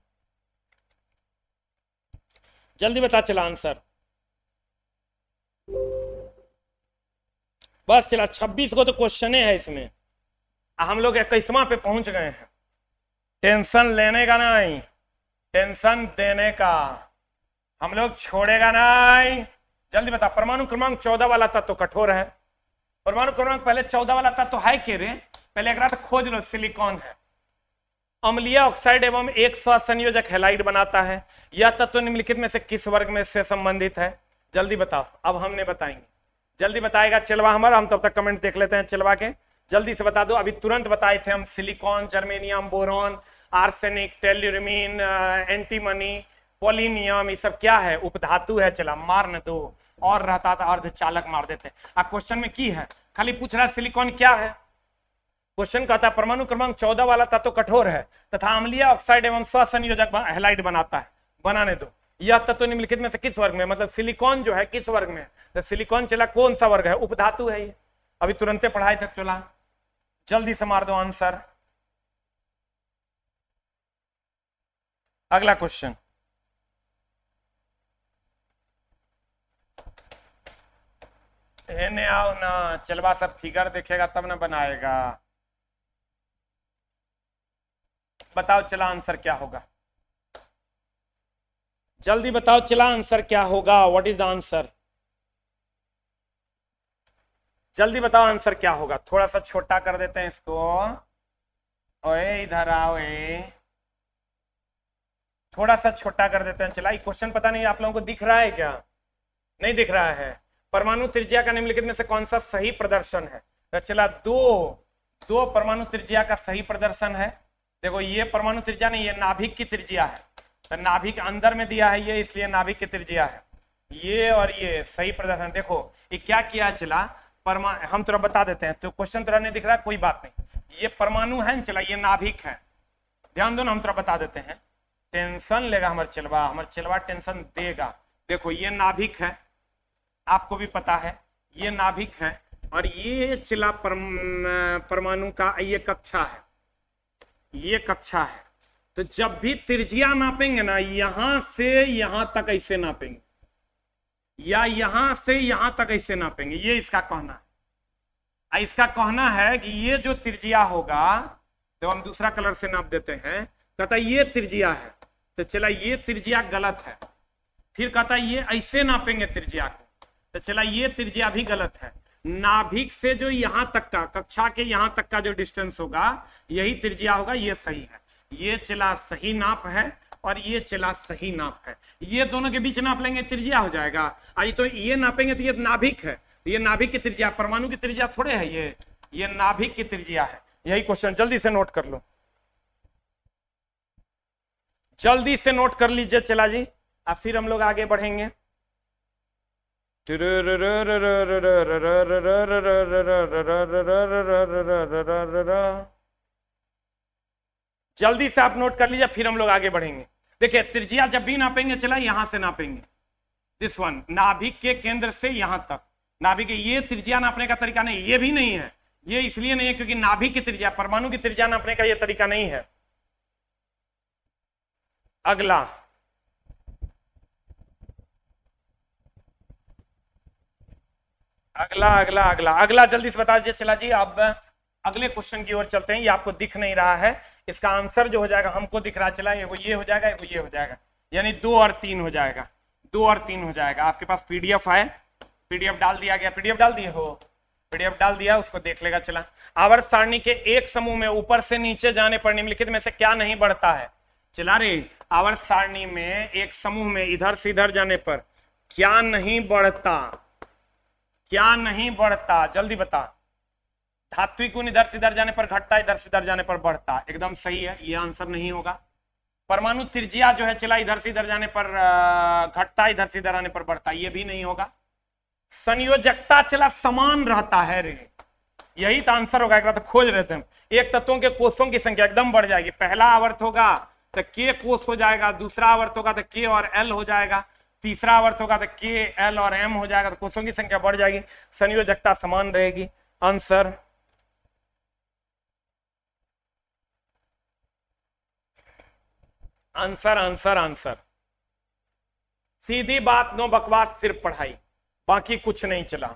Speaker 1: जल्दी बता चला आंसर बस चला छब्बीस को तो क्वेश्चन है इसमें हम लोग इक्कीसवा पे पहुंच गए हैं टेंशन लेने का नहीं टेंशन देने का हम लोग छोड़ेगा नहीं जल्दी बता परमाणु क्रमांक चौदह वाला तत्व तो कठोर है परमाणु क्रमांक पहले चौदह वाला तत्व तो है के रे पहले एक तो खोज लो सिलिकॉन है अम्लीय ऑक्साइड एवं एक श्वास हेलाइड बनाता है यह तत्व निम्नलिखित में से किस वर्ग में से संबंधित है जल्दी बताओ अब हमने बताएंगे जल्दी बताएगा चलवा हमारा हम तब तो तक कमेंट देख लेते हैं चलवा के जल्दी से बता दो अभी तुरंत बताए थे हम silicon germanium boron arsenic tellurium antimony polonium ये सब क्या है उपधातु है चला मार न दो और रहता था अर्ध चालक मार देते क्वेश्चन में की है खाली पूछ रहा है सिलिकॉन क्या है क्वेश्चन कहता है परमाणु क्रमांक चौदह वाला तत्व तो कठोर है तथा अम्लीय ऑक्साइड एवं स्वसंयोजक हेलाइट बनाता है बनाने दो यह तत्व निम्नलिखित में से किस वर्ग में मतलब सिलिकॉन जो है किस वर्ग में तो सिलिकॉन चला कौन सा वर्ग है उपधातु है ये अभी तुरंत पढ़ाए तक चला जल्दी से मार दो आंसर अगला क्वेश्चन आओ ना चलवा सब फिगर देखेगा तब ना बनाएगा बताओ चला आंसर क्या होगा जल्दी बताओ चला आंसर क्या होगा व्हाट इज द आंसर जल्दी बताओ आंसर क्या होगा थोड़ा सा छोटा कर देते हैं इसको ओए इधर आओ ए थोड़ा सा छोटा कर देते हैं चला क्वेश्चन पता नहीं आप लोगों को दिख रहा है क्या नहीं दिख रहा है परमाणु त्रिज्या का निम्नलिखित में से कौन सा सही प्रदर्शन है तो चला दो दो परमाणु त्रिज्या का सही प्रदर्शन है देखो ये परमाणु त्रिज्या नहीं ये नाभिक की त्रिज्या है तो नाभिक अंदर में दिया है ये इसलिए नाभिक की त्रिज्या है ये और ये सही प्रदर्शन देखो ये क्या किया चला परमा हम तुरा बता देते हैं तो क्वेश्चन तुरा नहीं दिख रहा कोई बात नहीं ये परमाणु है चला ये नाभिक है ध्यान दो ना हम तुरा बता देते हैं टेंशन लेगा हमारे चलवा हमारे चलवा टेंशन देगा देखो ये नाभिक है आपको भी पता है ये नाभिक है और ये चला परमाणु का ये कक्षा है ये कक्षा है तो जब भी त्रिज्या नापेंगे ना यहां से यहां तक ऐसे नापेंगे या यहां से यहां तक ऐसे नापेंगे ये इसका कहना है इसका कहना है कि ये जो त्रिज्या होगा तो हम दूसरा कलर से नाप देते हैं कहता ये त्रिज्या है तो चला ये त्रिज्या गलत है फिर कहता ये ऐसे नापेंगे त्रिज्या को तो चला ये त्रिज्या भी गलत है नाभिक से जो यहां तक का कक्षा के यहां तक का जो डिस्टेंस होगा यही त्रिज्या होगा ये सही है ये चला सही नाप है और ये चला सही नाप है ये दोनों के बीच नाप लेंगे त्रिज्या हो जाएगा आई तो ये नापेंगे तो ये नाभिक है ये नाभिक की त्रिज्या परमाणु की त्रिज्या थोड़े है ये ये नाभिक की त्रिज्या है यही क्वेश्चन जल्दी से नोट कर लो जल्दी से नोट कर लीजिए चला जी अब फिर हम लोग आगे बढ़ेंगे जल्दी से आप नोट कर लीजिए फिर हम लोग आगे बढ़ेंगे देखिए त्रिज्या जब भी नापेंगे चला यहां से नापेंगे दिस वन नाभिक के केंद्र से यहां तक नाभिक ये त्रिज्या नापने का तरीका नहीं ये भी नहीं है ये इसलिए नहीं है क्योंकि नाभिक की त्रिज्या परमाणु की त्रिज्या नापने का ये तरीका नहीं है अगला अगला अगला अगला अगला जल्दी से बता दीजिए चला जी अब अगले क्वेश्चन की ओर चलते हैं ये आपको दिख नहीं रहा है इसका आंसर जो हो जाएगा हमको दिख रहा चला वो ये हो जाएगा वो ये हो जाएगा यानी दो और तीन हो जाएगा दो और तीन हो जाएगा आपके पास पीडीएफ है पीडीएफ डाल दिया गया पीडीएफ डाल दिए हो पीडीएफ डाल दिया उसको देख लेगा चला आवर्त सारणी के एक समूह में ऊपर से नीचे जाने पर निम्नलिखित में से क्या नहीं बढ़ता है चला रे आवर्त सारणी में एक समूह में इधर से इधर जाने पर क्या नहीं बढ़ता क्या नहीं बढ़ता जल्दी बता धात्विक गुण इधर से इधर जाने पर घटता इधर से इधर जाने पर बढ़ता एकदम सही है ये आंसर नहीं होगा परमाणु त्रिज्या जो है चला इधर से इधर जाने पर घटता इधर से इधर आने पर बढ़ता ये भी नहीं होगा संयोजकता चला समान रहता है रे यही तो आंसर होगा एक तो खोज रहे थे हम एक तत्वों के कोषों की संख्या एकदम बढ़ जाएगी पहला आवर्त होगा तो के कोष हो जाएगा दूसरा आवर्त होगा तो के और एल हो जाएगा तीसरा आवर्त होगा तो के एल और एम हो जाएगा तो कोशों की संख्या बढ़ जाएगी संयोजकता समान रहेगी आंसर आंसर आंसर आंसर सीधी बात नो बकवास सिर्फ पढ़ाई बाकी कुछ नहीं चला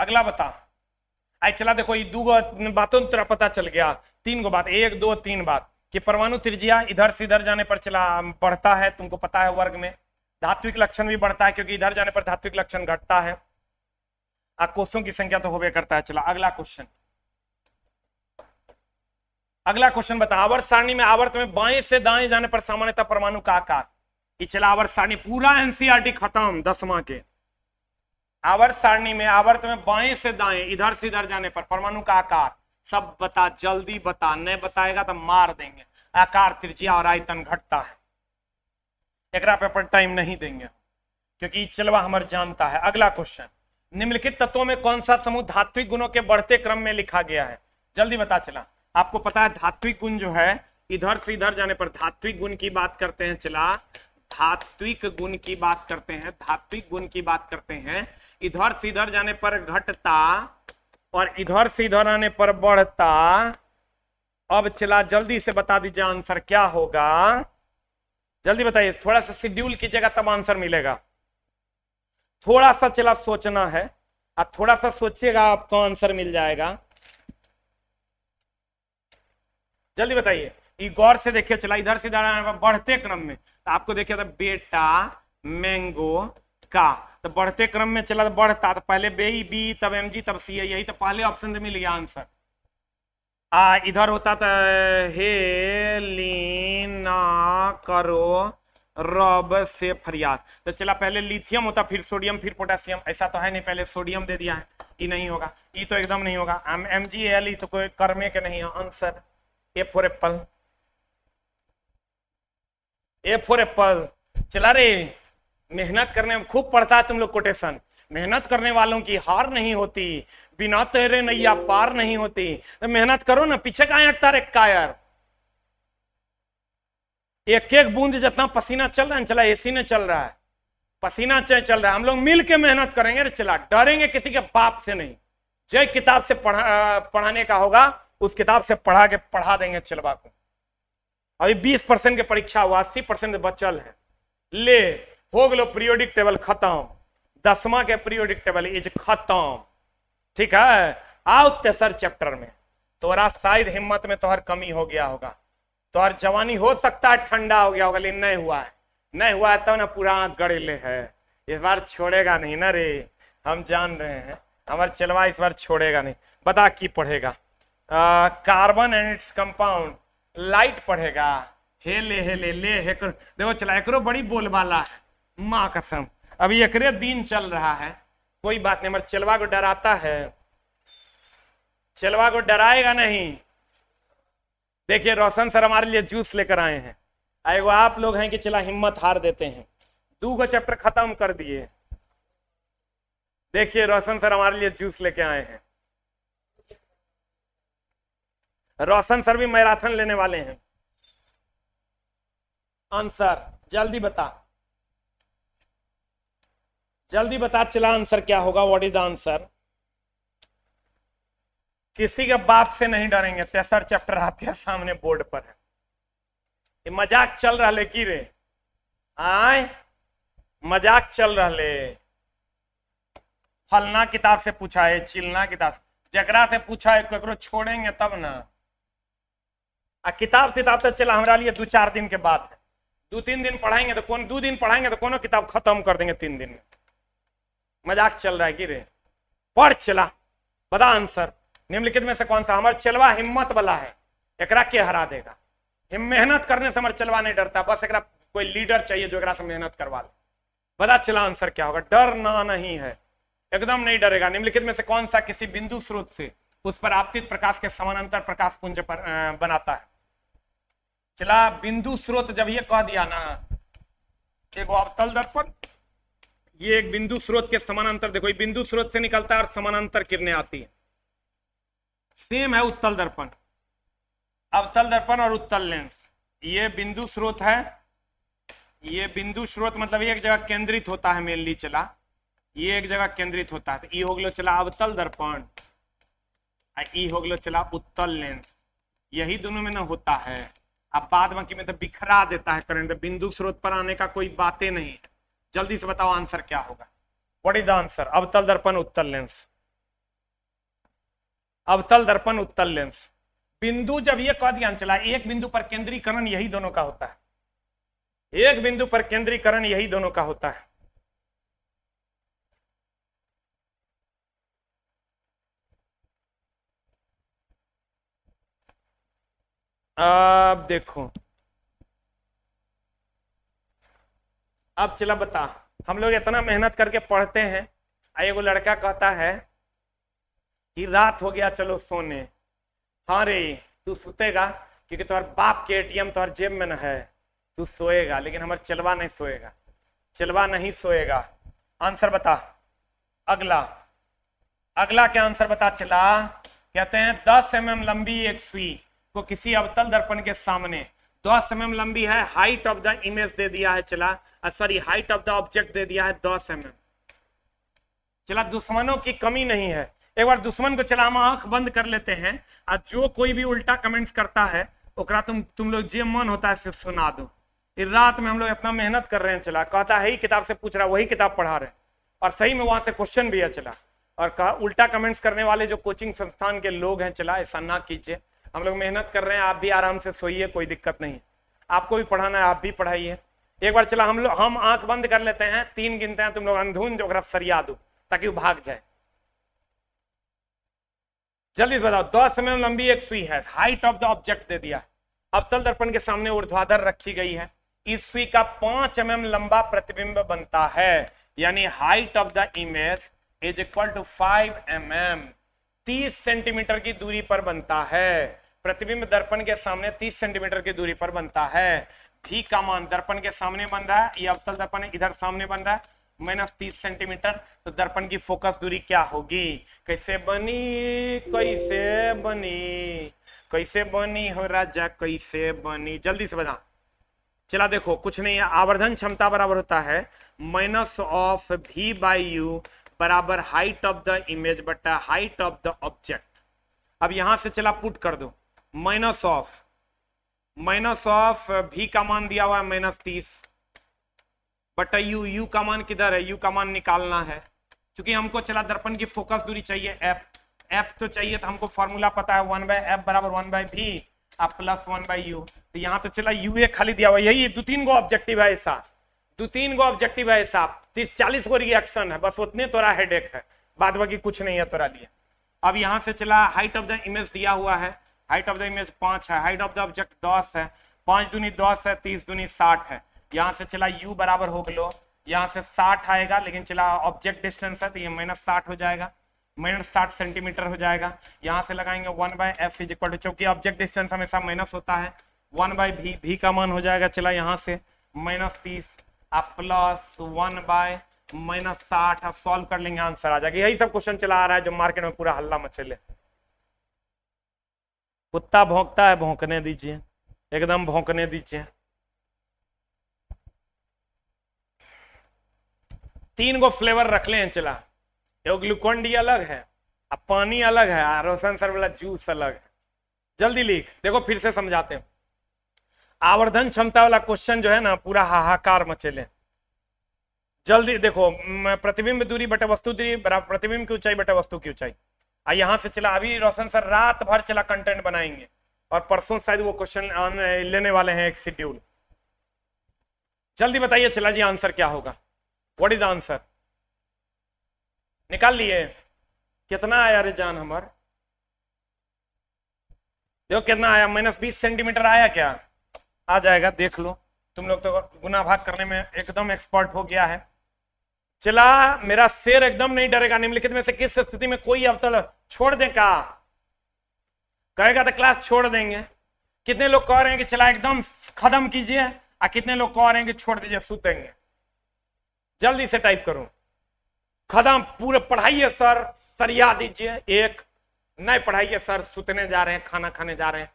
Speaker 1: अगला बता आई चला देखो ये दो बातों तेरा पता चल गया तीन गो बात एक दो तीन बात कि परमाणु त्रिज्या इधर से इधर जाने पर चला पढ़ता है तुमको पता है वर्ग में धात्विक लक्षण भी बढ़ता है क्योंकि इधर जाने पर धात्विक लक्षण घटता है कोषों की संख्या तो गया करता है चला अगला क्वेश्चन अगला क्वेश्चन बता आवर्त सारणी में आवर्त में बाएं से दाएं जाने पर सामान्यता परमाणु का आकार चला आवर्त सारणी पूरा एनसीआरटी खत्म दसवा के आवर्त सारणी में आवर्त में बाएं से दाएं इधर से इधर जाने पर परमाणु का आकार सब बता जल्दी बता नहीं बताएगा तो मार देंगे आकार त्रिज्या और आयतन घटता है एक अपन टाइम नहीं देंगे क्योंकि चलवा हमारे जानता है अगला क्वेश्चन निम्नलिखित तत्वों में कौन सा समूह धात्विक गुणों के बढ़ते क्रम में लिखा गया है जल्दी बता चला आपको पता है धात्विक गुण जो है इधर से इधर जाने पर धात्विक गुण की बात करते हैं चला धात्विक गुण की बात करते हैं धात्विक गुण की बात करते हैं इधर से इधर जाने पर घटता और इधर से इधर आने पर बढ़ता अब चला जल्दी से बता दीजिए आंसर क्या होगा जल्दी बताइए थोड़ा सा शेड्यूल कीजिएगा तब आंसर मिलेगा थोड़ा सा चला सोचना है और थोड़ा सा सोचिएगा आपको आंसर मिल जाएगा जल्दी बताइए गौर से देखिए चला इधर से इधर बढ़ते क्रम में तो आपको देखिए था तो बेटा मैंगो का तो बढ़ते क्रम में चला तो बढ़ता तो पहले बे बी तब एम जी तब सी यही तो पहले ऑप्शन से मिल गया आंसर आ, इधर होता तो हे लीना करो रब से फरियाद तो चला पहले लिथियम होता फिर सोडियम फिर पोटेशियम ऐसा तो है नहीं पहले सोडियम दे दिया है ये नहीं होगा ये तो एकदम नहीं होगा M M G L E तो कोई कर्मे के नहीं है answer A for apple A for apple चला रे मेहनत करने में खूब पढ़ता है तुम लोग कोटेशन मेहनत करने वालों की हार नहीं होती बिना तेरे नैया पार नहीं होती तो मेहनत करो ना पीछे का हटता रे कायर एक एक बूंद जितना पसीना चल रहा है चला एसी ने चल रहा है पसीना चाहे चल रहा है हम लोग मिल के मेहनत करेंगे रे चला डरेंगे किसी के बाप से नहीं जो किताब से पढ़ा पढ़ाने का होगा उस किताब से पढ़ा के पढ़ा देंगे चलवा को अभी 20 परसेंट की परीक्षा हुआ अस्सी परसेंट बचल है ले हो गलो पीरियोडिक टेबल खत्म दसवा के पीरियोडिक टेबल इज खत्म ठीक है आओ तेसर चैप्टर में तोरा शायद हिम्मत में तोहर कमी हो गया होगा तोहर जवानी हो सकता है ठंडा हो गया होगा लेकिन नहीं हुआ है नहीं हुआ है तब तो ना पूरा आँख गड़ेले है इस बार छोड़ेगा नहीं ना रे हम जान रहे हैं हमारे चलवा इस बार छोड़ेगा नहीं बता की पढ़ेगा carbon and its compound light पढ़ेगा हे ले हे ले ले हे देखो चला एक बड़ी बोलबाला है माँ कसम अभी एक दिन चल रहा है कोई बात नहीं मगर चलवा को डराता है चलवा को डराएगा नहीं देखिए रोशन सर हमारे लिए जूस लेकर आए हैं आए वो आप लोग हैं कि चला हिम्मत हार देते हैं दू को चैप्टर खत्म कर दिए देखिए रोशन सर हमारे लिए जूस लेके आए हैं रोशन सर भी मैराथन लेने वाले हैं आंसर जल्दी बता जल्दी बता चला आंसर क्या होगा व्हाट इज द आंसर किसी के बाप से नहीं डरेंगे तेसर चैप्टर आपके सामने बोर्ड पर है ये मजाक चल रहा है कि रे आए मजाक चल रहा है फलना किताब से पूछा है चिलना किताब जकरा से पूछा है ककरो छोड़ेंगे तब ना आ किताब किताब तो चला हमारा लिए दो चार दिन के बात है दो तीन दिन पढ़ाएंगे तो कौन दो दिन पढ़ाएंगे तो कोनो किताब खत्म कर देंगे तीन दिन में मजाक चल रहा है कि रे पढ़ चला बता आंसर निम्नलिखित में से कौन सा अमर चलवा हिम्मत वाला है एकरा के हरा देगा मेहनत करने से अमर चलवा नहीं डरता बस एक कोई लीडर चाहिए जो एक मेहनत करवा ले बता चला आंसर क्या होगा डर ना नहीं है एकदम नहीं डरेगा निम्नलिखित में से कौन सा किसी बिंदु स्रोत से उस पर आपतित प्रकाश के समानांतर प्रकाश पुंज पर बनाता है चला बिंदु स्रोत जब ये कह दिया ना एक अवतल दर्पण ये एक बिंदु स्रोत के समानांतर देखो ये बिंदु स्रोत से निकलता है और समानांतर किरणें आती हैं सेम है उत्तल दर्पण अवतल दर्पण और उत्तल लेंस ये बिंदु स्रोत है ये बिंदु स्रोत मतलब एक जगह केंद्रित होता है मेनली चला ये एक जगह केंद्रित होता है तो ई हो गलो चला अवतल दर्पण ई हो गलो चला उत्तल लेंस यही दोनों में ना होता है अब बाद बाकी में तो बिखरा देता है करंट तो बिंदु स्रोत पर आने का कोई बातें नहीं है जल्दी से बताओ आंसर क्या होगा वट इज द आंसर अवतल दर्पण उत्तल लेंस अवतल दर्पण उत्तल लेंस बिंदु जब ये कह दिया चला एक बिंदु पर केंद्रीकरण यही दोनों का होता है एक बिंदु पर केंद्रीकरण यही दोनों का होता है आप देखो अब चला बता हम लोग इतना मेहनत करके पढ़ते हैं एगो लड़का कहता है कि रात हो गया चलो सोने हाँ रे तू सुतेगा क्योंकि तुम्हारे बाप के एटीएम तुम्हारे जेब में ना है तू सोएगा लेकिन हमारे चलवा नहीं सोएगा चलवा नहीं सोएगा आंसर बता अगला अगला क्या आंसर बता चला कहते हैं दस एम एम लंबी एक सुई को किसी अवतल दर्पण के सामने दस तो एम लंबी है हाइट ऑफ द इमेज दे दिया है चला sorry height of the object दे दिया है दस एम mm। चला दुश्मनों की कमी नहीं है एक बार दुश्मन को चला हम आंख बंद कर लेते हैं और जो कोई भी उल्टा कमेंट्स करता है ओकरा तुम तुम लोग जे मन होता है सिर्फ सुना दो इस रात में हम लोग अपना मेहनत कर रहे हैं चला कहता है ही किताब से पूछ रहा वही किताब पढ़ा रहे और सही में वहां से क्वेश्चन भी है चला और कहा उल्टा कमेंट्स करने वाले जो कोचिंग संस्थान के लोग हैं चला ऐसा ना कीजिए हम लोग मेहनत कर रहे हैं आप भी आराम से सोइए कोई दिक्कत नहीं आपको भी पढ़ाना है आप भी पढ़ाइए एक बार चला हम लोग हम आंख बंद कर लेते हैं तीन गिनते हैं तुम लोग अंधून जो सरिया दो ताकि वो भाग जाए जल्दी बताओ दस एम लंबी एक सुई है हाइट ऑफ द ऑब्जेक्ट दे दिया तल दर्पण के सामने ऊर्ध्वाधर रखी गई है इस सुई का पांच एम mm लंबा प्रतिबिंब बनता है यानी height of the image is equal to five M तीस सेंटीमीटर की दूरी पर बनता है प्रतिबिंब दर्पण के सामने 30 सेंटीमीटर की दूरी पर बनता है भी का मान दर्पण के सामने बन रहा है ये अवतल दर्पण इधर सामने बन रहा है माइनस तीस सेंटीमीटर तो दर्पण की फोकस दूरी क्या होगी कैसे बनी कैसे बनी कैसे बनी हो राजा कैसे बनी जल्दी से बता चला देखो कुछ नहीं है आवर्धन क्षमता बराबर होता है minus of V by U बराबर height of the image but height of the object अब यहां से चला पुट कर दो माइनस ऑफ माइनस ऑफ भी का मान दिया हुआ है माइनस तीस बट यू यू का मान किधर है यू का मान निकालना है क्योंकि हमको चला दर्पण की फोकस दूरी चाहिए एफ एफ तो चाहिए तो हमको फॉर्मूला पता है वन बाय एफ बराबर one by V plus one by U तो यहाँ तो चला यू ए खाली दिया हुआ यही दो तीन गो ऑब्जेक्टिव है ऐसा दो तीन गो ऑब्जेक्टिव है ऐसा तीस चालीस गो रिएक्शन है बस उतने तोरा हेडेक है बाद बाकी कुछ नहीं है तोरा लिए अब यहाँ से चला हाइट ऑफ द इमेज दिया हुआ है हाइट ऑफ द इमेज पांच है हाइट ऑफ द ऑब्जेक्ट दस है पांच दूनी दस है तीस दूनी साठ है यहाँ से चला यू बराबर हो गलो यहाँ से साठ आएगा लेकिन चला ऑब्जेक्ट डिस्टेंस है तो ये माइनस साठ हो जाएगा माइनस साठ सेंटीमीटर हो जाएगा यहाँ से लगाएंगे one by F is equal to चूंकि ऑब्जेक्ट डिस्टेंस हमेशा माइनस होता है वन बाय भी भी का मान हो जाएगा चला यहाँ से माइनस तीस आप प्लस वन बाय माइनस साठ आप सॉल्व कर लेंगे आंसर आ जाएगा यही सब क्वेश्चन चला आ रहा है जो मार्केट में पूरा हल्ला मचे कुत्ता भोंकता है भोंकने दीजिए एकदम भोंकने दीजिए तीन गो फ्लेवर रख ले चला एक ग्लूकोन डी अलग है अब पानी अलग है रोशन सर वाला जूस अलग है जल्दी लिख देखो फिर से समझाते हैं आवर्धन क्षमता वाला क्वेश्चन जो है ना पूरा हाहाकार मचेले जल्दी देखो प्रतिबिंब दूरी बटे वस्तु दूरी बराबर प्रतिबिंब की ऊंचाई बटे वस्तु की ऊंचाई यहाँ से चला अभी रोशन सर रात भर चला कंटेंट बनाएंगे और परसों शायद वो क्वेश्चन लेने वाले हैं एक शेड्यूल जल्दी बताइए चला जी आंसर क्या होगा व्हाट इज आंसर निकाल लिए कितना आया रे जान हमार देखो कितना आया माइनस बीस सेंटीमीटर आया क्या आ जाएगा देख लो तुम लोग तो गुना भाग करने में एकदम एक्सपर्ट हो गया है चला मेरा शेर एकदम नहीं डरेगा निम्नलिखित में से किस स्थिति में कोई अवतल छोड़ दे का कहेगा तो क्लास छोड़ देंगे कितने लोग कह रहे हैं कि चला एकदम खत्म कीजिए और कितने लोग कह रहे हैं कि छोड़ दीजिए सुतेंगे जल्दी से टाइप करूं खत्म पूरे पढ़ाइए सर सरिया दीजिए एक नहीं पढ़ाइए सर सुतने जा रहे हैं खाना खाने जा रहे हैं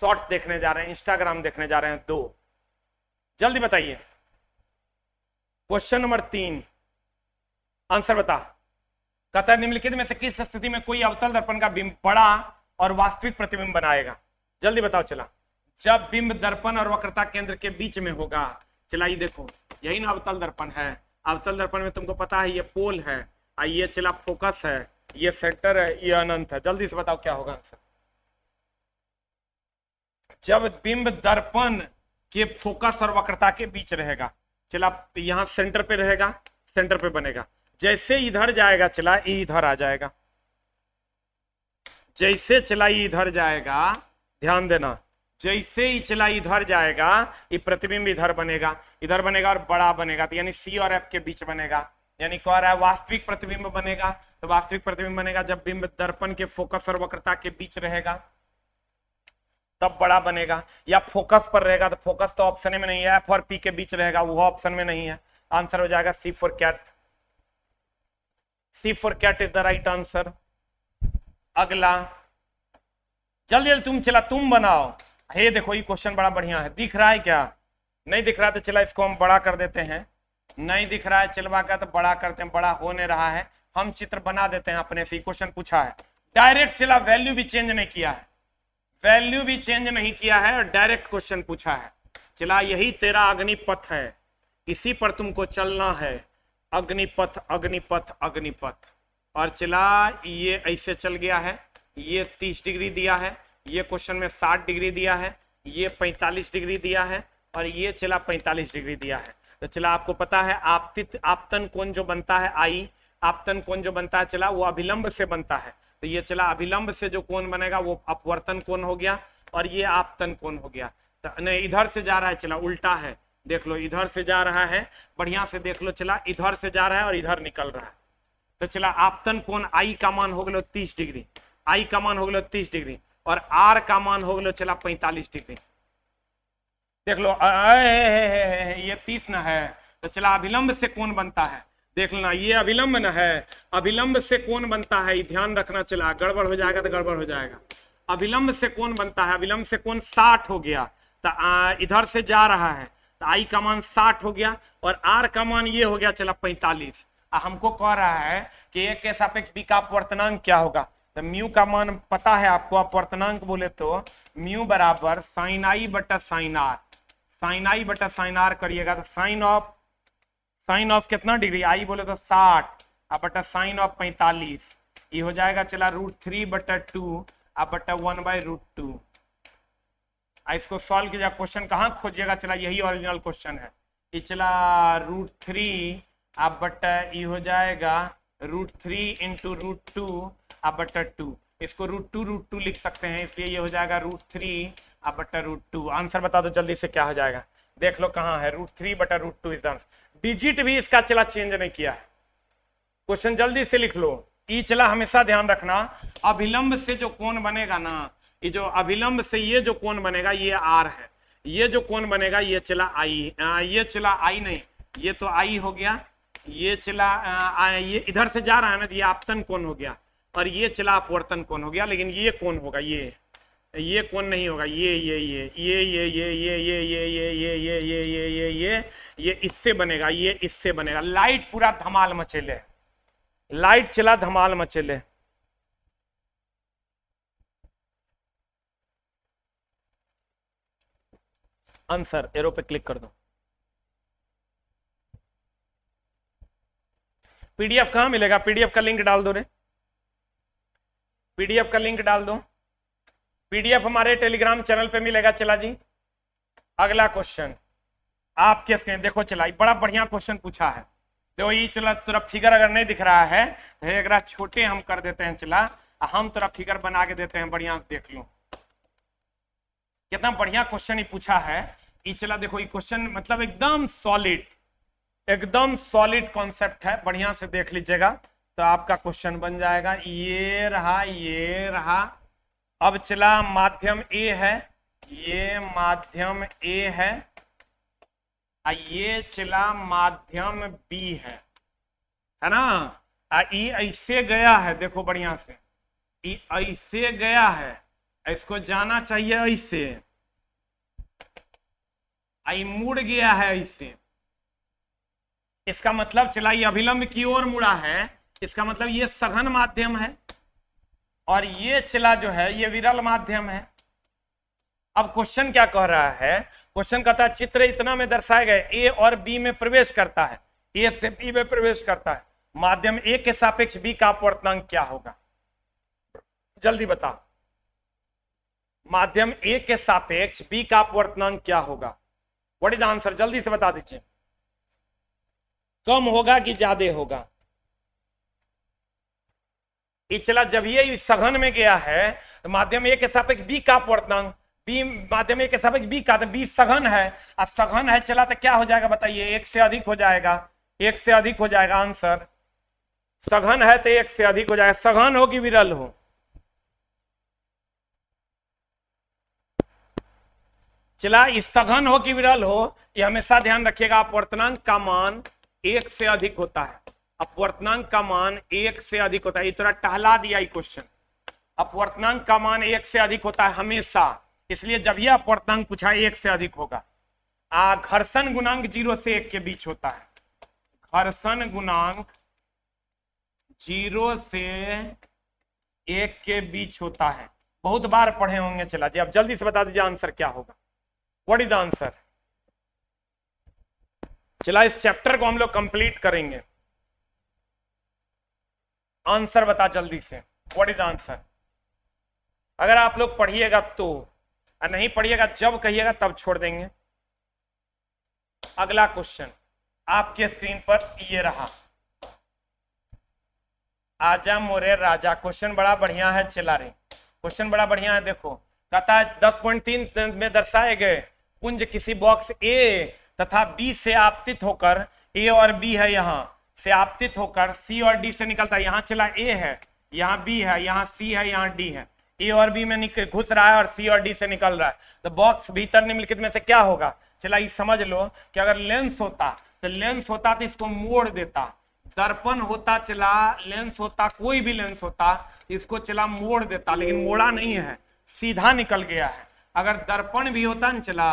Speaker 1: शॉर्ट्स देखने जा रहे हैं इंस्टाग्राम देखने जा रहे हैं दो जल्दी बताइए क्वेश्चन नंबर तीन आंसर बता कतर निम्नलिखित में से किस स्थिति में कोई अवतल दर्पण का बिंब पड़ा और वास्तविक प्रतिबिंब बनाएगा जल्दी बताओ चला जब बिंब दर्पण और वक्रता केंद्र के बीच में होगा चला ये देखो यही ना अवतल दर्पण है अवतल दर्पण में तुमको पता है ये पोल है और ये चला फोकस है ये सेंटर है ये अनंत है जल्दी से बताओ क्या होगा आंसर जब बिंब दर्पण के फोकस और वक्रता के बीच रहेगा चला यहाँ सेंटर पे रहेगा सेंटर पे बनेगा जैसे इधर जाएगा चला इधर आ जाएगा जैसे चला इधर जाएगा ध्यान देना जैसे ही चला इधर जाएगा ये प्रतिबिंब इधर बनेगा इधर बनेगा और बड़ा बनेगा तो यानी सी और एफ के बीच बनेगा यानी कह रहा है वास्तविक प्रतिबिंब बनेगा तो वास्तविक प्रतिबिंब बनेगा जब बिंब दर्पण के फोकस और वक्रता के बीच रहेगा तब बड़ा बनेगा या फोकस पर रहेगा तो फोकस तो ऑप्शन में नहीं है एफ और पी के बीच रहेगा वो ऑप्शन में नहीं है आंसर हो जाएगा C for cat C for cat is the right answer अगला जल्दी जल्दी तुम चला तुम बनाओ हे देखो ये क्वेश्चन बड़ा बढ़िया है दिख रहा है क्या नहीं दिख रहा तो चला इसको हम बड़ा कर देते हैं नहीं दिख रहा है चलवा का तो बड़ा करते हैं बड़ा होने रहा है हम चित्र बना देते हैं अपने से क्वेश्चन पूछा है डायरेक्ट चला वैल्यू भी चेंज नहीं किया है वैल्यू भी चेंज नहीं किया है और डायरेक्ट क्वेश्चन पूछा है चला यही तेरा अग्निपथ है इसी पर तुमको चलना है अग्निपथ अग्निपथ अग्निपथ और चला ये ऐसे चल गया है ये 30 डिग्री दिया है ये क्वेश्चन में 60 डिग्री दिया है ये 45 डिग्री दिया है और ये चला 45 डिग्री दिया है तो चला आपको पता है आपतित आपतन कोण जो बनता है आई आपतन कोण जो बनता है चला वो अभिलंब से बनता है तो ये चला अभिलंब से जो कोण बनेगा वो अपवर्तन कोण हो गया और ये आपतन कोण हो गया तो नहीं इधर से जा रहा है चला उल्टा है देख लो इधर से जा रहा है बढ़िया से देख लो चला इधर से जा रहा है और इधर निकल रहा है तो चला आपतन कोण आई का मान हो गलो तीस डिग्री आई का मान हो गलो तीस डिग्री और आर का मान हो गलो चला पैंतालीस डिग्री देख लो ये तीस ना है तो चला अभिलंब से कौन बनता है देख लेना ये अभिलंब न है अभिलंब से कौन बनता है ध्यान रखना चला गड़बड़ हो जाएगा तो गड़बड़ हो जाएगा अभिलंब से कौन बनता है अभिलंब से कौन साठ हो गया तो इधर से जा रहा है तो आई का मान साठ हो गया और आर का मान ये हो गया चला पैंतालीस हमको कह रहा है कि एक के सापेक्ष बी का अपवर्तनांक क्या होगा तो म्यू का मान पता है आपको अपवर्तनांक बोले तो म्यू बराबर साइन आई बटा साइन आर साइन आई बटा साइन आर करिएगा तो साइन ऑफ साइन ऑफ कितना डिग्री आई बोले तो साठ अब बटा साइन ऑफ पैंतालीस ये हो जाएगा चला रूट थ्री बटा टू अब बटा वन बाई रूट टू इसको सॉल्व किया क्वेश्चन कहाँ खोजिएगा चला यही ओरिजिनल क्वेश्चन है ये चला रूट थ्री अब बटा ये हो जाएगा root three into root two अब बटा टू इसको रूट टू रूट टू लिख सकते हैं इसलिए ये हो जाएगा रूट थ्री अब बटा रूट टू आंसर बता दो जल्दी से क्या हो जाएगा देख लो कहाँ है रूट थ्री बटा root two is answer digit भी इसका चला चेंज नहीं किया है क्वेश्चन जल्दी से लिख लो ई e चला हमेशा ध्यान रखना अभिलंब से जो कोण बनेगा ना ये जो अभिलंब से ये जो कोण बनेगा ये आर है ये जो कोण बनेगा ये चला आई आ, ये चला आई नहीं ये तो आई हो गया ये चला आ, ये इधर से जा रहा है ना ये आपतन कोण हो गया और ये चला अपवर्तन कोण हो गया लेकिन ये कोण होगा ये ये कौन नहीं होगा ये ये ये ये ये ये ये ये ये ये ये ये ये ये ये ये ये इससे बनेगा ये इससे बनेगा लाइट पूरा धमाल मचेले लाइट चला धमाल मचेले आंसर एरो पे क्लिक कर दो पीडीएफ कहां मिलेगा पीडीएफ का लिंक डाल दो रे पीडीएफ का लिंक डाल दो पीडीएफ हमारे टेलीग्राम चैनल पे मिलेगा चला जी अगला क्वेश्चन आपके स्क्रीन देखो चलाई बड़ा बढ़िया क्वेश्चन पूछा है देखो ये चला तुरा फिगर अगर नहीं दिख रहा है तो अगर छोटे हम कर देते हैं चला हम तुरा फिगर बना के देते हैं बढ़िया देख लो कितना बढ़िया क्वेश्चन पूछा है ये चला देखो ये क्वेश्चन मतलब एकदम सॉलिड एकदम सॉलिड कॉन्सेप्ट है बढ़िया से देख लीजिएगा तो आपका क्वेश्चन बन जाएगा ये रहा ये रहा अब चला माध्यम ए है ये माध्यम ए है आ ये चला माध्यम बी है है ना आ ऐसे गया है देखो बढ़िया से ऐसे गया है इसको जाना चाहिए ऐसे आई मुड़ गया है ऐसे इसका मतलब चला ये अभिलंब की ओर मुड़ा है इसका मतलब ये सघन माध्यम है और ये चिला जो है ये विरल माध्यम है अब क्वेश्चन क्या कह रहा है क्वेश्चन कहता है चित्र इतना में दर्शाए गए ए और बी में प्रवेश करता है ए से बी में प्रवेश करता है माध्यम ए के सापेक्ष बी का अपवर्तनांक क्या होगा जल्दी बताओ माध्यम ए के सापेक्ष बी का अपवर्तनांक क्या होगा वट इज आंसर जल्दी से बता दीजिए कम होगा कि ज्यादा होगा इचला जब ये सघन में गया है तो माध्यम ए के सापेक्ष बी का अपवर्तनांक बी माध्यम ए के सापेक्ष बी का तो बी सघन है और सघन है चला तो क्या हो जाएगा बताइए एक से अधिक हो जाएगा एक से अधिक हो जाएगा आंसर सघन है तो एक से अधिक हो जाएगा सघन हो कि विरल हो चला इस सघन हो कि विरल हो ये हमेशा ध्यान रखिएगा अपवर्तनांक का मान एक से अधिक होता है अपवर्तनांक का मान एक से अधिक होता है इतना टहला दिया क्वेश्चन अपवर्तनांक का मान एक से अधिक होता है हमेशा इसलिए जब यह अपवर्तनांक पूछा एक से अधिक होगा आ घर्षण गुणांक जीरो से एक के बीच होता है घर्षण गुणांक जीरो से एक के बीच होता है बहुत बार पढ़े होंगे चला जी आप जल्दी से बता दीजिए आंसर क्या होगा वट इज द आंसर चला इस चैप्टर को हम लोग कंप्लीट करेंगे आंसर बता जल्दी से व्हाट इज आंसर अगर आप लोग पढ़िएगा तो और नहीं पढ़िएगा जब कहिएगा तब छोड़ देंगे अगला क्वेश्चन आपके स्क्रीन पर ये रहा आजा मोरे राजा क्वेश्चन बड़ा बढ़िया है चिल्ला रही क्वेश्चन बड़ा बढ़िया है देखो कहता है दस पॉइंट तीन में दर्शाए गए कुंज किसी बॉक्स ए तथा बी से आपतित होकर ए और बी है यहां से आपतित होकर सी और डी से निकलता है यहाँ चला ए है यहाँ बी है यहाँ सी है यहाँ डी है ए और बी में घुस रहा है और सी और डी से निकल रहा है तो बॉक्स भीतर निम्नलिखित में से क्या होगा चला ये समझ लो कि अगर लेंस होता तो लेंस होता तो इसको मोड़ देता दर्पण होता चला लेंस होता कोई भी लेंस होता इसको चला मोड़ देता लेकिन मोड़ा नहीं है सीधा निकल गया है अगर दर्पण भी होता न चला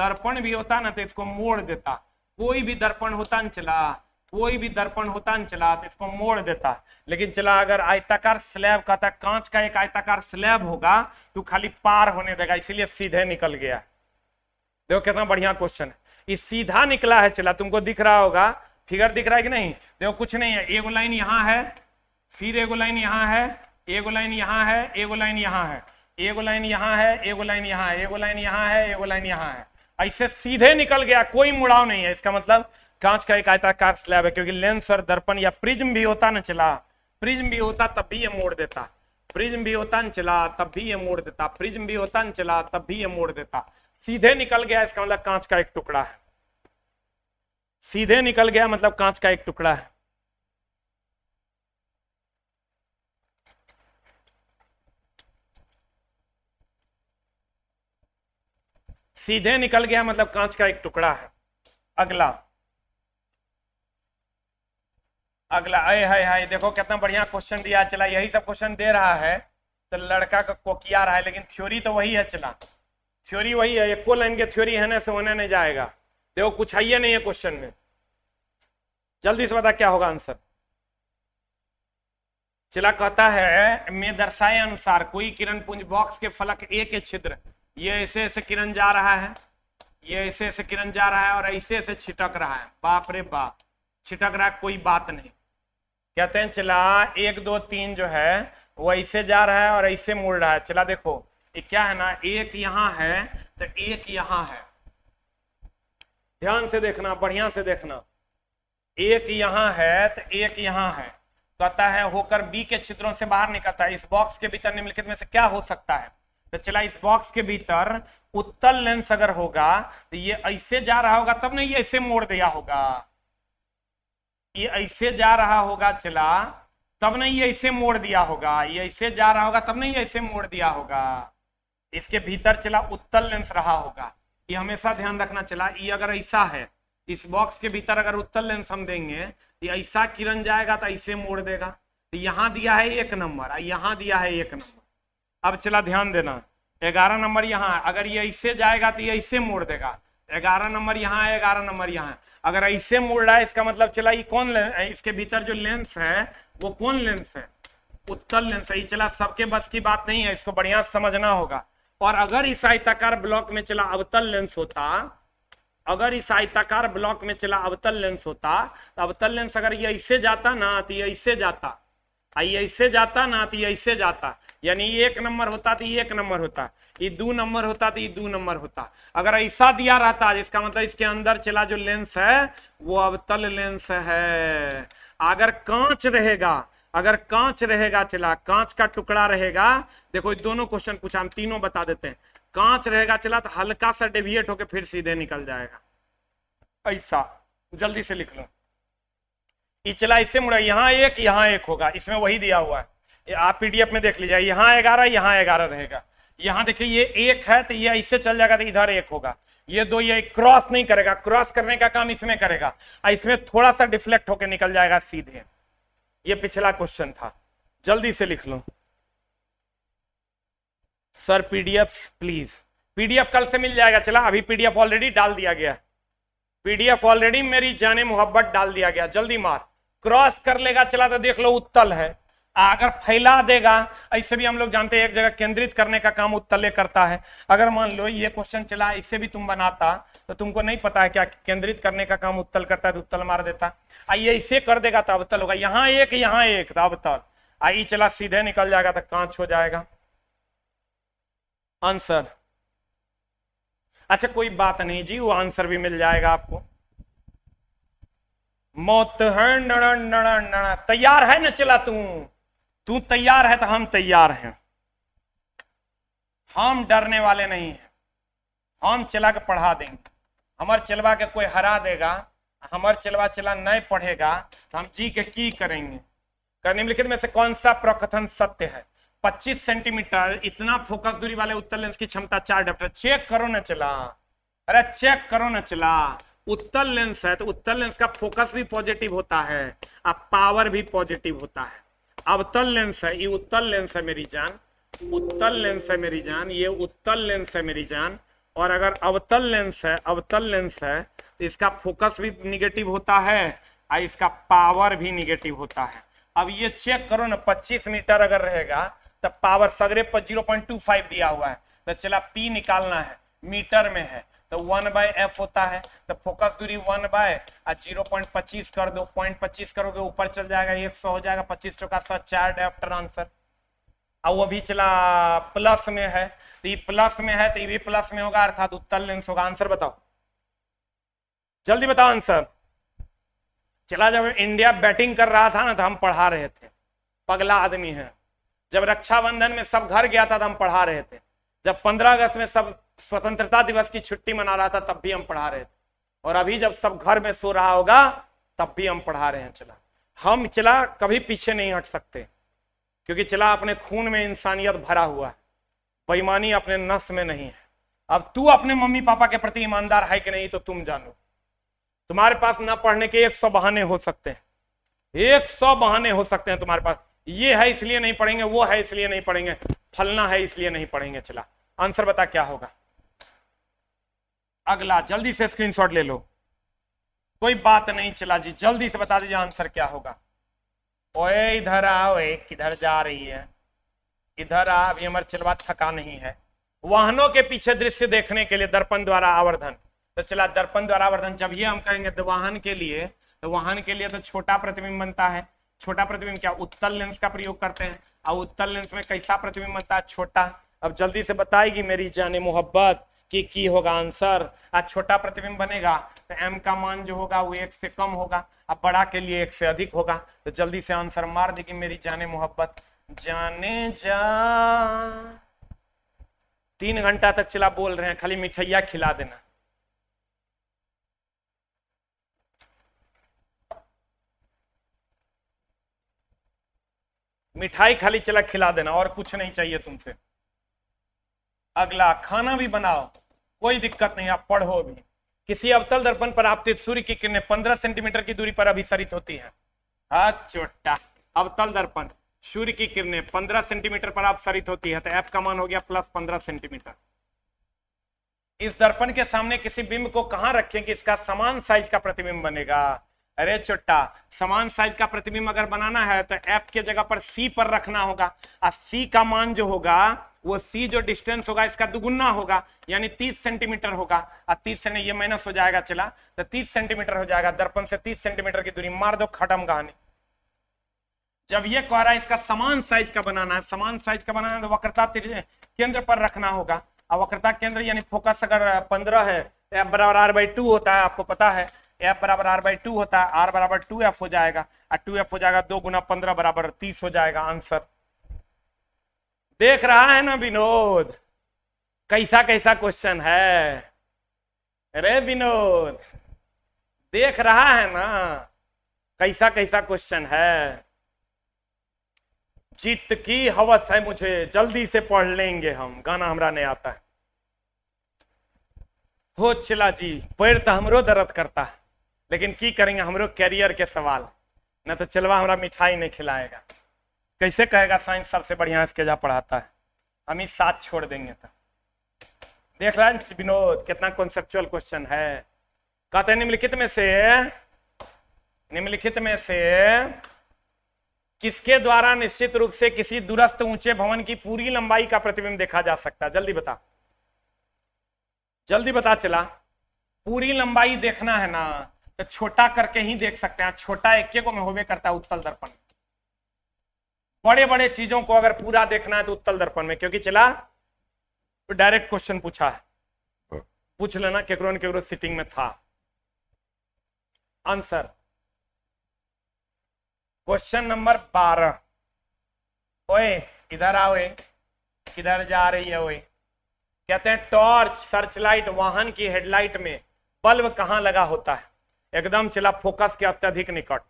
Speaker 1: दर्पण भी होता ना तो इसको मोड़ देता कोई भी दर्पण होता न चला कोई भी दर्पण होता है चला तो इसको मोड़ देता है लेकिन चला अगर आयताकार स्लैब का था कांच का एक आयताकार स्लैब होगा तो खाली पार होने देगा इसीलिए सीधे निकल गया देखो कितना बढ़िया क्वेश्चन है ये सीधा निकला है चला तुमको दिख रहा होगा फिगर दिख रहा है कि नहीं देखो कुछ नहीं है एगो लाइन यहाँ है फिर एगो लाइन यहाँ है एगो लाइन यहाँ है एगो लाइन यहाँ है एगो लाइन यहाँ है एगो लाइन यहाँ है एगो लाइन यहाँ है एगो लाइन यहाँ है ऐसे सीधे निकल गया कोई मुड़ाव नहीं है इसका मतलब कांच का एक आयताकार स्लैब है क्योंकि लेंस और दर्पण या प्रिज्म भी होता ना चला प्रिज्म भी होता तब भी ये मोड़ देता प्रिज्म भी होता ना चला तब भी ये मोड़ देता प्रिज्म भी होता ना चला तब भी ये मोड़ देता सीधे निकल गया इसका मतलब कांच का एक टुकड़ा है सीधे निकल गया मतलब कांच का एक टुकड़ा है सीधे निकल गया मतलब कांच का एक टुकड़ा है अगला अगला आए हाय हाय देखो कितना बढ़िया क्वेश्चन दिया चला यही सब क्वेश्चन दे रहा है तो लड़का का कोकिया रहा है लेकिन थ्योरी तो वही है चला थ्योरी वही है एको लाइन के थ्योरी है ना से होने नहीं जाएगा देखो कुछ है नहीं है क्वेश्चन में जल्दी से बता क्या होगा आंसर चला कहता है मैं दर्शाए अनुसार कोई किरण पुंज बॉक्स के फलक ए के छिद्र ये ऐसे ऐसे किरण जा रहा है ये ऐसे ऐसे किरण जा रहा है और ऐसे ऐसे छिटक रहा है बाप रे बाप छिटक रहा कोई बात नहीं कहते हैं चला एक दो तीन जो है वो ऐसे जा रहा है और ऐसे मुड़ रहा है चला देखो ये क्या है ना एक यहाँ है तो एक यहाँ है ध्यान से देखना बढ़िया से देखना एक यहां है तो एक यहाँ है कहता है होकर बी के छिद्रों से बाहर निकलता है इस बॉक्स के भीतर निम्नलिखित में से क्या हो सकता है तो चला इस बॉक्स के भीतर उत्तल लेंस अगर होगा तो ये ऐसे जा रहा होगा तब ना ये ऐसे मोड़ दिया होगा ये ऐसे जा रहा होगा चला तब नहीं ये ऐसे मोड़ दिया होगा ये ऐसे जा रहा होगा तब नहीं ऐसे मोड़ दिया होगा इसके भीतर चला उत्तल लेंस रहा होगा ये हमेशा ध्यान रखना चला ये अगर ऐसा है इस बॉक्स के भीतर अगर उत्तल लेंस हम देंगे ये ऐसा किरण जाएगा तो ऐसे मोड़ देगा तो यहाँ दिया है एक नंबर यहाँ दिया है एक नंबर अब चला ध्यान देना ग्यारह नंबर यहाँ अगर ये ऐसे जाएगा तो ये ऐसे मोड़ देगा ग्यारह नंबर यहाँ है ग्यारह नंबर यहाँ अगर ऐसे मुड़ रहा है इसका मतलब चला ये कौन लेंस इसके भीतर जो लेंस है वो कौन लेंस है उत्तल लेंस है ये चला सबके बस की बात नहीं है इसको बढ़िया समझना होगा और अगर इस आयताकार ब्लॉक में चला अवतल लेंस होता अगर इस आयताकार ब्लॉक में चला अवतल लेंस होता तो अवतल लेंस अगर ये ऐसे जाता ना तो ये ऐसे जाता आई ऐसे जाता ना तो ऐसे जाता यानी एक नंबर होता तो एक नंबर होता ये दो नंबर होता तो ये दो नंबर होता अगर ऐसा दिया रहता जिसका मतलब इसके अंदर चला जो लेंस है वो अवतल लेंस है अगर कांच रहेगा अगर कांच रहेगा चला कांच का टुकड़ा रहेगा देखो दोनों क्वेश्चन पूछा हम तीनों बता देते हैं कांच रहेगा चला तो हल्का सा डेविएट होके फिर सीधे निकल जाएगा ऐसा जल्दी से लिख लो इचला इससे मुड़ा यहाँ एक यहाँ एक होगा इसमें वही दिया हुआ है आप पीडीएफ में देख लीजिए यहाँ ग्यारह यहाँ ग्यारह रहेगा यहाँ देखिए ये एक है तो ये इससे चल जाएगा तो इधर एक होगा ये दो ये क्रॉस नहीं करेगा क्रॉस करने का काम इसमें करेगा और इसमें थोड़ा सा डिफ्लेक्ट होकर निकल जाएगा सीधे ये पिछला क्वेश्चन था जल्दी से लिख लो सर पीडीएफ प्लीज पीडीएफ कल से मिल जाएगा चला अभी पीडीएफ ऑलरेडी डाल दिया गया पीडीएफ ऑलरेडी मेरी जाने मोहब्बत डाल दिया गया जल्दी मार क्रॉस कर लेगा चला तो देख लो उत्तल है अगर फैला देगा ऐसे भी हम लोग जानते हैं एक जगह केंद्रित करने का काम उत्तल करता है अगर मान लो ये क्वेश्चन चला इससे भी तुम बनाता तो तुमको नहीं पता है क्या केंद्रित करने का काम उत्तल करता है तो उत्तल मार देता आइए इसे कर देगा तो अवतल होगा यहाँ एक यहाँ एक तो अवतल आई चला सीधे निकल जाएगा तो कांच हो जाएगा आंसर अच्छा कोई बात नहीं जी वो आंसर भी मिल जाएगा आपको मौत है नड़न नड़न नड़न तैयार है न चला तू तू तैयार है तो हम तैयार हैं हम डरने वाले नहीं हैं हम चला के पढ़ा देंगे हमार चलवा के कोई हरा देगा हमार चलवा चला नहीं पढ़ेगा तो हम जी के की करेंगे निम्नलिखित में से कौन सा प्रकथन सत्य है 25 सेंटीमीटर इतना फोकस दूरी वाले उत्तर लेंस की क्षमता चार डॉक्टर चेक करो ना चला अरे चेक करो ना चला उत्तल लेंस है तो उत्तल लेंस का फोकस भी पॉजिटिव होता है और पावर भी पॉजिटिव होता है अवतल लेंस है ये उत्तल लेंस है मेरी जान उत्तल लेंस है मेरी जान ये उत्तल लेंस है मेरी जान और अगर अवतल लेंस है अवतल लेंस है तो इसका फोकस भी निगेटिव होता है और इसका पावर भी निगेटिव होता है अब ये चेक करो ना पच्चीस मीटर अगर रहेगा तो पावर सगरे पर फाइव दिया हुआ है तो चला पी निकालना है मीटर में है तो वन बाय एफ होता है तो फोकस दूरी वन बाय जीरो पॉइंट पच्चीस कर दो पॉइंट पच्चीस करोगे ऊपर चल जाएगा एक सौ हो जाएगा पच्चीस टोका सौ चार डेफ्टर आंसर अब वो भी चला प्लस में है तो ये प्लस में है तो ये भी प्लस में होगा अर्थात उत्तर लेंस होगा आंसर बताओ जल्दी बताओ आंसर चला जब इंडिया बैटिंग कर रहा था ना तो हम पढ़ा रहे थे पगला आदमी है जब रक्षाबंधन में सब घर गया था तो हम पढ़ा रहे थे जब 15 अगस्त में सब स्वतंत्रता दिवस की छुट्टी मना रहा था तब भी हम पढ़ा रहे थे और अभी जब सब घर में सो रहा होगा तब भी हम पढ़ा रहे हैं चला हम चला कभी पीछे नहीं हट सकते क्योंकि चला अपने खून में इंसानियत भरा हुआ है बेईमानी अपने नस में नहीं है अब तू अपने मम्मी पापा के प्रति ईमानदार है कि नहीं तो तुम जानो तुम्हारे पास ना पढ़ने के एक सौ बहाने हो सकते हैं एक सौ बहाने हो सकते हैं तुम्हारे पास ये है इसलिए नहीं पढ़ेंगे वो है इसलिए नहीं पढ़ेंगे फलना है इसलिए नहीं पढ़ेंगे चला आंसर बता क्या होगा अगला जल्दी से स्क्रीनशॉट ले लो कोई बात नहीं चला जी जल्दी से बता दीजिए आंसर क्या होगा ओए इधर आओ एक किधर जा रही है इधर आ अभी हमारे चलवा थका नहीं है वाहनों के पीछे दृश्य देखने के लिए दर्पण द्वारा आवर्धन तो चला दर्पण द्वारा आवर्धन जब ये हम कहेंगे तो वाहन के लिए तो वाहन के लिए तो छोटा प्रतिबिंब बनता है छोटा प्रतिबिंब क्या उत्तल लेंस का प्रयोग करते हैं और उत्तल लेंस में कैसा प्रतिबिंब बनता है छोटा अब जल्दी से बताएगी मेरी जाने मोहब्बत कि की होगा आंसर आज छोटा प्रतिबिंब बनेगा तो एम का मान जो होगा वो एक से कम होगा अब बड़ा के लिए एक से अधिक होगा तो जल्दी से आंसर मार देगी मेरी जाने मोहब्बत जाने जा तीन घंटा तक चला बोल रहे हैं खाली मिठाइया खिला देना मिठाई खाली चला खिला देना और कुछ नहीं चाहिए तुमसे अगला खाना भी बनाओ कोई दिक्कत नहीं आप पढ़ो भी किसी अवतल दर्पण पर आपतित सूर्य की किरणें पंद्रह सेंटीमीटर की दूरी पर अभिसरित होती है हाँ, छोटा अवतल दर्पण सूर्य की किरणें पंद्रह सेंटीमीटर पर अपसरित होती है तो एफ का मान हो गया प्लस पंद्रह सेंटीमीटर इस दर्पण के सामने किसी बिंब को कहां रखें कि इसका समान साइज का प्रतिबिंब बनेगा अरे चुट्टा समान साइज का प्रतिबिंब अगर बनाना है तो एफ के जगह पर सी पर रखना होगा और सी का मान जो होगा वो सी जो डिस्टेंस होगा इसका दुगुना होगा यानी तीस सेंटीमीटर होगा और 30 सेंटी ये माइनस हो जाएगा चला तो तीस सेंटीमीटर हो जाएगा दर्पण से तीस सेंटीमीटर की दूरी मार दो खटम कहानी जब ये कह रहा है इसका समान साइज का बनाना है समान साइज का बनाना है तो वक्रता केंद्र पर रखना होगा और वक्रता केंद्र यानी फोकस अगर पंद्रह है तो बराबर आर बाई टू होता है आपको पता है एफ बराबर आर बाई टू होता है आर बराबर टू एफ हो जाएगा और टू एफ हो जाएगा दो गुना पंद्रह बराबर तीस हो जाएगा आंसर देख रहा है ना विनोद कैसा कैसा क्वेश्चन है अरे विनोद देख रहा है ना कैसा कैसा क्वेश्चन है चित्त की हवस है मुझे जल्दी से पढ़ लेंगे हम गाना हमारा नहीं आता है हो चिला जी पैर तो हमरो दर्द करता है लेकिन की करेंगे हम कैरियर के सवाल ना तो चलवा हमारा मिठाई नहीं खिलाएगा कैसे कहेगा साइंस सबसे बढ़िया इसके जहाँ पढ़ाता है हम ही साथ छोड़ देंगे तो देख रहे हैं विनोद कितना कॉन्सेप्चुअल क्वेश्चन है कहते निम्नलिखित में से निम्नलिखित में से किसके द्वारा निश्चित रूप से किसी दूरस्थ ऊंचे भवन की पूरी लंबाई का प्रतिबिंब देखा जा सकता है जल्दी बता जल्दी बता चला पूरी लंबाई देखना है ना तो छोटा करके ही देख सकते हैं छोटा एक को में होवे करता है उत्तल दर्पण बड़े बड़े चीजों को अगर पूरा देखना है तो उत्तल दर्पण में क्योंकि चला तो डायरेक्ट क्वेश्चन पूछा है हाँ। पूछ लेना केकरो केकरो सिटिंग में था आंसर क्वेश्चन नंबर बारह ओए इधर आओए किधर जा रही है ओए कहते हैं टॉर्च सर्च लाइट वाहन की हेडलाइट में बल्ब कहां लगा होता है एकदम चला फोकस के अत्यधिक निकट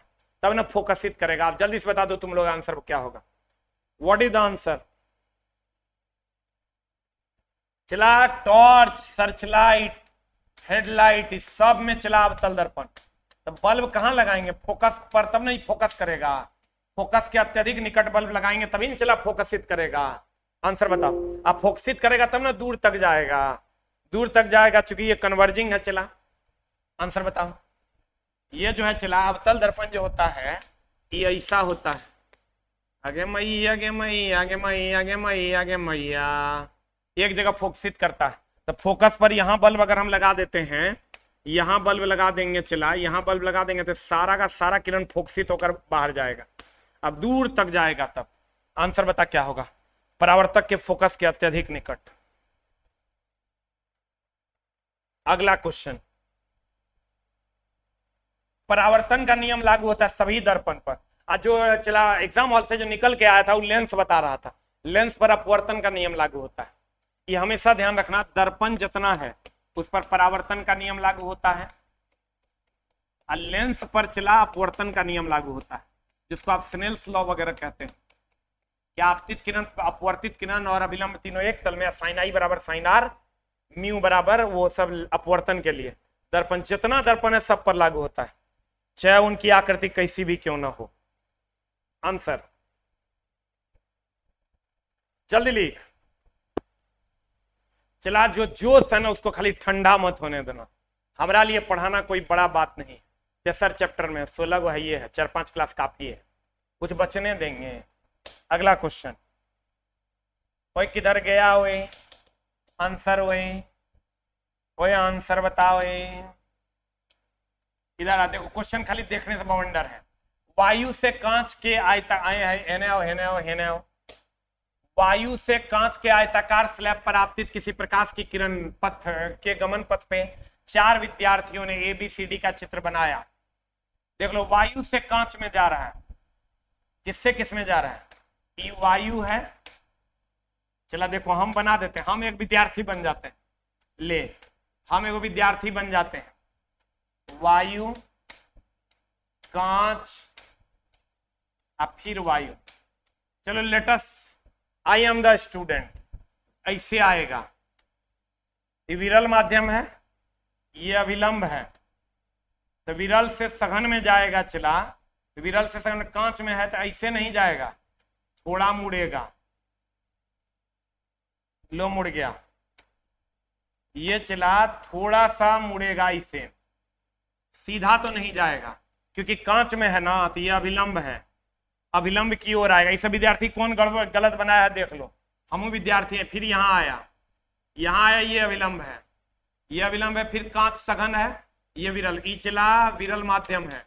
Speaker 1: तब ना फोकसित करेगा आप जल्दी से बता दो तुम लोग आंसर क्या होगा व्हाट इज द आंसर चला टॉर्च लाइट हेडलाइट सब में चला अब तल दर्पण तो बल्ब कहाँ लगाएंगे फोकस पर तब नहीं फोकस करेगा फोकस के अत्यधिक निकट बल्ब लगाएंगे तभी ना चला फोकसित करेगा आंसर बताओ आप फोकसित करेगा तब ना दूर तक जाएगा दूर तक जाएगा चूंकि ये कन्वर्जिंग है चला आंसर बताओ ये जो है चला अवतल दर्पण जो होता है ये ऐसा होता है आगे मई आगे मई आगे मई आगे मई आगे मैया एक जगह फोकसित करता है तो फोकस पर यहाँ बल्ब अगर हम लगा देते हैं यहाँ बल्ब लगा देंगे चला यहाँ बल्ब लगा देंगे तो सारा का सारा किरण फोकसित होकर बाहर जाएगा अब दूर तक जाएगा तब आंसर बता क्या होगा परावर्तक के फोकस के अत्यधिक निकट अगला क्वेश्चन परावर्तन का नियम लागू होता है सभी दर्पण पर आज जो चला एग्जाम हॉल से जो निकल के आया था वो लेंस बता रहा था लेंस पर अपवर्तन का नियम लागू होता है ये हमेशा ध्यान रखना दर्पण जितना है उस पर परावर्तन का नियम लागू होता है और लेंस पर चला अपवर्तन का नियम लागू होता है जिसको आप स्नेल्स लॉ वगैरह कहते हैं क्या आपतित किरण अपवर्तित किरण और अभिलंब तीनों एक तल में साइन आई बराबर साइन आर म्यू बराबर वो सब अपवर्तन के लिए दर्पण जितना दर्पण है सब पर लागू होता है चाहे उनकी आकृति कैसी भी क्यों ना हो आंसर जल्दी लिख चला जो जोश है ना उसको खाली ठंडा मत होने देना हमारा लिए पढ़ाना कोई बड़ा बात नहीं तेसर चैप्टर में सोलह गो है ये है चार पांच क्लास काफी है कुछ बचने देंगे अगला क्वेश्चन कोई किधर गया वही आंसर वही कोई आंसर बताओ वही इधर आते क्वेश्चन खाली देखने से बवंडर है वायु से कांच के आयता आए हैं वायु से कांच के आयताकार स्लैब पर आपतित किसी प्रकाश की किरण पथ के गमन पथ पे चार विद्यार्थियों ने ए बी सी डी का चित्र बनाया देख लो वायु से कांच में जा रहा है किससे किस में जा रहा है ये वायु है चला देखो हम बना देते हैं हम एक विद्यार्थी बन जाते हैं ले हम एगो विद्यार्थी बन जाते हैं वायु कांच और फिर वायु चलो let's I am the student ऐसे आएगा ये विरल माध्यम है ये अविलंब है तो विरल से सघन में जाएगा चला तो विरल से सघन कांच में है तो ऐसे नहीं जाएगा थोड़ा मुड़ेगा लो मुड़ गया ये चला थोड़ा सा मुड़ेगा ऐसे सीधा तो नहीं जाएगा क्योंकि कांच में है ना तो ये अभिलंब है अभिलंब की ओर आएगा इसे विद्यार्थी कौन गड़बड़ गलत बनाया है देख लो हम विद्यार्थी हैं फिर यहाँ आया यहाँ आया ये अभिलंब है ये अभिलंब है फिर कांच सघन है ये विरल ई चला विरल माध्यम है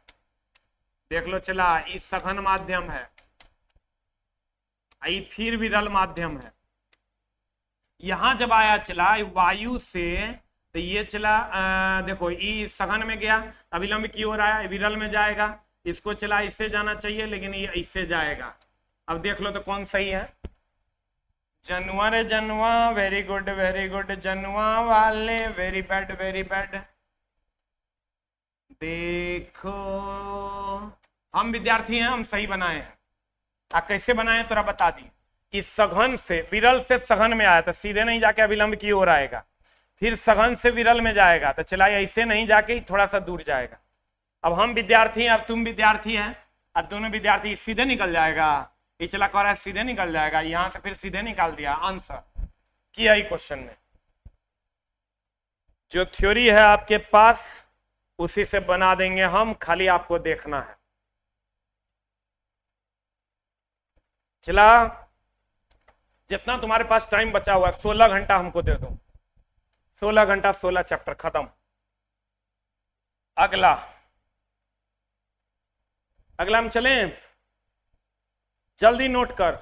Speaker 1: देख लो चला ई सघन माध्यम है आई फिर विरल माध्यम है यहां जब आया चला वायु से तो ये चला आ, देखो ई सघन में गया अभिलंब की ओर आया विरल में जाएगा इसको चला इससे जाना चाहिए लेकिन ये इससे जाएगा अब देख लो तो कौन सही है जनवर जनवा वेरी गुड वेरी गुड जनवा वाले वेरी बैड वेरी बैड देखो हम विद्यार्थी हैं हम सही बनाए हैं आ कैसे बनाए थोड़ा बता दी इस सघन से विरल से सघन में आया था सीधे नहीं जाके अभिलंब की ओर आएगा फिर सघन से विरल में जाएगा तो चलाई ऐसे नहीं जाके थोड़ा सा दूर जाएगा अब हम विद्यार्थी हैं अब तुम विद्यार्थी हैं अब दोनों विद्यार्थी सीधे निकल जाएगा ये चला कह रहा है सीधे निकल जाएगा यहां से फिर सीधे निकाल दिया आंसर किया ही क्वेश्चन में जो थ्योरी है आपके पास उसी से बना देंगे हम खाली आपको देखना है चला जितना तुम्हारे पास टाइम बचा हुआ है सोलह घंटा हमको दे दो सोलह घंटा सोलह चैप्टर खत्म अगला अगला हम चले जल्दी नोट कर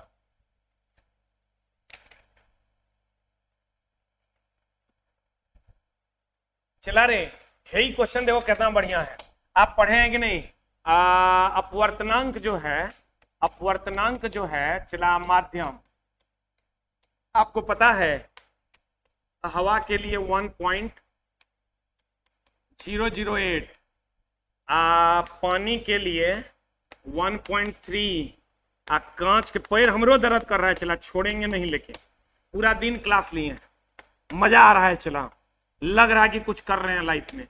Speaker 1: चला रे यही क्वेश्चन देखो कितना बढ़िया है आप पढ़े हैं कि नहीं आ, अपवर्तनांक जो है अपवर्तनांक जो है चला माध्यम आपको पता है हवा के लिए one point zero zero eight पानी के लिए वन पॉइंट थ्री आ कांच के पैर हमरो दर्द कर रहा है चला छोड़ेंगे नहीं लेके पूरा दिन क्लास लिए मजा आ रहा है चला लग रहा है कि कुछ कर रहे हैं लाइफ में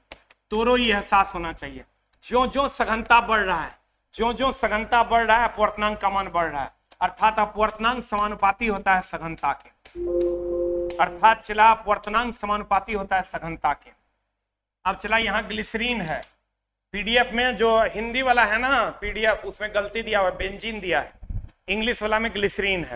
Speaker 1: तोरो ये एहसास होना चाहिए जो जो सघनता बढ़ रहा है जो जो सघनता बढ़ रहा है अपवर्तनांक का मान बढ़ रहा है अर्थात अपवर्तनांक समानुपाती होता है सघनता के अर्थात चला अपवर्तनांक समानुपाती होता है सघनता के अब चला यहाँ ग्लिसरीन है पीडीएफ में जो हिंदी वाला है ना पीडीएफ उसमें गलती दिया हुआ है बेंजीन दिया है इंग्लिश वाला में ग्लिसरीन है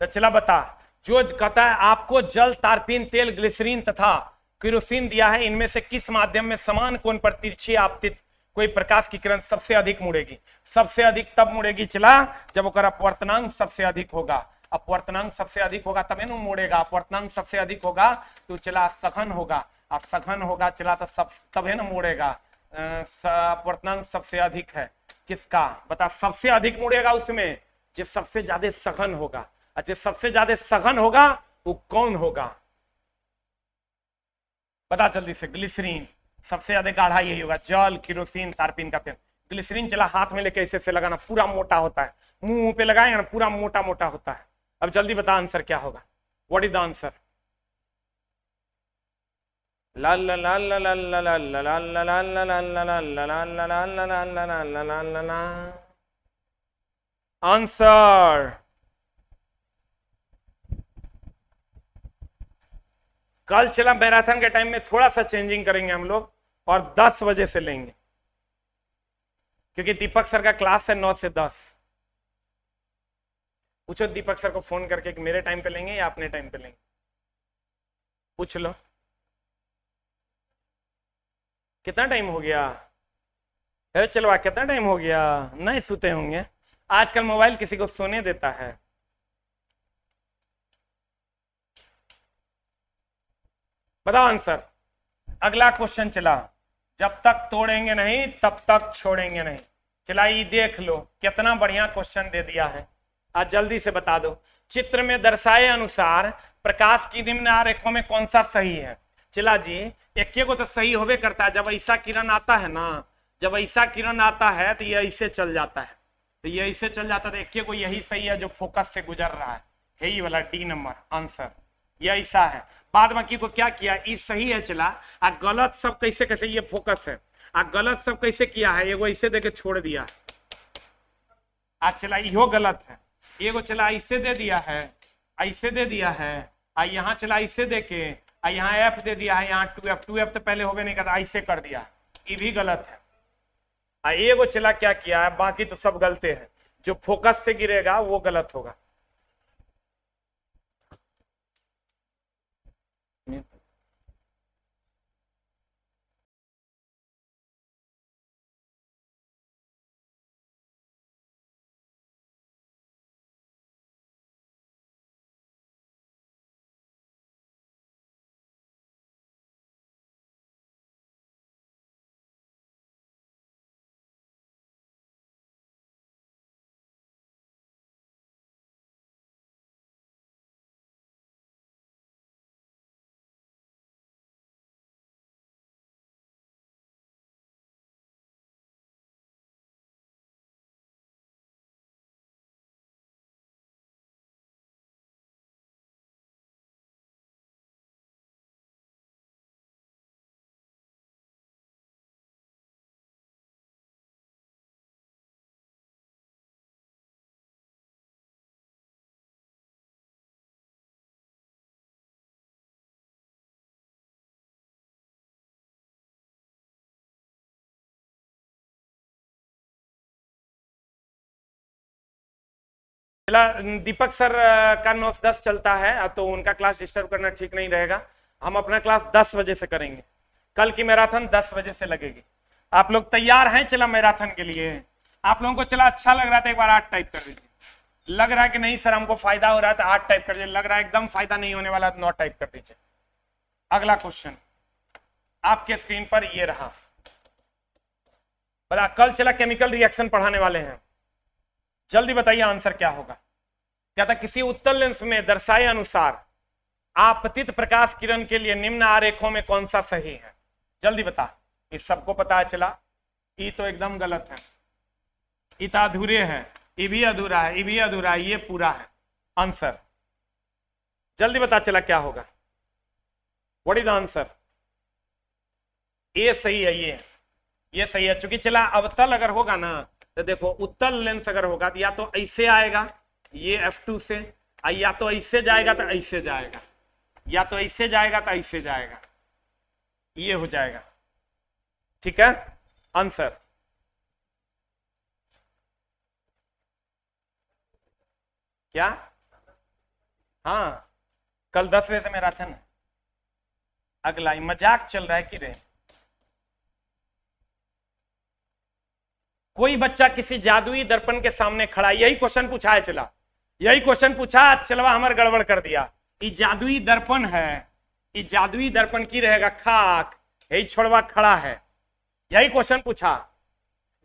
Speaker 1: तो चला बता जो कहता है आपको जल तारपीन तेल ग्लिसरीन तथा किरोसिन दिया है इनमें से किस माध्यम में समान कोण पर तिरछी आपतित कोई प्रकाश की किरण सबसे अधिक मुड़ेगी सबसे अधिक तब मुड़ेगी चला जब वर्तनांक सबसे अधिक होगा अपवर्तनांक सबसे अधिक होगा तबे न मोड़ेगा अपवर्तनांक सबसे अधिक होगा तो चला सघन होगा और सघन होगा चला तो सब तबे ना मोड़ेगा अपवर्तनांक सबसे अधिक है किसका बता सबसे अधिक मुड़ेगा उसमें जो सबसे ज्यादा सघन होगा अच्छा सबसे ज्यादा सघन होगा वो कौन होगा बता जल्दी से ग्लिसरीन सबसे ज्यादा गाढ़ा यही होगा जल किरोसिन तारपीन का तेल ग्लिसरीन चला हाथ में लेके ऐसे से लगाना पूरा मोटा होता है मुंह पे लगाए ना पूरा मोटा मोटा होता है अब जल्दी बता आंसर क्या होगा what is the answer answer कल चला मैराथन के टाइम में थोड़ा सा चेंजिंग करेंगे हम लोग और 10 बजे से लेंगे क्योंकि दीपक सर का क्लास है 9 से 10 पूछो दीपक सर को फोन करके कि मेरे टाइम पे लेंगे या अपने टाइम पे लेंगे पूछ लो कितना टाइम हो गया अरे चलवा कितना टाइम हो गया नहीं सोते होंगे आजकल मोबाइल किसी को सोने देता है बताओ आंसर अगला क्वेश्चन चला जब तक तोड़ेंगे नहीं तब तक छोड़ेंगे नहीं चला ये देख लो कितना बढ़िया क्वेश्चन दे दिया है आज जल्दी से बता दो चित्र में दर्शाए अनुसार प्रकाश की निम्न रेखों में कौन सा सही है चिला जी एक को तो सही होवे करता है जब ऐसा किरण आता है ना जब ऐसा किरण आता है तो ये ऐसे चल जाता है तो ये ऐसे चल जाता है तो एक को यही सही है जो फोकस से गुजर रहा है यही वाला डी नंबर आंसर ये ऐसा है बाद बाकी को क्या किया ये सही है चला आ गलत सब कैसे कैसे ये फोकस है आ गलत सब कैसे किया है वो ऐसे देके छोड़ दिया आ चला यो गलत है ये को चला ऐसे दे दिया है ऐसे दे दिया है आ यहाँ चला ऐसे दे के आ यहाँ एफ दे दिया है यहाँ टू एफ टू एफ तो पहले होबे नहीं करता ऐसे कर दिया ये भी गलत है आ ये को चला क्या किया है बाकी तो सब गलते हैं जो फोकस से गिरेगा वो गलत होगा दीपक सर का नोट दस चलता है तो उनका क्लास डिस्टर्ब करना ठीक नहीं रहेगा हम अपना क्लास दस बजे से करेंगे कल की मैराथन दस बजे से लगेगी आप लोग तैयार हैं चला मैराथन के लिए आप लोगों को चला अच्छा लग रहा था एक बार आठ टाइप कर दीजिए लग रहा है कि नहीं सर हमको फायदा हो रहा था आठ टाइप कर दीजिए लग रहा है एकदम फायदा नहीं होने वाला नौ टाइप कर दीजिए अगला क्वेश्चन आपके स्क्रीन पर ये रहा बता कल चला केमिकल रिएक्शन पढ़ाने वाले हैं जल्दी बताइए आंसर क्या होगा क्या था किसी उत्तल लेंस में दर्शाए अनुसार आपतित प्रकाश किरण के लिए निम्न आरेखों में कौन सा सही है जल्दी बता ये सबको पता चला ये तो एकदम गलत है ई तो अधूरे हैं ये भी अधूरा है ये भी अधूरा है ये पूरा है आंसर जल्दी बता चला क्या होगा वट इज आंसर ए सही है ये ये सही है चूंकि चला अवतल अगर होगा ना तो देखो उत्तल लेंस अगर होगा तो या तो ऐसे आएगा ये F2 से या तो ऐसे जाएगा तो ऐसे जाएगा या तो ऐसे जाएगा तो ऐसे जाएगा ये हो जाएगा ठीक है आंसर क्या हाँ कल दस बजे से मेरा अचन अगला अगला मजाक चल रहा है कि नहीं कोई बच्चा किसी जादुई दर्पण के सामने खड़ा यही क्वेश्चन पूछा है चला यही क्वेश्चन पूछा चलवा हमारे गड़बड़ कर दिया ये जादुई दर्पण है ये जादुई दर्पण की रहेगा खाक यही छोड़वा खड़ा है यही क्वेश्चन पूछा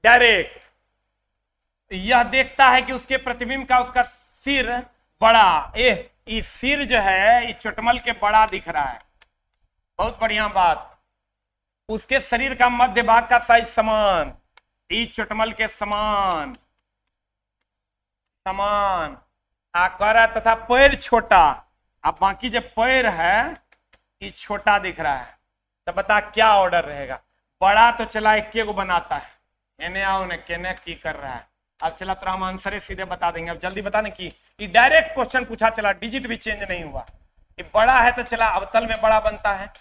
Speaker 1: डायरेक्ट यह देखता है कि उसके प्रतिबिंब का उसका सिर बड़ा ए सिर जो है ये चुटमल के बड़ा दिख रहा है बहुत बढ़िया बात उसके शरीर का मध्य भाग का साइज समान ई चुटमल के समान समान आकार तथा पैर छोटा अब बाकी जो पैर है ये छोटा दिख रहा है तो बता क्या ऑर्डर रहेगा बड़ा तो चला इक्के को बनाता है एने आओ ने केने की कर रहा है अब चला तो हम आंसर सीधे बता देंगे अब जल्दी बता ना कि ये डायरेक्ट क्वेश्चन पूछा चला डिजिट भी चेंज नहीं हुआ ये बड़ा है तो चला अवतल में बड़ा बनता है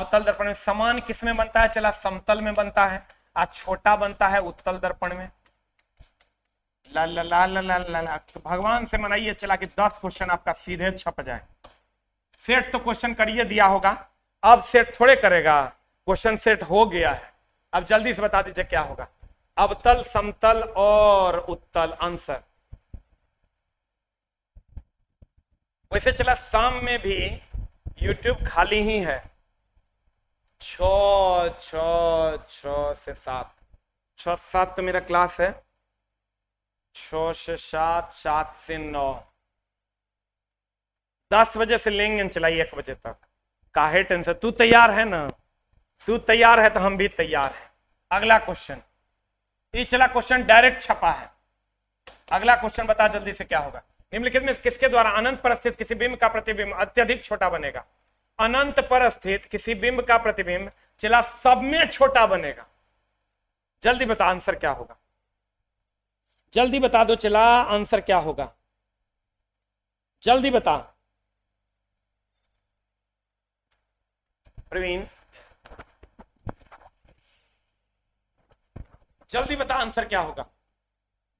Speaker 1: अवतल दर्पण में समान किस में बनता है चला समतल में बनता है आज छोटा बनता है उत्तल दर्पण में ला ला ला ला ला ला ला तो भगवान से मनाइए चला कि दस क्वेश्चन आपका सीधे छप जाए सेट तो क्वेश्चन करिए दिया होगा अब सेट थोड़े करेगा क्वेश्चन सेट हो गया है अब जल्दी से बता दीजिए क्या होगा अवतल समतल और उत्तल आंसर वैसे चला शाम में भी YouTube खाली ही है छ छ छ से सात छ सात तो मेरा क्लास है छ से सात सात से नौ दस बजे से लेंगे हम चलाई एक बजे तक काहे टेंशन तू तैयार है ना तू तैयार है तो हम भी तैयार है अगला क्वेश्चन पिछला क्वेश्चन डायरेक्ट छपा है अगला क्वेश्चन बता जल्दी से क्या होगा निम्नलिखित में किसके द्वारा अनंत पर स्थित किसी बिंब का प्रतिबिंब अत्यधिक छोटा बनेगा अनंत पर स्थित किसी बिंब का प्रतिबिंब चला सब में छोटा बनेगा जल्दी बता आंसर क्या होगा जल्दी बता दो चला आंसर क्या होगा जल्दी बता प्रवीण जल्दी बता आंसर क्या होगा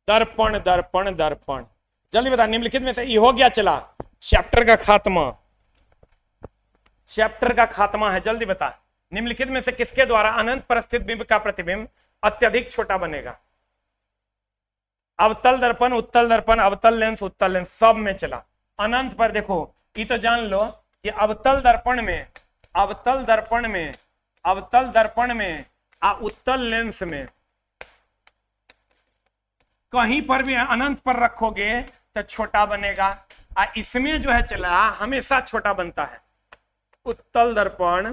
Speaker 1: दर्पण दर्पण दर्पण जल्दी बता निम्नलिखित में से ये हो गया चला चैप्टर का खात्मा चैप्टर का खात्मा है जल्दी बता निम्नलिखित में से किसके द्वारा अनंत स्थित बिंब का प्रतिबिंब अत्यधिक छोटा बनेगा अवतल दर्पण उत्तल दर्पण अवतल लेंस उत्तल लेंस सब में चला अनंत पर देखो ये तो जान लो कि अवतल दर्पण में अवतल दर्पण में अवतल दर्पण में आ उत्तल लेंस में कहीं पर भी अनंत पर रखोगे तो छोटा बनेगा आ इसमें जो है चला हमेशा छोटा बनता है उत्तल दर्पण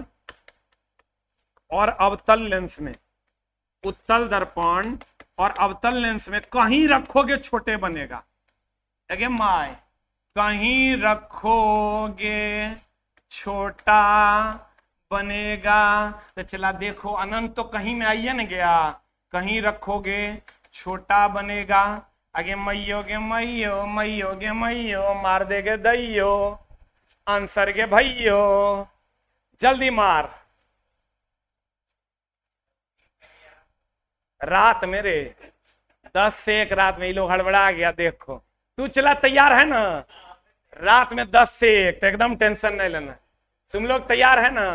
Speaker 1: और अवतल लेंस में उत्तल दर्पण और अवतल लेंस में कहीं रखोगे छोटे बनेगा अगे माय कहीं रखोगे छोटा बनेगा तो चला देखो अनंत तो कहीं में आइए ना गया कहीं रखोगे छोटा बनेगा आगे मैयो गे मैयो मैयो गे मैयो मार देगे दैयो आंसर के भाइयों जल्दी मार रात मेरे दस से एक रात में ये लोग हड़बड़ा गया देखो तू चला तैयार है ना रात में दस से एक तो एकदम टेंशन नहीं लेना तुम लोग तैयार है ना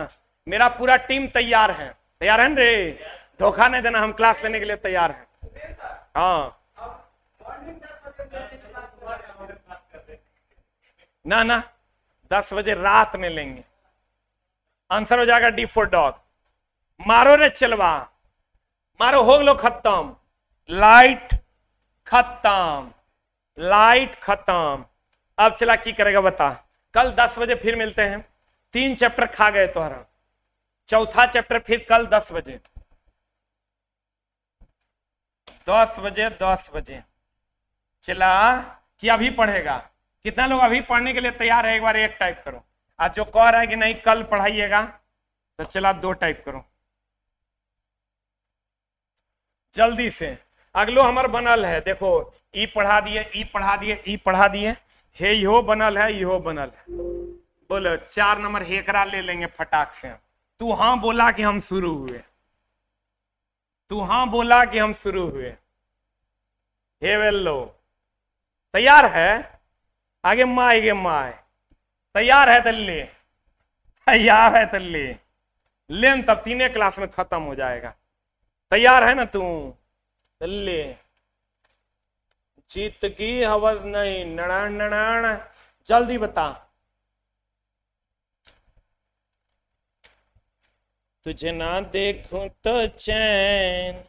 Speaker 1: मेरा पूरा टीम तैयार है तैयार है रे धोखा नहीं देना हम क्लास लेने के लिए तैयार है हाँ ना ना दस बजे रात में लेंगे आंसर हो जाएगा डी फोर डॉग मारो रे चलवा मारो हो लो खत्म लाइट खत्म लाइट खत्म अब चला की करेगा बता कल दस बजे फिर मिलते हैं तीन चैप्टर खा गए तोहरा चौथा चैप्टर फिर कल दस बजे दस बजे दस बजे चला कि अभी पढ़ेगा कितना लोग अभी पढ़ने के लिए तैयार है एक बार एक टाइप करो आज जो कह रहा है कि नहीं कल पढ़ाइएगा तो चला दो टाइप करो जल्दी से अगलो हमार बनल है देखो ई पढ़ा दिए ई पढ़ा दिए ई पढ़ा दिए हे यो बनल है यो बनल है बोलो चार नंबर हेकरा ले लेंगे फटाक से तू हाँ बोला कि हम शुरू हुए तू हाँ बोला कि हम शुरू हुए हे वेल्लो तैयार है आगेम्मा आगेम्मा तैयार है तल्ली तैयार है तल्ली लेन तब तीने क्लास में खत्म हो जाएगा तैयार है ना तू तल्ली जीत की हवस नहीं नड़ान नड़ान जल्दी बता तुझे ना देखो तो चैन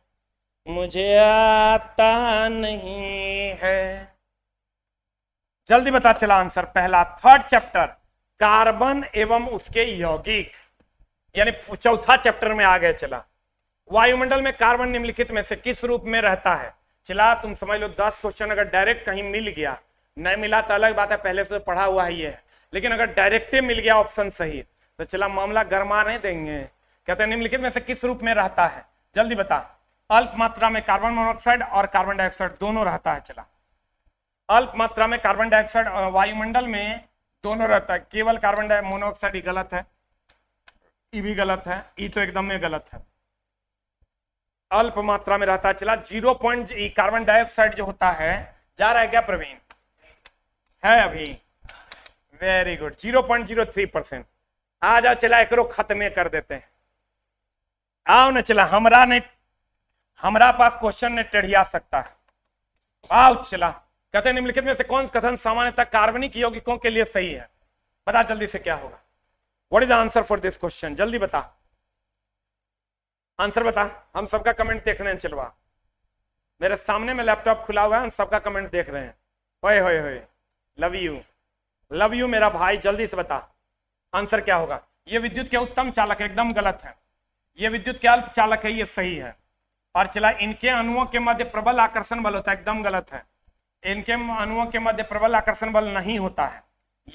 Speaker 1: मुझे आता नहीं है जल्दी बता चला आंसर पहला थर्ड चैप्टर कार्बन एवं उसके यौगिक यानी चौथा चैप्टर में आ गए चला वायुमंडल में कार्बन निम्नलिखित में से किस रूप में रहता है चला तुम समझ लो दस क्वेश्चन अगर डायरेक्ट कहीं मिल गया नहीं मिला तो अलग बात है पहले से तो पढ़ा हुआ ही है लेकिन अगर डायरेक्टे मिल गया ऑप्शन सही तो चला मामला गरमा नहीं देंगे कहते हैं निम्नलिखित में से किस रूप में रहता है जल्दी बता अल्प मात्रा में कार्बन मोनोऑक्साइड और कार्बन डाइऑक्साइड दोनों रहता है चला अल्प मात्रा में कार्बन डाइऑक्साइड वायुमंडल में दोनों रहता है केवल कार्बन मोनोऑक्साइड ही गलत है ई e भी गलत है ई e तो एकदम में गलत है अल्प मात्रा में रहता है चला जीरो पॉइंट कार्बन डाइऑक्साइड जो होता है जा रहा है क्या प्रवीण है अभी very good zero point zero three percent आ जाओ चला एक खत्म कर देते हैं आओ ना चला हमरा ने हमरा पास क्वेश्चन ने टेढ़िया सकता है आओ चला कथन निम्नलिखित में से कौन कथन सामान्यतः कार्बनिक यौगिकों के लिए सही है बता जल्दी से क्या होगा what is answer for this question जल्दी बता आंसर बता हम सबका कमेंट देख रहे हैं चलवा मेरे सामने में लैपटॉप खुला हुआ है हम सबका कमेंट देख रहे हैं होए होए होए लव यू लव यू मेरा भाई जल्दी से बता आंसर क्या होगा ये विद्युत के उत्तम चालक एकदम गलत है ये विद्युत के अल्प चालक है ये सही है और चला इनके अणुओं के मध्य प्रबल आकर्षण बल होता है एकदम गलत है इनके अणुओं के मध्य प्रबल आकर्षण बल नहीं होता है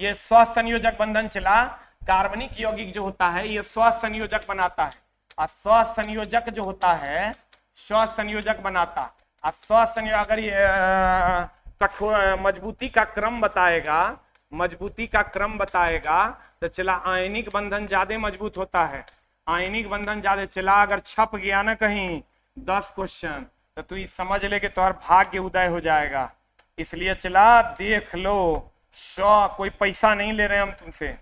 Speaker 1: ये स्वसंयोजक बंधन चला कार्बनिक यौगिक जो होता है ये स्वसंयोजक बनाता है और स्वसंयोजक जो होता है स्वसंयोजक बनाता और स्वसंयोजक अगर ये कठोर मजबूती का क्रम बताएगा मजबूती का क्रम बताएगा तो चला आयनिक बंधन ज्यादा मजबूत होता है आयनिक बंधन ज्यादा चला अगर छप गया ना कहीं दस क्वेश्चन तो तू समझ ले के तोहर भाग्य उदय हो जाएगा इसलिए चला देख लो सौ कोई पैसा नहीं ले रहे हम तुमसे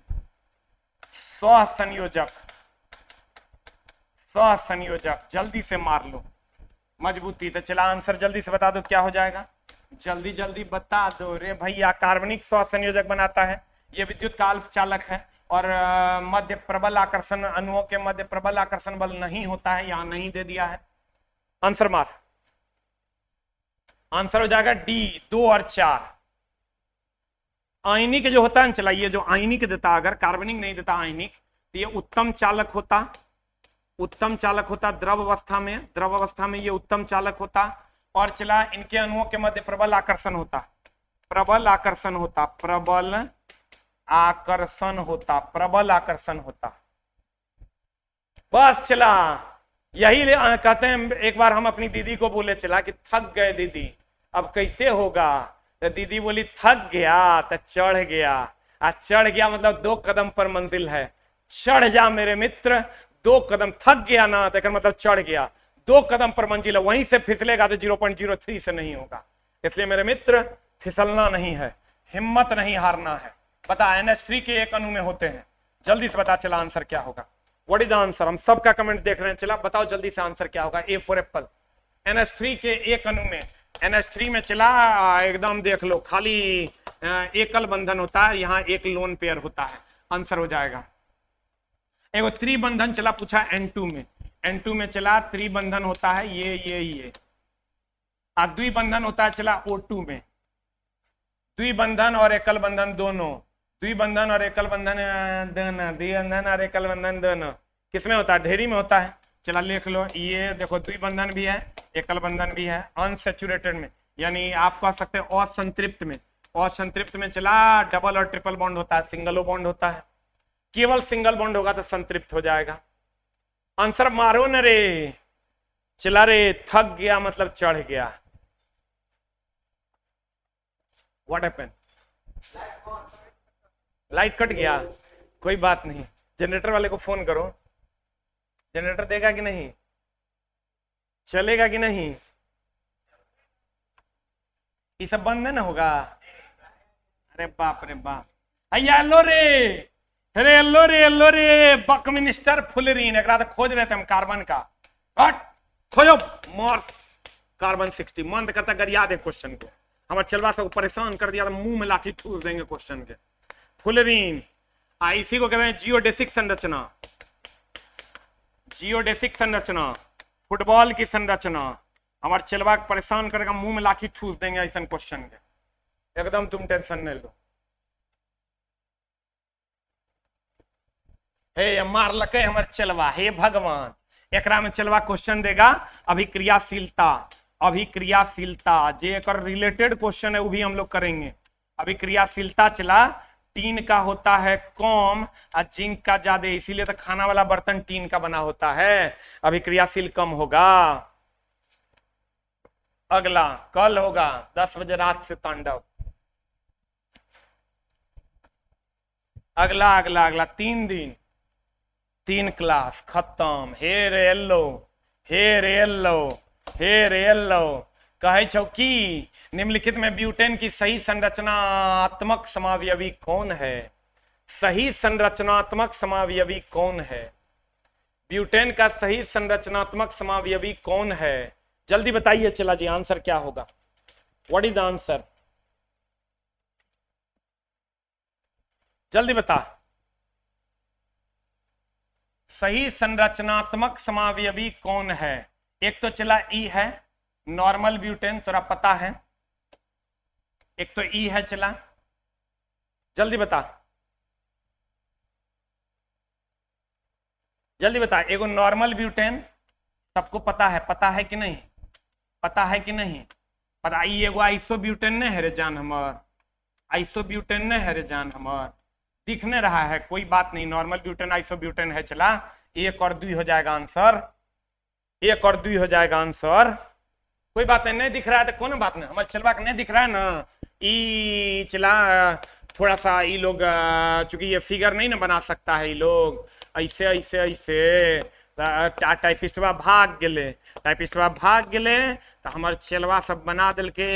Speaker 1: सौ संयोजक सौ संयोजक जल्दी से मार लो मजबूती तो चला आंसर जल्दी से बता दो क्या हो जाएगा जल्दी जल्दी बता दो रे भैया कार्बनिक सौ संयोजक बनाता है ये विद्युत का अल्प चालक है और मध्य प्रबल आकर्षण अनुओं के मध्य प्रबल आकर्षण बल नहीं होता है यहां नहीं दे दिया है आंसर मार आंसर हो जाएगा डी दो और चार आयनिक जो होता है चलाइए जो आयनिक देता अगर कार्बनिक नहीं देता आयनिक तो ये उत्तम चालक होता उत्तम चालक होता द्रव अवस्था में द्रव अवस्था में ये उत्तम चालक होता और चला इनके अणुओं के मध्य प्रबल आकर्षण होता प्रबल आकर्षण होता प्रबल आकर्षण होता प्रबल आकर्षण होता बस चला यही कहते हैं एक बार हम अपनी दीदी को बोले चला कि थक गए दीदी अब कैसे होगा तो दीदी बोली थक गया तो चढ़ गया आ चढ़ गया मतलब दो कदम पर मंजिल है चढ़ जा मेरे मित्र दो कदम थक गया ना तो मतलब चढ़ गया दो कदम पर मंजिल है वहीं से फिसलेगा तो जीरो पॉइंट जीरो थ्री से नहीं होगा इसलिए मेरे मित्र फिसलना नहीं है हिम्मत नहीं हारना है बता एन एस थ्री के एक अनु में होते हैं जल्दी से बता चला आंसर क्या होगा वट इज आंसर हम सबका कमेंट देख रहे हैं चला बताओ जल्दी से आंसर क्या होगा A for apple N three के एक अनु में थ्री में चला एकदम देख लो खाली एकल बंधन होता है यहाँ एक लोन पेयर होता है आंसर हो जाएगा एगो त्रिबंधन चला पूछा एन टू में एन टू में चला त्रिबंधन होता है ये ये ये द्विबंधन होता है चला ओ टू में द्विबंधन और एकल बंधन दोनों द्विबंधन और एकल बंधन दोनों द्विबंधन और एकल बंधन दोनों किसमें होता है ढेरी में होता है चला लिख लो ये देखो द्विबंधन बंधन भी है एकल बंधन भी है अनसेचुरेटेड में यानी आप कह सकते हैं असंतृप्त में असंतृप्त में चला डबल और ट्रिपल बॉन्ड होता है सिंगलो बॉन्ड होता है केवल सिंगल बॉन्ड होगा तो संतृप्त हो जाएगा आंसर मारो न रे चला रे थक गया मतलब चढ़ गया वॉट एपन लाइट कट गया कोई बात नहीं जनरेटर वाले को फोन करो जनरेटर देगा कि नहीं चलेगा कि नहीं ये सब बंद नहीं ना होगा अरे बाप रे बाप अया अल्लो रे अरे अल्लो रे अल्लो रे बक मिनिस्टर फुलरीन एक तो खोज रहे थे हम कार्बन का हट खोजो मॉर्स कार्बन सिक्सटी मंद करता कर याद है क्वेश्चन को हमारे चलवा सब परेशान कर दिया मुंह में लाठी ठूस देंगे क्वेश्चन के फुलरीन आ इसी को कह रहे हैं जियोडेसिक संरचना जियोडेसिक संरचना फुटबॉल की संरचना हमारे चलवा के परेशान करेगा मुंह में लाठी ठूस देंगे ऐसा क्वेश्चन के एकदम तुम टेंशन नहीं लो हे मार मारलक हमारे चलवा हे भगवान एक में चलवा क्वेश्चन देगा अभिक्रियाशीलता अभिक्रियाशीलता जे एक रिलेटेड क्वेश्चन है वो भी हम लोग करेंगे अभिक्रियाशीलता चला टीन का होता है कॉम और जिंक का ज्यादा इसीलिए तो खाना वाला बर्तन टीन का बना होता है अभिक्रियाशील कम होगा अगला कल होगा दस बजे रात से तांडव अगला अगला अगला तीन दिन तीन क्लास खत्म hey yellow hair yellow hair yellow कहे चौकी निम्नलिखित में ब्यूटेन की सही संरचनात्मक समावयवी कौन है सही संरचनात्मक समावयवी कौन है ब्यूटेन का सही संरचनात्मक समावयवी कौन है जल्दी बताइए चला जी आंसर क्या होगा व्हाट इज द आंसर जल्दी बता सही संरचनात्मक समावयवी कौन है एक तो चला ई e है नॉर्मल ब्यूटेन तोरा पता है एक तो ई e है चला जल्दी बता जल्दी बता एगो नॉर्मल ब्यूटेन सबको पता है पता है कि नहीं पता है कि नहीं पता ई एगो आइसो ब्यूटेन नहीं है रे जान हमार आइसो ब्यूटेन नहीं है रे जान हमार दिख नहीं रहा है कोई बात नहीं नॉर्मल ब्यूटेन आइसो ब्यूटेन है चला एक और दुई हो जाएगा आंसर एक और दुई हो जाएगा आंसर कोई बात नहीं दिख रहा है तो कोनो बात नहीं हमारे चलवा नहीं दिख रहा है ना ई चला थोड़ा सा ई लोग चूंकि ये फिगर नहीं ना बना सकता है ये लोग ऐसे ऐसे ऐसे टाइपिस्टवा भाग गए टाइपिस्टवा भाग गए तो हमारे चलवा सब बना दिल के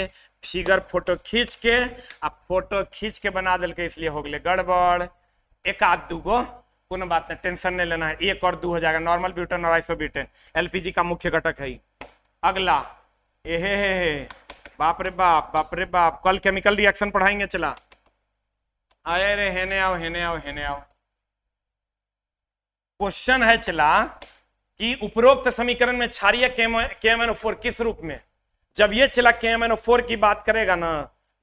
Speaker 1: फिगर फोटो खींच के आ फोटो खींच के बना दिल के इसलिए हो गए गड़बड़ एक आध गो कोनो बात नहीं टेंशन नहीं लेना है एक और दू हो जाएगा नॉर्मल ब्यूटन और आइसो पी जी का मुख्य घटक है अगला एहे बाप रे बाप बाप रे बाप कल केमिकल रिएक्शन पढ़ाएंगे चला आए रे हेने आओ हेने आओ हेने आओ क्वेश्चन है चला कि उपरोक्त समीकरण में क्षारिय के एम किस रूप में जब ये चला के एम की बात करेगा ना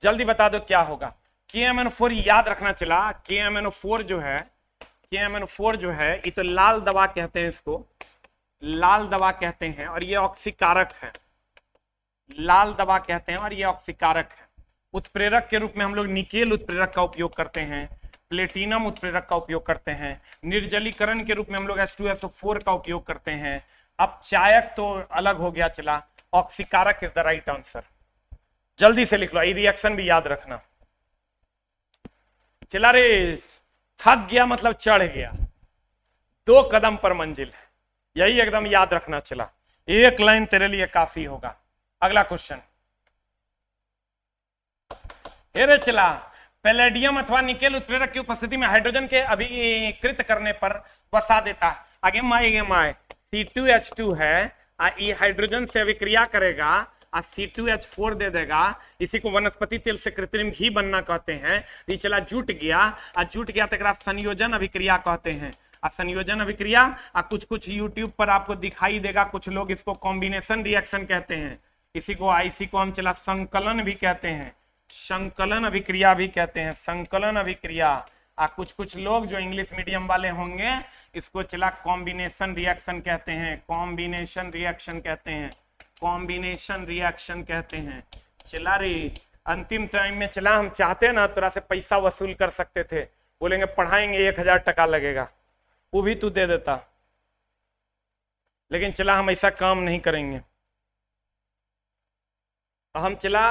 Speaker 1: जल्दी बता दो क्या होगा के एम याद रखना चला के एम जो है के एम जो है ये तो लाल दवा कहते हैं इसको लाल दवा कहते हैं और ये ऑक्सीकारक है लाल दवा कहते हैं और ये ऑक्सीकारक है उत्प्रेरक के रूप में हम लोग निकेल उत्प्रेरक का उपयोग करते हैं प्लेटिनम उत्प्रेरक का उपयोग करते हैं निर्जलीकरण के रूप में हम लोग एस टू फोर का उपयोग करते हैं अब चायक तो अलग हो गया चला ऑक्सीकारक इज द राइट आंसर जल्दी से लिख लो ये रिएक्शन भी याद रखना चला रे थक गया मतलब चढ़ गया दो कदम पर मंजिल है यही एकदम याद रखना चला एक लाइन तेरे लिए काफी होगा अगला क्वेश्चन चला पेलेडियम अथवा निकेल उत्प्रेरक की उपस्थिति में हाइड्रोजन के अभिकृत करने पर वसा देता है आगे माए ये माए सी टू एच टू है ये हाइड्रोजन से अभिक्रिया करेगा सी टू एच फोर दे देगा इसी को वनस्पति तेल से कृत्रिम घी बनना कहते हैं ये चला जुट गया और जुट गया तो संयोजन अभिक्रिया कहते हैं संयोजन अभिक्रिया कुछ कुछ YouTube पर आपको दिखाई देगा कुछ लोग इसको कॉम्बिनेशन रिएक्शन कहते हैं इसी को आईसी को हम चला संकलन भी कहते हैं संकलन अभिक्रिया भी कहते हैं संकलन अभिक्रिया आ कुछ कुछ लोग जो इंग्लिश मीडियम वाले होंगे इसको चला कॉम्बिनेशन रिएक्शन कहते हैं कॉम्बिनेशन रिएक्शन कहते हैं कॉम्बिनेशन रिएक्शन कहते हैं चला रही अंतिम टाइम में चला हम चाहते ना तोरा से पैसा वसूल कर सकते थे बोलेंगे पढ़ाएंगे एक हजार टका लगेगा वो भी तू दे देता लेकिन चला हम ऐसा काम नहीं करेंगे हम चला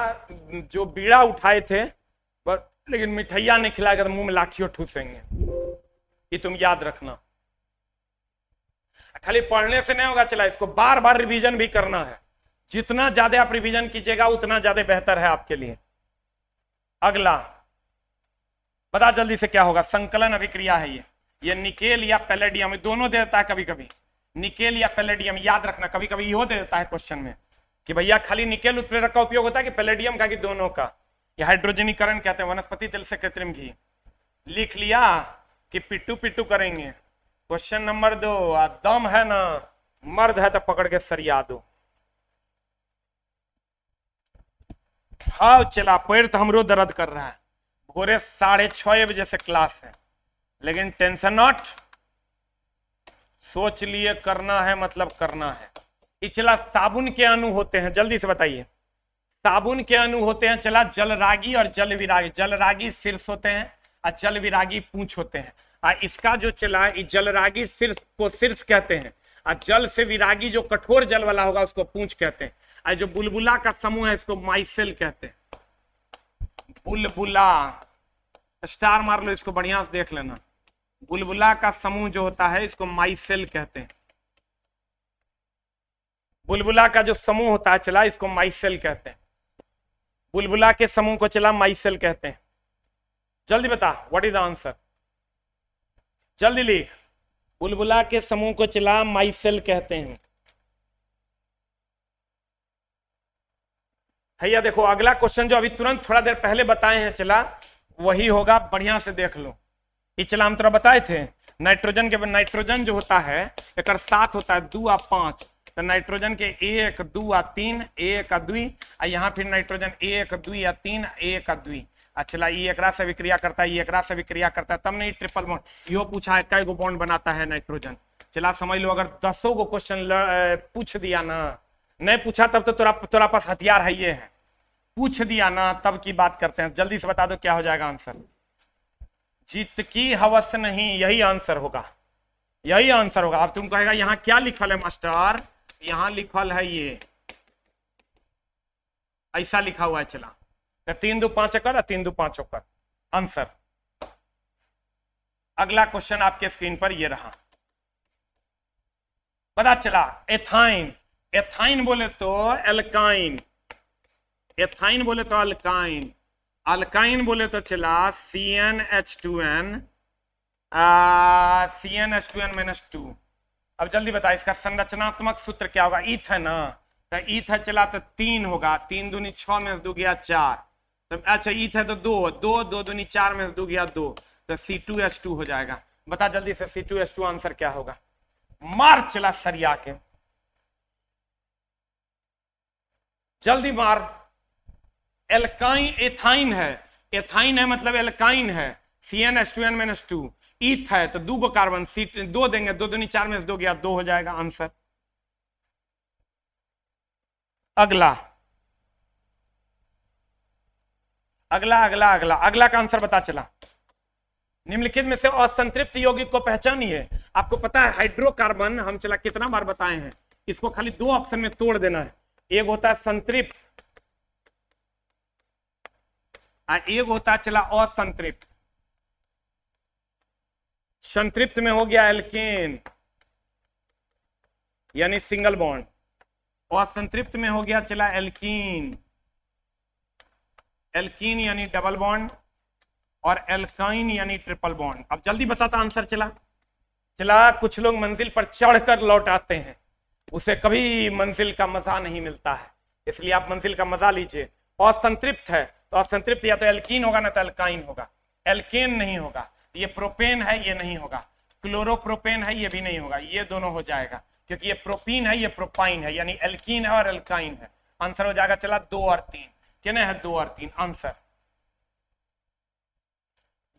Speaker 1: जो बीड़ा उठाए थे पर लेकिन मिठैया नहीं खिलाएगा तो मुंह में लाठियों ठूसेंगे ये तुम याद रखना खाली पढ़ने से नहीं होगा चला इसको बार बार रिवीजन भी करना है जितना ज्यादा आप रिवीजन कीजिएगा उतना ज्यादा बेहतर है आपके लिए अगला बता जल्दी से क्या होगा संकलन अभिक्रिया है ये ये निकेल या पेलेडियम दोनों दे देता है कभी कभी निकेल या पेलेडियम याद रखना कभी कभी यो दे देता है क्वेश्चन में कि भैया खाली निकेल उत्प्रेरक का उपयोग होता है कि पेलेडियम का कि दोनों का यह हाइड्रोजनीकरण कहते हैं वनस्पति तेल से कृत्रिम घी लिख लिया कि पिट्टू पिट्टू करेंगे क्वेश्चन नंबर दो दम है ना मर्द है तो पकड़ के सरिया दो हाँ चला पैर तो हमरो दर्द कर रहा है भोरे साढ़े छ बजे से क्लास है लेकिन टेंशन नॉट सोच लिए करना है मतलब करना है इचला साबुन के अणु होते हैं जल्दी से बताइए साबुन के अणु होते हैं चला जलरागी और जल विरागी जलरागी शीर्ष होते हैं और जल विरागी पूछ होते हैं और इसका जो चला जलरागी शीर्ष को शीर्ष कहते हैं और जल से विरागी जो कठोर जल वाला होगा उसको पूछ कहते हैं और जो बुलबुला का समूह है इसको माइसेल कहते हैं बुलबुला स्टार मार लो इसको बढ़िया से देख लेना बुलबुला का समूह जो होता है इसको माइसेल कहते हैं बुलबुला का जो समूह होता है चला इसको माइसेल कहते हैं बुलबुला के समूह को चला माइसेल कहते हैं जल्दी बता व्हाट इज द आंसर जल्दी लिख बुलबुला के समूह को चला माइसेल कहते हैं भैया देखो अगला क्वेश्चन जो अभी तुरंत थोड़ा देर पहले बताए हैं चला वही होगा बढ़िया से देख लो पिछला हम तुरा बताए थे नाइट्रोजन के नाइट्रोजन जो होता है एक सात होता है दू आ पांच तो नाइट्रोजन के एक दू आ तीन एक दुई आ यहाँ फिर नाइट्रोजन एक दुई आ तीन एक दुई अच्छा ये एक से विक्रिया करता है ये एक से विक्रिया करता है तब नहीं ट्रिपल बॉन्ड यो पूछा है कई गो बॉन्ड बनाता है नाइट्रोजन चला समझ लो अगर दसों को क्वेश्चन पूछ दिया ना नहीं पूछा तब तो तोरा तोरा पास हथियार है ये है पूछ दिया ना तब की बात करते हैं जल्दी से बता दो क्या हो जाएगा आंसर जीत की हवस नहीं यही आंसर होगा यही आंसर होगा अब तुम कहेगा यहाँ क्या लिखल है मास्टर यहां लिखल है ये ऐसा लिखा हुआ है चला तो तीन दो पांच एकड़ और तीन दो पांच ओकर आंसर अगला क्वेश्चन आपके स्क्रीन पर ये रहा पता चला एथाइन एथाइन बोले तो एल्काइन एथाइन बोले तो अल्काइन अल्काइन बोले तो चला C N H two n minus N H two N minus टू अब जल्दी बताए इसका संरचनात्मक सूत्र क्या होगा है ना तो ईथ चला तो तीन होगा तीन दूनी छ में दो गया चार तो अच्छा ईथ है तो दो दो दो दूनी चार में दो गया दो तो सी टू एस टू हो जाएगा बता जल्दी से C two S two answer क्या होगा मार चला सरिया के जल्दी मार एल्काइन एथाइन है एथाइन है मतलब एल्काइन है C n S two N minus two ईथ है तो दो कार्बन सी दो देंगे दो दूनी चार में से दो गया दो हो जाएगा आंसर अगला अगला अगला अगला अगला का आंसर बता चला निम्नलिखित में से असंतृप्त यौगिक को पहचानिए आपको पता है हाइड्रोकार्बन हम चला कितना बार बताए हैं इसको खाली दो ऑप्शन में तोड़ देना है एक होता है संतृप्त और एक होता है चला असंतृप्त संतृप्त में हो गया एल्किन यानी सिंगल बॉन्ड और संतृप्त में हो गया चला एल्किन एल्किन यानी डबल बॉन्ड और एल्काइन यानी ट्रिपल बॉन्ड अब जल्दी बताता आंसर चला चला कुछ लोग मंजिल पर चढ़कर लौट आते हैं उसे कभी मंजिल का मजा नहीं मिलता है इसलिए आप मंजिल का मजा लीजिए और संतृप्त है तो आप संतृप्त या तो एल्कीन होगा ना तो एल्काइन होगा एल्केन नहीं होगा ये प्रोपेन है ये नहीं होगा क्लोरोप्रोपेन है ये भी नहीं होगा ये दोनों हो जाएगा क्योंकि ये प्रोपीन है ये प्रोपाइन है यानी एल्कीन है और एल्काइन है आंसर हो जाएगा चला दो और तीन क्या है दो और तीन आंसर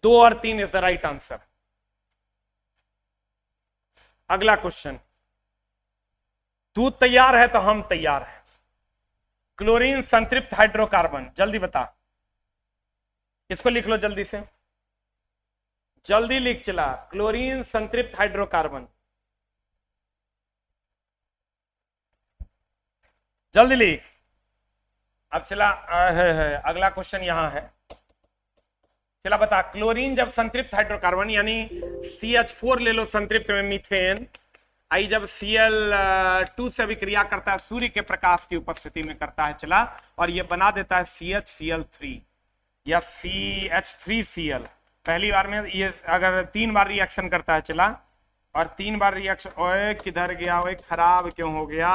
Speaker 1: दो और तीन इज द राइट आंसर अगला क्वेश्चन तू तैयार है तो हम तैयार हैं क्लोरीन संतृप्त हाइड्रोकार्बन जल्दी बता इसको लिख लो जल्दी से जल्दी लिख चला क्लोरीन संतृप्त हाइड्रोकार्बन जल्दी लिख अब चला आ, है, है, अगला क्वेश्चन यहां है चला बता क्लोरीन जब संतृप्त हाइड्रोकार्बन यानी सी एच फोर ले लो संतृप्त में मीथेन आई जब सी एल टू से भी क्रिया करता है सूर्य के प्रकाश की उपस्थिति में करता है चला और यह बना देता है C H C L three या C H three C L पहली बार में ये अगर तीन बार रिएक्शन करता है चला और तीन बार रिएक्शन ओए किधर गया ओए खराब क्यों हो गया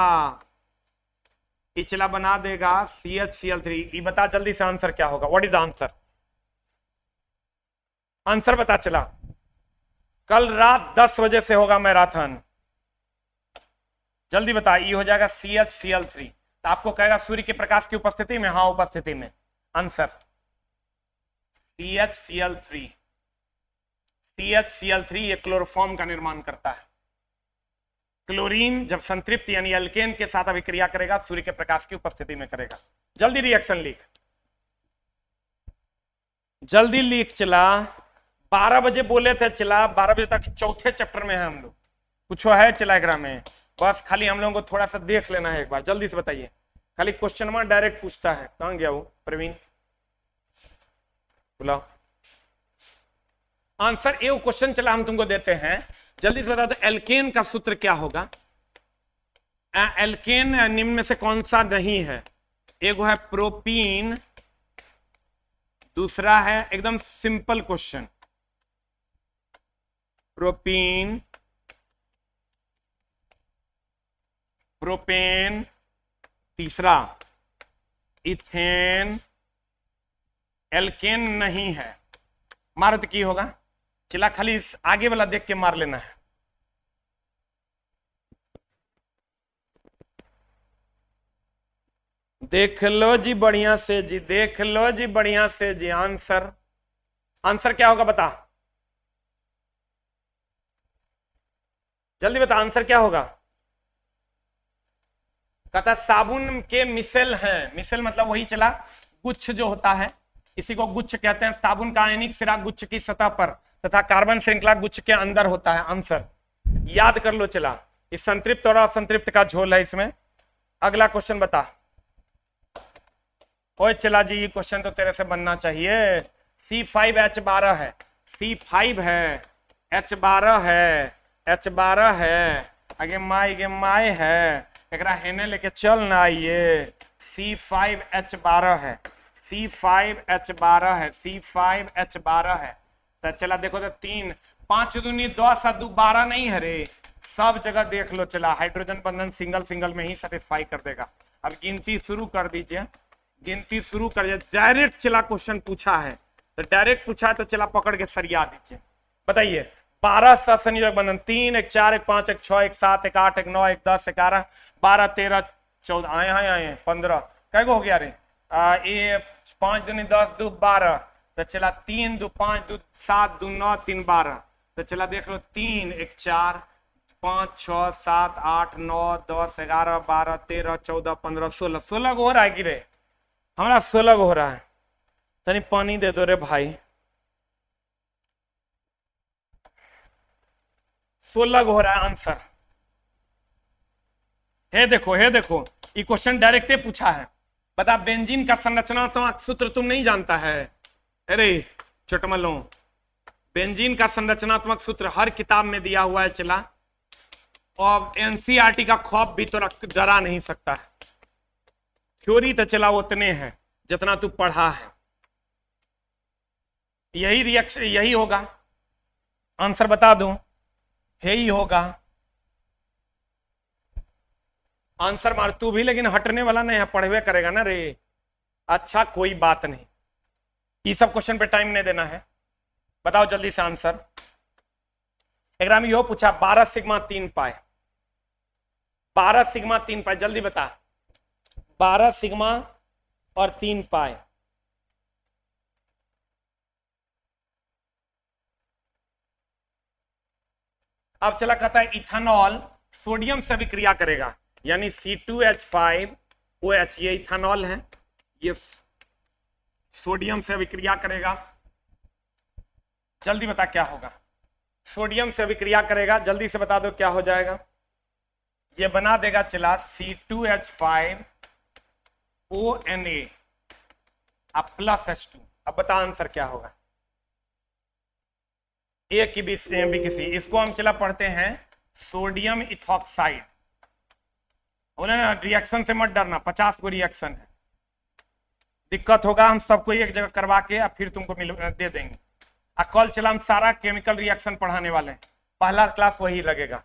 Speaker 1: इचला बना देगा C H C L three ये बता जल्दी से आंसर क्या होगा व्हाट इज आंसर आंसर बता चला कल रात दस बजे से होगा मैराथन जल्दी बता ये हो जाएगा C H C L three तो आपको कहेगा सूर्य के प्रकाश की उपस्थिति में हाँ उपस्थिति में answer C H C L three CHCl3 ये क्लोरोफॉर्म का निर्माण करता है क्लोरीन जब संतृप्त यानी एल्केन के साथ अभिक्रिया करेगा सूर्य के प्रकाश की उपस्थिति में करेगा जल्दी रिएक्शन लीक जल्दी लीक चला 12 बजे बोले थे चला 12 बजे तक चौथे चैप्टर में है हम लोग कुछ है चिलाग्रा में बस खाली हम लोगों को थोड़ा सा देख लेना है एक बार जल्दी से बताइए खाली क्वेश्चन मार्क डायरेक्ट पूछता है कहा गया वो प्रवीण बुलाओ आंसर ए क्वेश्चन चला हम तुमको देते हैं जल्दी से बता दो एल्केन का सूत्र क्या होगा एल्केन निम्न में से कौन सा नहीं है एक है प्रोपीन दूसरा है एकदम सिंपल क्वेश्चन प्रोपीन प्रोपेन तीसरा इथेन एल्केन नहीं है मारुत की होगा चिल्ला खाली आगे वाला देख के मार लेना है देख लो जी बढ़िया से जी देख लो जी बढ़िया से जी आंसर आंसर क्या होगा बता जल्दी बता आंसर क्या होगा कहता साबुन के मिसेल हैं मिसेल मतलब वही चला गुच्छ जो होता है इसी को गुच्छ कहते हैं साबुन का आयनिक सिरा गुच्छ की सतह पर तथा कार्बन श्रृंखला गुच्छ के अंदर होता है आंसर याद कर लो चला इस संतृप्त और असंतृप्त का झोल है इसमें अगला क्वेश्चन बता ओए चला जी ये क्वेश्चन तो तेरे से बनना चाहिए सी फाइव एच बारह है सी फाइव है एच बारह है एच बारह है अगे माई गे माई है एक लेके चल ना ये सी फाइव एच बारह है सी फाइव एच बारह है सी फाइव एच बारह है तो चला देखो तो तीन पांच दूनी दस आ दू बारह नहीं है रे सब जगह देख लो चला हाइड्रोजन बंधन सिंगल सिंगल में ही सेटिस्फाई कर देगा अब गिनती शुरू कर दीजिए गिनती शुरू कर डायरेक्ट चला क्वेश्चन पूछा है तो डायरेक्ट पूछा है तो चला पकड़ के सरिया दीजिए बताइए बारह ससंयोजक बंधन तीन एक चार एक पांच एक छ एक सात एक आठ एक नौ एक दस ग्यारह बारह तेरह चौदह आए आए आए पंद्रह कै हो गया रे ये पांच दूनी दस दो बारह तो चला तीन दो पांच दो सात दो नौ तीन बारह तो चला देख लो तीन एक चार पाँच छः सात आठ नौ दस ग्यारह बारह तेरह चौदह पंद्रह सोलह सोलह गो हो रहा है कि रे हमारा सोलह गो हो रहा है तनी पानी दे दो रे भाई सोलह हो रहा है आंसर हे देखो हे देखो ये क्वेश्चन डायरेक्टे पूछा है बता बेंजीन का तो सूत्र तुम नहीं जानता है अरे चटमलों बेंजीन का संरचनात्मक सूत्र हर किताब में दिया हुआ है चला और एनसीईआरटी का खौफ भी तो डरा नहीं सकता है थ्योरी तो चला उतने हैं जितना तू पढ़ा है यही रिएक्शन यही होगा आंसर बता दूं ही होगा आंसर मार तू भी लेकिन हटने वाला नहीं है पढ़वे करेगा ना रे अच्छा कोई बात नहीं ये सब क्वेश्चन पे टाइम नहीं देना है बताओ जल्दी से आंसर एग्राम यो पूछा बारह सिग्मा तीन पाए बारह सिग्मा तीन पाए जल्दी बता बारह सिग्मा और तीन पाए अब चला कहता है इथेनॉल सोडियम से भी क्रिया करेगा यानी C two H five O H ये इथेनॉल है ये सोडियम से अभिक्रिया करेगा जल्दी बता क्या होगा सोडियम से अभिक्रिया करेगा जल्दी से बता दो क्या हो जाएगा ये बना देगा चला C two H five O N A plus H two अब बता आंसर क्या होगा ए की बी से भी किसी इसको हम चला पढ़ते हैं सोडियम इथॉक्साइड बोले ना रिएक्शन से मत डरना पचास को रिएक्शन है दिक्कत होगा हम सबको एक जगह करवा के और फिर तुमको मिल दे देंगे आ कल चला हम सारा केमिकल रिएक्शन पढ़ाने वाले हैं पहला क्लास वही लगेगा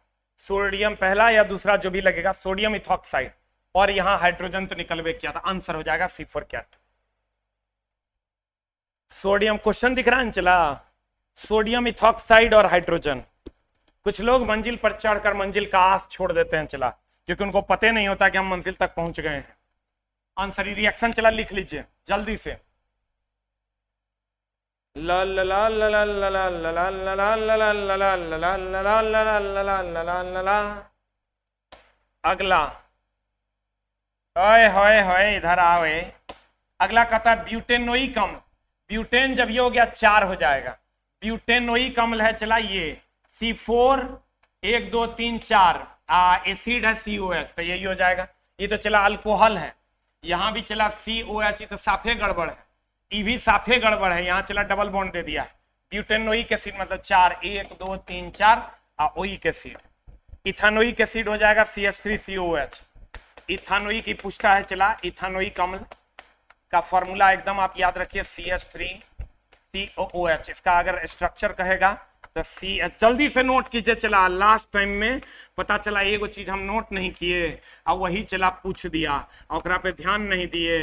Speaker 1: सोडियम पहला या दूसरा जो भी लगेगा सोडियम इथॉक्साइड और यहाँ हाइड्रोजन तो निकलवे किया था आंसर हो जाएगा सी फोर कैट सोडियम क्वेश्चन दिख रहा है चला सोडियम इथॉक्साइड और हाइड्रोजन कुछ लोग मंजिल पर चढ़कर मंजिल का आस छोड़ देते हैं चला क्योंकि उनको पते नहीं होता कि हम मंजिल तक पहुंच गए हैं आंसर रिएक्शन चला लिख लीजिए जल्दी से अगला ओए होए होए इधर आवे अगला कहता है ब्यूटेनोइकम ब्यूटेन जब ये हो गया चार हो जाएगा कमल है चला ये सी फोर एक दो तीन चार एसिड है सी ओ एक्स तो यही हो जाएगा ये तो चला अल्कोहल है यहां भी चला सी ओ एच तो साफे गड़बड़ है ई e भी साफे गड़बड़ है यहाँ चला डबल बॉन्ड दे दिया है के एसिड मतलब चार एक दो तीन चार और सीड इथानोई के सीड हो जाएगा C H three C O H इथानोई की पुष्टा है चला इथानोई कमल का फॉर्मूला एकदम आप याद रखिए C H three C O H इसका अगर स्ट्रक्चर कहेगा सी uh, जल्दी से नोट कीजिए चला लास्ट टाइम में पता चला एगो चीज हम नोट नहीं किए और वही चला पूछ दिया और पे ध्यान नहीं दिए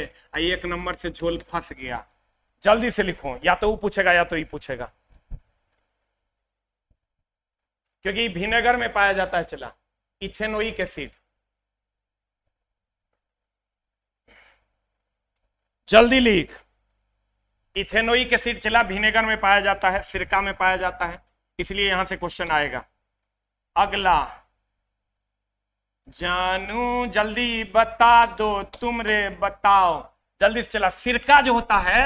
Speaker 1: एक नंबर से झोल फंस गया जल्दी से लिखो या तो वो पूछेगा या तो ये पूछेगा क्योंकि विनेगर में पाया जाता है चला इथेनोइक एसिड जल्दी लिख इथेनोइक एसिड चला भिनेगर में पाया जाता है सिरका में पाया जाता है इसलिए यहां से क्वेश्चन आएगा अगला जानू जल्दी बता दो तुम रे बताओ जल्दी से चला सिरका जो होता है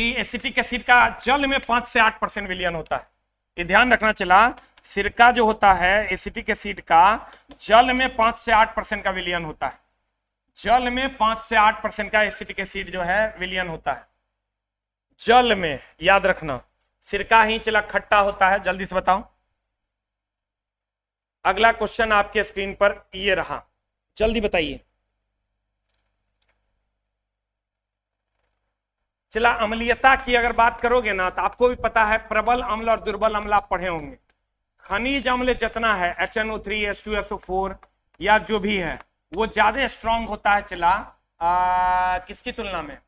Speaker 1: एसिटिक एसिड का जल में पांच से आठ परसेंट विलियन होता है ये ध्यान रखना चला सिरका जो होता है एसिटिक एसिड का जल में पांच से आठ परसेंट का विलियन होता है जल में पांच से आठ परसेंट का एसिटिक एसिड जो है विलियन होता है जल में याद रखना सिरका ही चला खट्टा होता है जल्दी से बताओ अगला क्वेश्चन आपके स्क्रीन पर ये रहा जल्दी बताइए चला अम्लीयता की अगर बात करोगे ना तो आपको भी पता है प्रबल अम्ल और दुर्बल अम्ल आप पढ़े होंगे खनिज अम्ल जितना है H N O three S two S O four या जो भी है वो ज्यादा स्ट्रांग होता है चला आ, किसकी तुलना में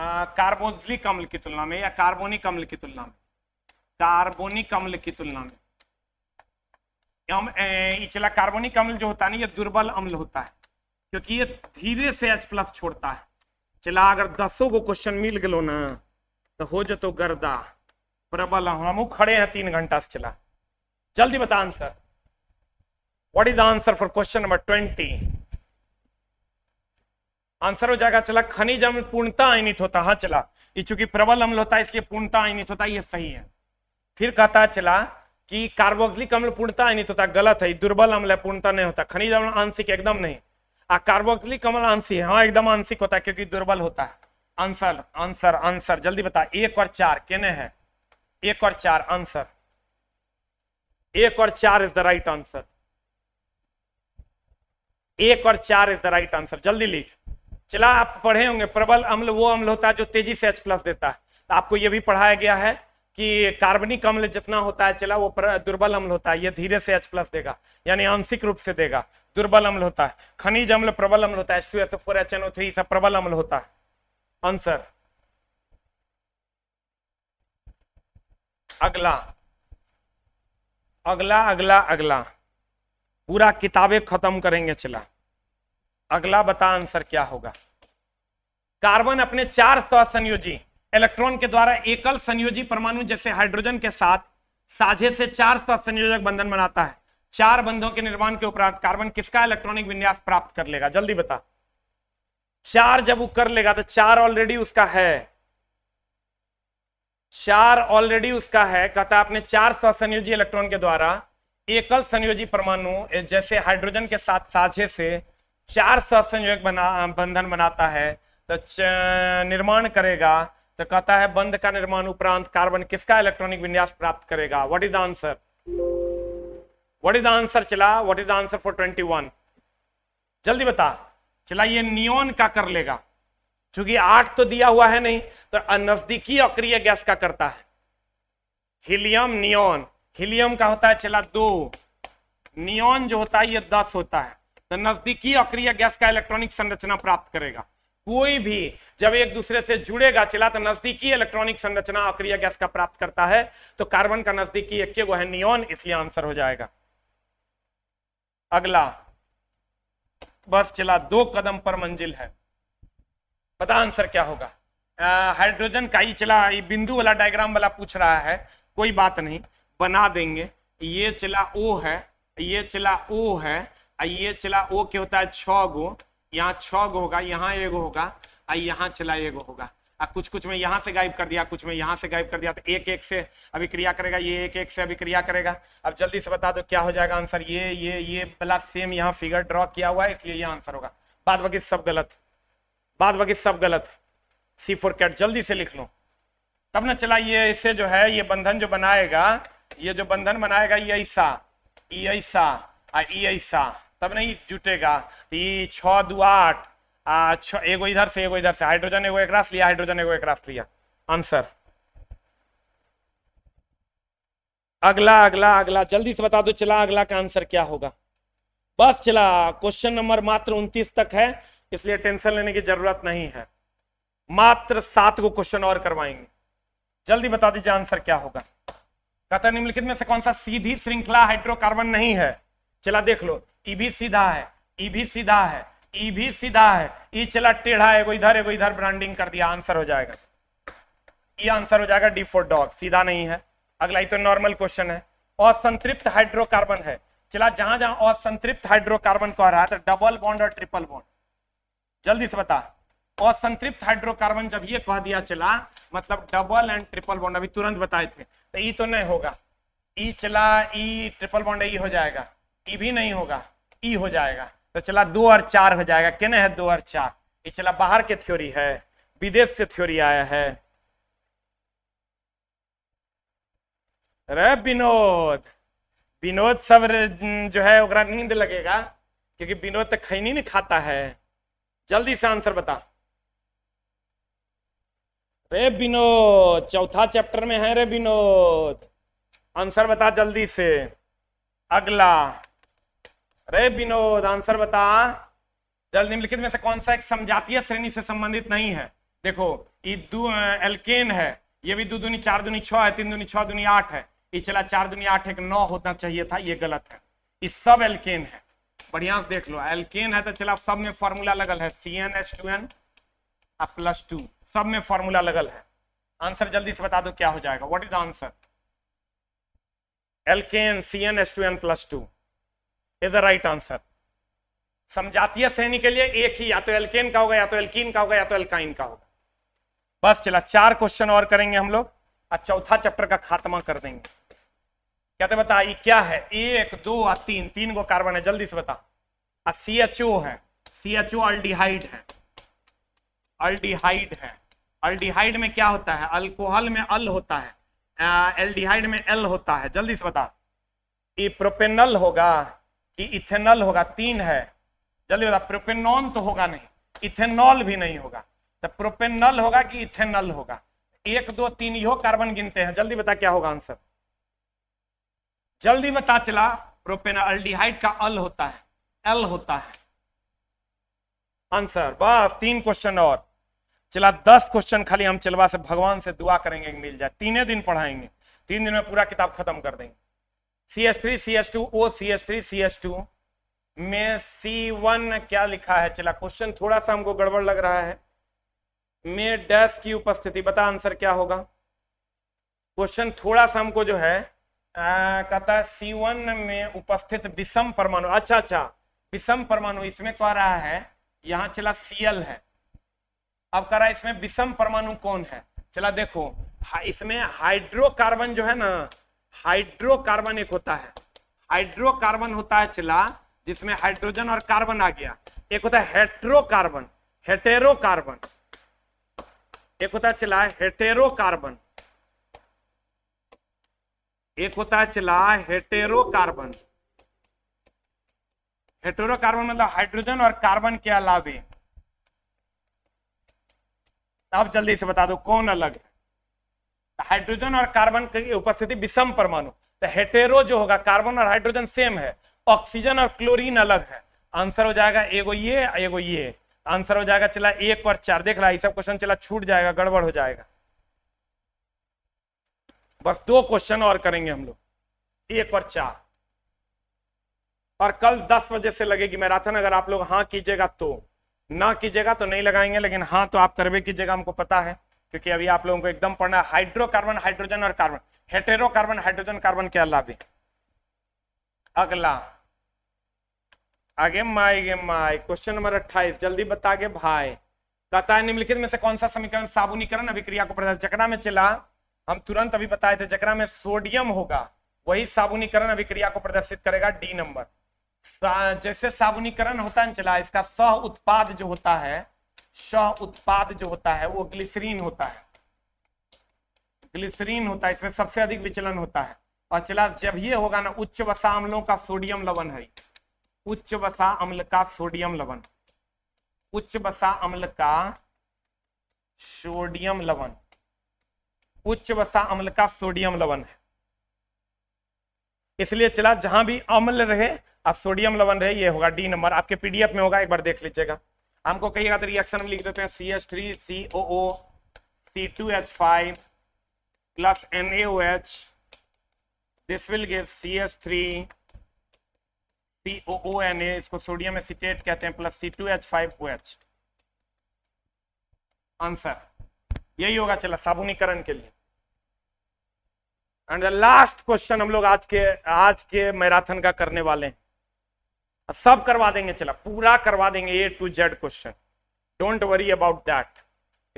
Speaker 1: कार्बोजिक अम्ल की तुलना में या कार्बोनिक अम्ल की तुलना में कार्बोनिक अम्ल की तुलना में हम इचला कार्बोनिक अम्ल जो होता है ना ये दुर्बल अम्ल होता है क्योंकि ये धीरे से एच प्लस छोड़ता है चला अगर दसों को क्वेश्चन मिल गलो ना तो हो तो गर्दा प्रबल हम खड़े हैं तीन घंटा से चला जल्दी बता answer what is the answer for question number twenty answer हो जाएगा चला खनिज अम्ल पूर्णता आयनित होता है हाँ, चला ये चूंकि प्रबल अम्ल होता है इसलिए पूर्णता आयनित होता है ये सही है फिर कहता है चला कि कार्बोक्सिलिक अम्ल पूर्णता आयनित होता गलत है दुर्बल अम्ल है पूर्णता नहीं होता खनिज अम्ल आंशिक एकदम नहीं आ कार्बोक्सिलिक अम्ल आंशिक हाँ एकदम आंशिक होता है क्योंकि दुर्बल होता है आंसर आंसर आंसर जल्दी बता एक और चार केने है एक और चार आंसर एक और चार इज द राइट आंसर एक और चार इज द राइट आंसर जल्दी लिख चला आप पढ़े होंगे प्रबल अम्ल वो अम्ल होता है जो तेजी से एच प्लस देता है तो आपको यह भी पढ़ाया गया है कि कार्बनिक अम्ल जितना होता है चला वो दुर्बल अम्ल होता है ये धीरे से एच प्लस देगा यानी आंशिक रूप से देगा दुर्बल अम्ल होता है खनिज अम्ल प्रबल अम्ल होता है H two four H N O three सब प्रबल अम्ल होता है आंसर अगला अगला अगला अगला पूरा किताबें खत्म करेंगे चला अगला बता आंसर क्या होगा कार्बन अपने चार सौ संयोजी इलेक्ट्रॉन के द्वारा एकल संयोजी परमाणु जैसे हाइड्रोजन के साथ साझे से चार सौ संयोजक बंधन बनाता है चार बंधों के निर्माण के उपरांत कार्बन किसका इलेक्ट्रॉनिक विन्यास प्राप्त कर लेगा जल्दी बता चार जब वो कर लेगा तो चार ऑलरेडी उसका है चार ऑलरेडी उसका है कहता आपने चार सौ संयोजी इलेक्ट्रॉन के द्वारा एकल संयोजी परमाणु जैसे हाइड्रोजन के साथ साझे से चार सहसंयोग बना बंधन बनाता है तो निर्माण करेगा तो कहता है बंध का निर्माण उपरांत कार्बन किसका इलेक्ट्रॉनिक विन्यास प्राप्त करेगा what is the answer what is the answer चला what is the answer for 21 जल्दी बता चला ये नियोन का कर लेगा चूंकि आठ तो दिया हुआ है नहीं तो नजदीकी अक्रिय गैस का करता है हीलियम नियोन हीलियम का होता है चला दो नियोन जो होता है ये दस होता है नजदीकी अक्रिय गैस का इलेक्ट्रॉनिक संरचना प्राप्त करेगा कोई भी जब एक दूसरे से जुड़ेगा चला तो नजदीकी इलेक्ट्रॉनिक संरचना अक्रिय गैस का प्राप्त करता है तो कार्बन का नजदीकी एक वो है नियोन इसलिए आंसर हो जाएगा अगला बस चला दो कदम पर मंजिल है पता आंसर क्या होगा हाइड्रोजन का ही चला ये बिंदु वाला डायग्राम वाला पूछ रहा है कोई बात नहीं बना देंगे ये चला ओ है ये चला ओ है ये चला ओ क्या होता है छ गो यहाँ छ गो होगा यहाँ एक होगा आई यहाँ चला एक होगा अब कुछ कुछ में यहाँ से गायब कर दिया कुछ में यहाँ से गायब कर दिया तो एक एक से अभी क्रिया करेगा ये एक एक से अभी क्रिया करेगा अब जल्दी से बता दो क्या हो जाएगा आंसर ये ये ये प्लस सेम यहाँ फिगर ड्रॉ किया हुआ है इसलिए ये आंसर होगा बाद बाकी सब गलत बाद बाकी सब गलत सी फोर कैट जल्दी से लिख लो तब ना चला ये इसे जो है ये बंधन जो बनाएगा ये जो बंधन बनाएगा ये ऐसा ये ऐसा ये ऐसा तब नहीं जुटेगा तो छः आठ छ एगो इधर से एगो इधर से हाइड्रोजन एगो एक लिया हाइड्रोजन एगो एक लिया आंसर अगला अगला अगला जल्दी से बता दो चला अगला का आंसर क्या होगा बस चला क्वेश्चन नंबर मात्र उन्तीस तक है इसलिए टेंशन लेने की जरूरत नहीं है मात्र सात को क्वेश्चन और करवाएंगे जल्दी बता दीजिए आंसर क्या होगा कथा निम्नलिखित में से कौन सा सीधी श्रृंखला हाइड्रोकार्बन नहीं है चला देख लो ई भी सीधा है ई भी सीधा है ई भी सीधा है ई चला टेढ़ा है कोई इधर है कोई इधर ब्रांडिंग कर दिया आंसर हो जाएगा ये आंसर हो जाएगा डी फोर डॉग सीधा नहीं है अगला ही तो नॉर्मल क्वेश्चन है और संतृप्त हाइड्रोकार्बन है चला जहां जहां और संतृप्त हाइड्रोकार्बन कह रहा है तो डबल बॉन्ड और ट्रिपल बॉन्ड जल्दी से बता और संतृप्त हाइड्रोकार्बन जब ये कह दिया चला मतलब डबल एंड ट्रिपल बॉन्ड अभी तुरंत बताए थे तो ई तो नहीं होगा ई चला ई ट्रिपल बॉन्ड ई हो जाएगा ई भी नहीं होगा ई हो जाएगा तो चला दो और चार हो जाएगा कहने है दो और चार ये चला बाहर के थ्योरी है विदेश से थ्योरी आया है विनोद विनोद सब जो है ओकरा नींद लगेगा क्योंकि विनोद तो खैनी नहीं खाता है जल्दी से आंसर बता रे विनोद चौथा चैप्टर में है रे विनोद आंसर बता जल्दी से अगला अरे विनोद आंसर बता जल निम्नलिखित में से कौन सा एक समझातीय श्रेणी से संबंधित नहीं है देखो एल्केन है ये भी दो दूनी चार दुनी छः है तीन दुनी छ दुनी आठ है ये चला चार दुनी आठ एक नौ होना चाहिए था ये गलत है ये सब एल्केन है बढ़िया देख लो एल्केन है तो चला सब में फॉर्मूला लगल है C n S two n plus two सब में फॉर्मूला लगल है आंसर जल्दी से बता दो क्या हो जाएगा what is the answer alkane C n S two n plus two is the right answer समझातीय श्रेणी के लिए एक ही या तो एल्केन का होगा या तो एल्कीन का होगा या तो एल्काइन का होगा बस चला चार क्वेश्चन और करेंगे हम लोग और चौथा चैप्टर का खात्मा कर देंगे कहते तो ये क्या है एक दो और तीन तीन को कार्बन है जल्दी से बता सी एच ओ है सी एच ओ अल्डिहाइड है अल्डिहाइड है अल्डिहाइड में क्या होता है अल्कोहल में अल होता है एल्डिहाइड में एल होता है जल्दी से बता ये प्रोपेनल होगा कि इथेनॉल होगा तीन है जल्दी बता प्रोपेनॉन तो होगा नहीं इथेनॉल भी नहीं होगा तो प्रोपेनॉल होगा कि इथेनॉल होगा एक दो तीन यो कार्बन गिनते हैं जल्दी बता क्या होगा आंसर जल्दी बता चला प्रोपेनाल्डिहाइड का अल होता है एल होता है आंसर बस तीन क्वेश्चन और चला दस क्वेश्चन खाली हम चलवा से भगवान से दुआ करेंगे मिल जाए तीने दिन पढ़ाएंगे तीन दिन में पूरा किताब खत्म कर देंगे C S three C S two O C S three C S two में सी वन क्या लिखा है चला क्वेश्चन थोड़ा सा हमको गड़बड़ लग रहा है में डैश की उपस्थिति बता आंसर क्या होगा क्वेश्चन थोड़ा सा हमको जो है आ, कहता है सी वन में उपस्थित विषम परमाणु अच्छा अच्छा विषम परमाणु इसमें कह रहा है यहाँ चला सीएल है अब कह रहा है इसमें विषम परमाणु कौन है चला देखो इसमें हाइड्रोकार्बन जो है ना हाइड्रोकार्बन एक होता है हाइड्रोकार्बन होता है चिला जिसमें हाइड्रोजन और कार्बन आ गया एक होता है हेट्रोकार्बन हेटेरोकार्बन एक होता है चिला हेटेरोकार्बन एक होता है चिला हेटेरोकार्बन हेटेरोकार्बन मतलब हाइड्रोजन और कार्बन के अलावे अब जल्दी से बता दो कौन अलग है हाइड्रोजन तो और कार्बन की उपस्थिति विषम परमाणु तो हेटेरो जो होगा कार्बन और हाइड्रोजन सेम है ऑक्सीजन और क्लोरीन अलग है आंसर हो जाएगा एगो ये एगो ये आंसर हो जाएगा चला एक और चार देख रहा है सब क्वेश्चन चला छूट जाएगा गड़बड़ हो जाएगा बस दो क्वेश्चन और करेंगे हम लोग एक और चार और कल दस बजे से लगेगी मैराथन अगर आप लोग हाँ कीजिएगा तो ना कीजिएगा तो नहीं लगाएंगे लेकिन हाँ तो आप करवे कीजिएगा हमको पता है क्योंकि अभी आप लोगों को एकदम पढ़ना हाइड्रोकार्बन हाइड्रोजन और कार्बन हेटेरोकार्बन हाइड्रोजन कार्बन के अलावे अगला आगे माई गे माई क्वेश्चन नंबर अट्ठाईस जल्दी बता के भाई कहता है निम्नलिखित में से कौन सा समीकरण साबुनीकरण अभिक्रिया को प्रदर्शित चक्रा में चला हम तुरंत अभी बताए थे चक्रा में सोडियम होगा वही साबुनीकरण अभिक्रिया को प्रदर्शित करेगा डी नंबर जैसे साबुनीकरण होता है चला इसका सह उत्पाद जो होता है सह उत्पाद जो होता है वो ग्लिसरीन होता है ग्लिसरीन होता है इसमें सबसे अधिक विचलन होता है और चला जब ये होगा ना उच्च वसा अम्लों का सोडियम लवण है उच्च वसा अम्ल का सोडियम लवण उच्च वसा अम्ल का सोडियम लवण उच्च वसा अम्ल का सोडियम लवण है इसलिए चला जहां भी अम्ल रहे अब सोडियम लवण रहे ये होगा डी नंबर आपके पीडीएफ में होगा एक बार देख लीजिएगा हमको कहिएगा तो रिएक्शन में लिख देते हैं C H three C O O C two H five plus N O H this will give C H three C O O N A इसको सोडियम एसिटेट कहते हैं plus C two H five O H answer यही होगा चला साबुनीकरण के लिए and last question हम लोग आज के आज के मैराथन का करने वाले हैं सब करवा देंगे चला पूरा करवा देंगे A to Z question don't worry about that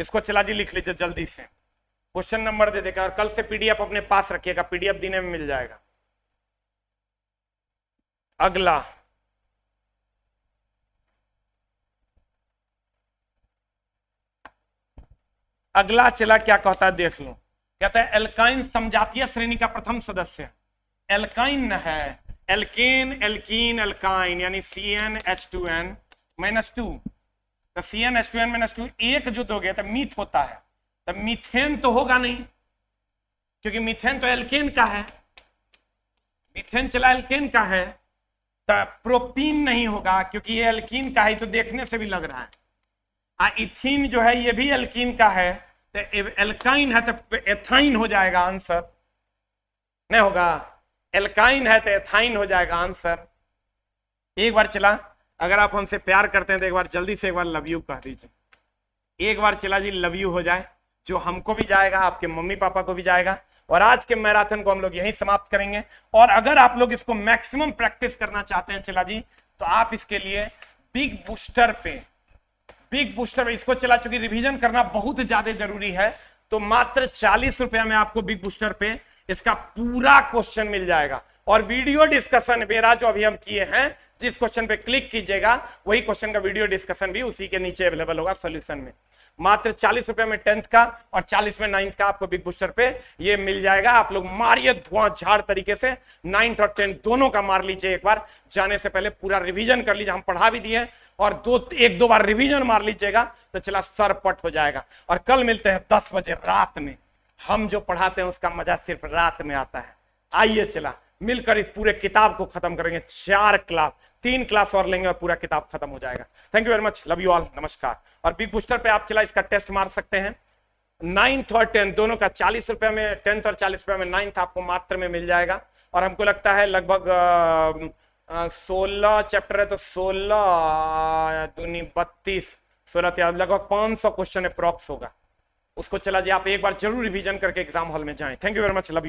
Speaker 1: इसको चला जी लिख लीजिए जल्दी से क्वेश्चन नंबर दे देगा और कल से पीडीएफ अपने पास रखिएगा पीडीएफ देने में मिल जाएगा अगला अगला चला क्या कहता है देख लो कहता है एल्काइन समझातीय श्रेणी का प्रथम सदस्य एल्काइन है एल्केन एल्कीन एल्काइन यानी C N H two N minus two तो C N H two N minus two एक जो गया तो मीथ होता है तो मीथेन तो होगा नहीं क्योंकि मीथेन तो एल्केन का है मीथेन चला एल्केन का है तो प्रोपीन नहीं होगा क्योंकि ये एल्कीन का है तो देखने से भी लग रहा है आ इथिन जो है ये भी एल्कीन का है तो एल्काइन है तो एथाइन हो जाएगा आंसर नहीं होगा एल्काइन है तो एथाइन हो जाएगा आंसर एक बार चला अगर आप हमसे प्यार करते हैं तो एक बार जल्दी से एक बार लव यू कह दीजिए एक बार चला जी लव यू हो जाए जो हमको भी जाएगा आपके मम्मी पापा को भी जाएगा और आज के मैराथन को हम लोग यहीं समाप्त करेंगे और अगर आप लोग इसको मैक्सिमम प्रैक्टिस करना चाहते हैं चला जी तो आप इसके लिए बिग बूस्टर पे बिग बूस्टर पे इसको चला चूंकि रिवीजन करना बहुत ज्यादा जरूरी है तो मात्र चालीस रुपया में आपको बिग बूस्टर पे इसका पूरा क्वेश्चन मिल जाएगा और वीडियो डिस्कशन मेरा जो अभी हम किए हैं जिस क्वेश्चन पे क्लिक कीजिएगा वही क्वेश्चन का वीडियो डिस्कशन भी उसी के नीचे अवेलेबल होगा सोल्यूशन में मात्र चालीस रुपए में टेंथ का और चालीस में नाइन्थ का आपको बिग बुस्टर पे ये मिल जाएगा आप लोग मारिए धुआं झाड़ तरीके से नाइन्थ और टेंथ दोनों का मार लीजिए एक बार जाने से पहले पूरा रिवीजन कर लीजिए हम पढ़ा भी दिए और दो एक दो बार रिवीजन मार लीजिएगा तो चला सरपट हो जाएगा और कल मिलते हैं दस बजे रात में हम जो पढ़ाते हैं उसका मजा सिर्फ रात में आता है आइए चला मिलकर इस पूरे किताब को खत्म करेंगे चार क्लास तीन क्लास और लेंगे और पूरा किताब खत्म हो जाएगा thank you very much love you all नमस्कार और बिग बुस्टर पे आप चला इसका टेस्ट मार सकते हैं नाइन्थ और टेंथ दोनों का चालीस रुपए में टेंथ और चालीस रुपए में नाइन्थ आपको मात्र में मिल जाएगा और हमको लगता है लगभग सोलह चैप्टर है तो सोलह दूनी बत्तीस सोलह लगभग पांच सौ क्वेश्चन अप्रॉक्स होगा उसको चला जाए आप एक बार जरूर रिविजन करके एग्जाम हॉल में जाए thank you very much love you